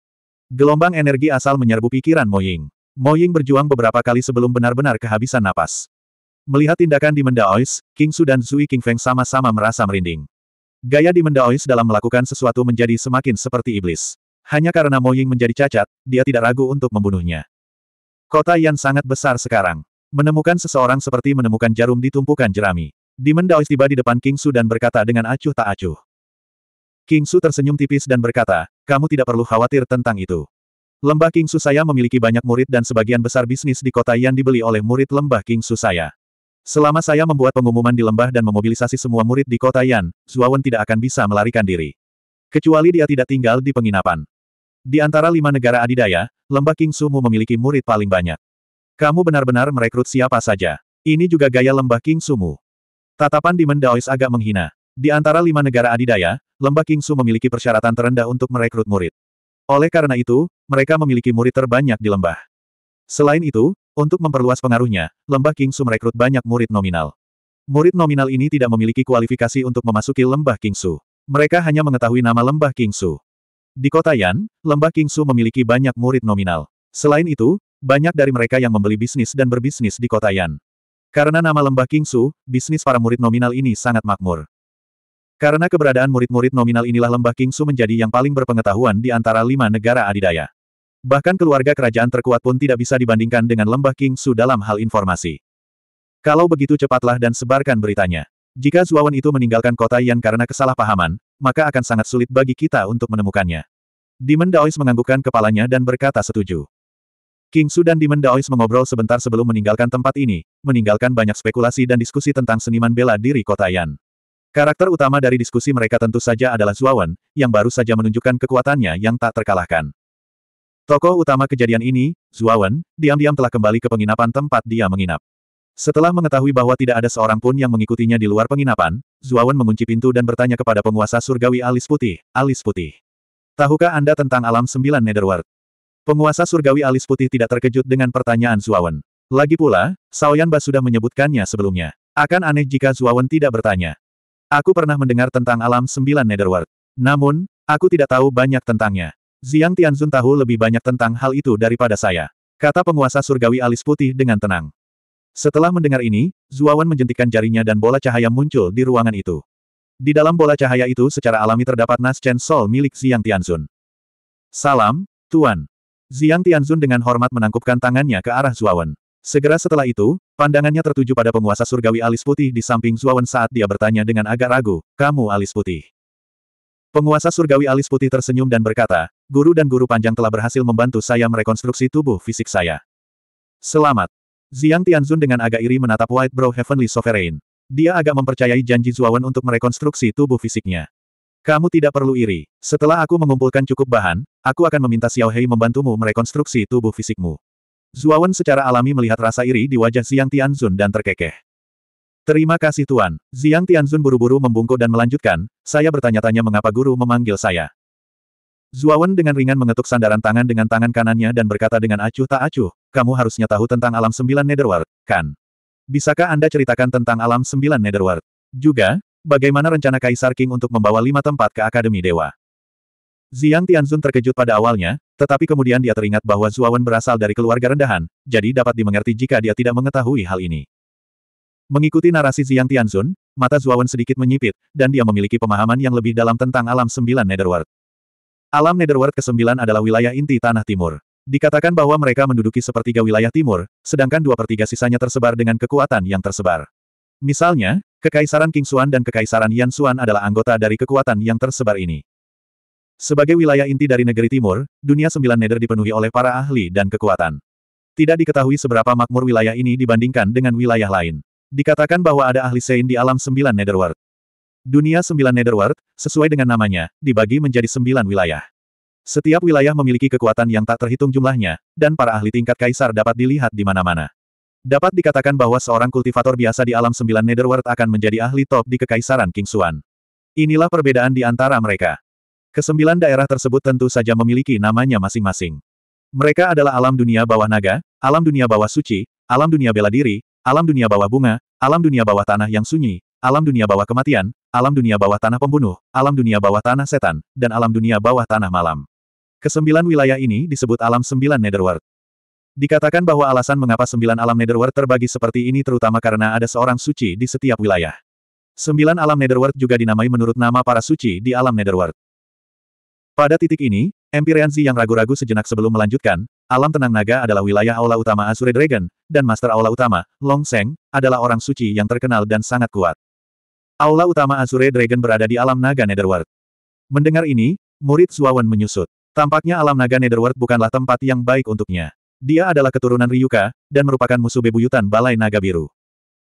Gelombang energi asal menyerbu pikiran Ying. Moying. Ying berjuang beberapa kali sebelum benar-benar kehabisan napas. Melihat tindakan di Mendaois, King Su dan Zui King Feng sama-sama merasa merinding. Gaya di Mendaois dalam melakukan sesuatu menjadi semakin seperti iblis. Hanya karena Mo Ying menjadi cacat, dia tidak ragu untuk membunuhnya. Kota Yan sangat besar sekarang. Menemukan seseorang seperti menemukan jarum di tumpukan jerami. Demon Daois tiba di depan King Su dan berkata dengan acuh tak acuh. King Su tersenyum tipis dan berkata, kamu tidak perlu khawatir tentang itu. Lembah King Su saya memiliki banyak murid dan sebagian besar bisnis di kota Yan dibeli oleh murid lembah King Su saya. Selama saya membuat pengumuman di lembah dan memobilisasi semua murid di kota Yan, Zuawan tidak akan bisa melarikan diri. Kecuali dia tidak tinggal di penginapan. Di antara lima negara adidaya, lembah King Sumu memiliki murid paling banyak. Kamu benar-benar merekrut siapa saja. Ini juga gaya lembah King Sumu. Tatapan di Mendaois agak menghina. Di antara lima negara adidaya, lembah King Su memiliki persyaratan terendah untuk merekrut murid. Oleh karena itu, mereka memiliki murid terbanyak di lembah. Selain itu, untuk memperluas pengaruhnya, lembah Kingsu merekrut banyak murid nominal. Murid nominal ini tidak memiliki kualifikasi untuk memasuki lembah Kingsu. Mereka hanya mengetahui nama lembah Kingsu. Di kota Yan, lembah Kingsu memiliki banyak murid nominal. Selain itu, banyak dari mereka yang membeli bisnis dan berbisnis di kota Yan. Karena nama lembah Kingsu, bisnis para murid nominal ini sangat makmur. Karena keberadaan murid-murid nominal inilah lembah Kingsu menjadi yang paling berpengetahuan di antara lima negara adidaya. Bahkan keluarga kerajaan terkuat pun tidak bisa dibandingkan dengan lembah King Su dalam hal informasi. Kalau begitu cepatlah dan sebarkan beritanya. Jika Zuawan itu meninggalkan kota Yan karena kesalahpahaman, maka akan sangat sulit bagi kita untuk menemukannya. Demon Daois menganggukkan kepalanya dan berkata setuju. King Su dan Demon Daois mengobrol sebentar sebelum meninggalkan tempat ini, meninggalkan banyak spekulasi dan diskusi tentang seniman bela diri kota Yan. Karakter utama dari diskusi mereka tentu saja adalah Zuawan, yang baru saja menunjukkan kekuatannya yang tak terkalahkan. Tokoh utama kejadian ini, Zuawan, diam-diam telah kembali ke penginapan tempat dia menginap. Setelah mengetahui bahwa tidak ada seorang pun yang mengikutinya di luar penginapan, Zuawan mengunci pintu dan bertanya kepada penguasa surgawi alis putih, alis putih. Tahukah Anda tentang alam sembilan Netherworld? Penguasa surgawi alis putih tidak terkejut dengan pertanyaan Zuawan. Lagi pula, Saoyanba sudah menyebutkannya sebelumnya. Akan aneh jika Zuawan tidak bertanya. Aku pernah mendengar tentang alam sembilan Netherworld. Namun, aku tidak tahu banyak tentangnya. Ziang Tianzun tahu lebih banyak tentang hal itu daripada saya. Kata penguasa surgawi alis putih dengan tenang. Setelah mendengar ini, Zuawan menjentikan jarinya dan bola cahaya muncul di ruangan itu. Di dalam bola cahaya itu secara alami terdapat Nas Chen Sol milik Ziang Tianzun. Salam, Tuan. Ziang Tianzun dengan hormat menangkupkan tangannya ke arah Zuawan. Segera setelah itu, pandangannya tertuju pada penguasa surgawi alis putih di samping Zuawan saat dia bertanya dengan agak ragu, kamu alis putih. Penguasa surgawi alis putih tersenyum dan berkata, guru dan guru panjang telah berhasil membantu saya merekonstruksi tubuh fisik saya. Selamat. Ziang Tianzun dengan agak iri menatap White Brow Heavenly Sovereign. Dia agak mempercayai janji Zuawan untuk merekonstruksi tubuh fisiknya. Kamu tidak perlu iri. Setelah aku mengumpulkan cukup bahan, aku akan meminta Xiao Hei membantumu merekonstruksi tubuh fisikmu. Zuawan secara alami melihat rasa iri di wajah Ziang Tianzun dan terkekeh. Terima kasih Tuan. Ziang Tianzun buru-buru membungkuk dan melanjutkan, saya bertanya-tanya mengapa guru memanggil saya. Zuawan dengan ringan mengetuk sandaran tangan dengan tangan kanannya dan berkata dengan acuh tak acuh, kamu harusnya tahu tentang alam sembilan Netherworld, kan? Bisakah Anda ceritakan tentang alam sembilan Netherworld? Juga, bagaimana rencana Kaisar King untuk membawa lima tempat ke Akademi Dewa? Ziyang Tianzun terkejut pada awalnya, tetapi kemudian dia teringat bahwa Zuawan berasal dari keluarga rendahan, jadi dapat dimengerti jika dia tidak mengetahui hal ini. Mengikuti narasi Ziyang Tianzun, mata Zuawan sedikit menyipit, dan dia memiliki pemahaman yang lebih dalam tentang alam sembilan Netherworld. Alam Netherworld ke-9 adalah wilayah inti Tanah Timur. Dikatakan bahwa mereka menduduki sepertiga wilayah timur, sedangkan dua pertiga sisanya tersebar dengan kekuatan yang tersebar. Misalnya, Kekaisaran King Kingsuan dan Kekaisaran Yan Xuan adalah anggota dari kekuatan yang tersebar ini. Sebagai wilayah inti dari negeri timur, dunia sembilan nether dipenuhi oleh para ahli dan kekuatan. Tidak diketahui seberapa makmur wilayah ini dibandingkan dengan wilayah lain. Dikatakan bahwa ada ahli Sein di alam sembilan netherworld. Dunia sembilan Netherworld, sesuai dengan namanya, dibagi menjadi sembilan wilayah. Setiap wilayah memiliki kekuatan yang tak terhitung jumlahnya, dan para ahli tingkat kaisar dapat dilihat di mana-mana. Dapat dikatakan bahwa seorang kultivator biasa di alam sembilan Netherworld akan menjadi ahli top di kekaisaran King Xuan. Inilah perbedaan di antara mereka. Kesembilan daerah tersebut tentu saja memiliki namanya masing-masing. Mereka adalah alam dunia bawah naga, alam dunia bawah suci, alam dunia bela diri, alam dunia bawah bunga, alam dunia bawah tanah yang sunyi, alam dunia bawah kematian, alam dunia bawah tanah pembunuh, alam dunia bawah tanah setan, dan alam dunia bawah tanah malam. Kesembilan wilayah ini disebut alam sembilan Netherworld. Dikatakan bahwa alasan mengapa sembilan alam Netherworld terbagi seperti ini terutama karena ada seorang suci di setiap wilayah. Sembilan alam Netherworld juga dinamai menurut nama para suci di alam Netherworld. Pada titik ini, Empyreanzi yang ragu-ragu sejenak sebelum melanjutkan, alam tenang naga adalah wilayah aula utama Azure Dragon, dan Master Aula utama, Long Seng, adalah orang suci yang terkenal dan sangat kuat. Aula utama Azure Dragon berada di alam naga Netherworld. Mendengar ini, murid Zuawan menyusut. Tampaknya alam naga Netherworld bukanlah tempat yang baik untuknya. Dia adalah keturunan Ryuka, dan merupakan musuh bebuyutan Balai Naga Biru.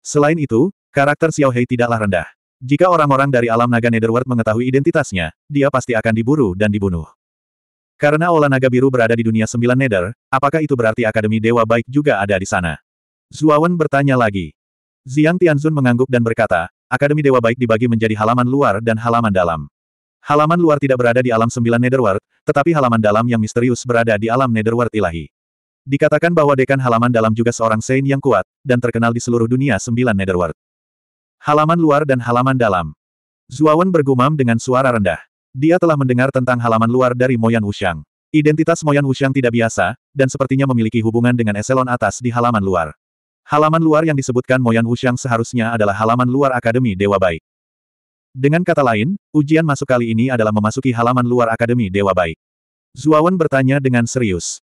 Selain itu, karakter Xiao Hei tidaklah rendah. Jika orang-orang dari alam naga Netherworld mengetahui identitasnya, dia pasti akan diburu dan dibunuh. Karena Ola Naga Biru berada di dunia sembilan Nether, apakah itu berarti Akademi Dewa Baik juga ada di sana? Zuawan bertanya lagi. Ziang Tianzun mengangguk dan berkata, Akademi Dewa Baik dibagi menjadi halaman luar dan halaman dalam. Halaman luar tidak berada di alam sembilan Netherworld, tetapi halaman dalam yang misterius berada di alam Netherworld ilahi. Dikatakan bahwa dekan halaman dalam juga seorang Saint yang kuat, dan terkenal di seluruh dunia sembilan Netherworld. Halaman luar dan halaman dalam. Zuawan bergumam dengan suara rendah. Dia telah mendengar tentang halaman luar dari Moyan Wushang. Identitas Moyan Wushang tidak biasa, dan sepertinya memiliki hubungan dengan eselon atas di halaman luar. Halaman luar yang disebutkan Moyan Wuxiang seharusnya adalah halaman luar Akademi Dewa Baik. Dengan kata lain, ujian masuk kali ini adalah memasuki halaman luar Akademi Dewa Baik. Zuawan bertanya dengan serius.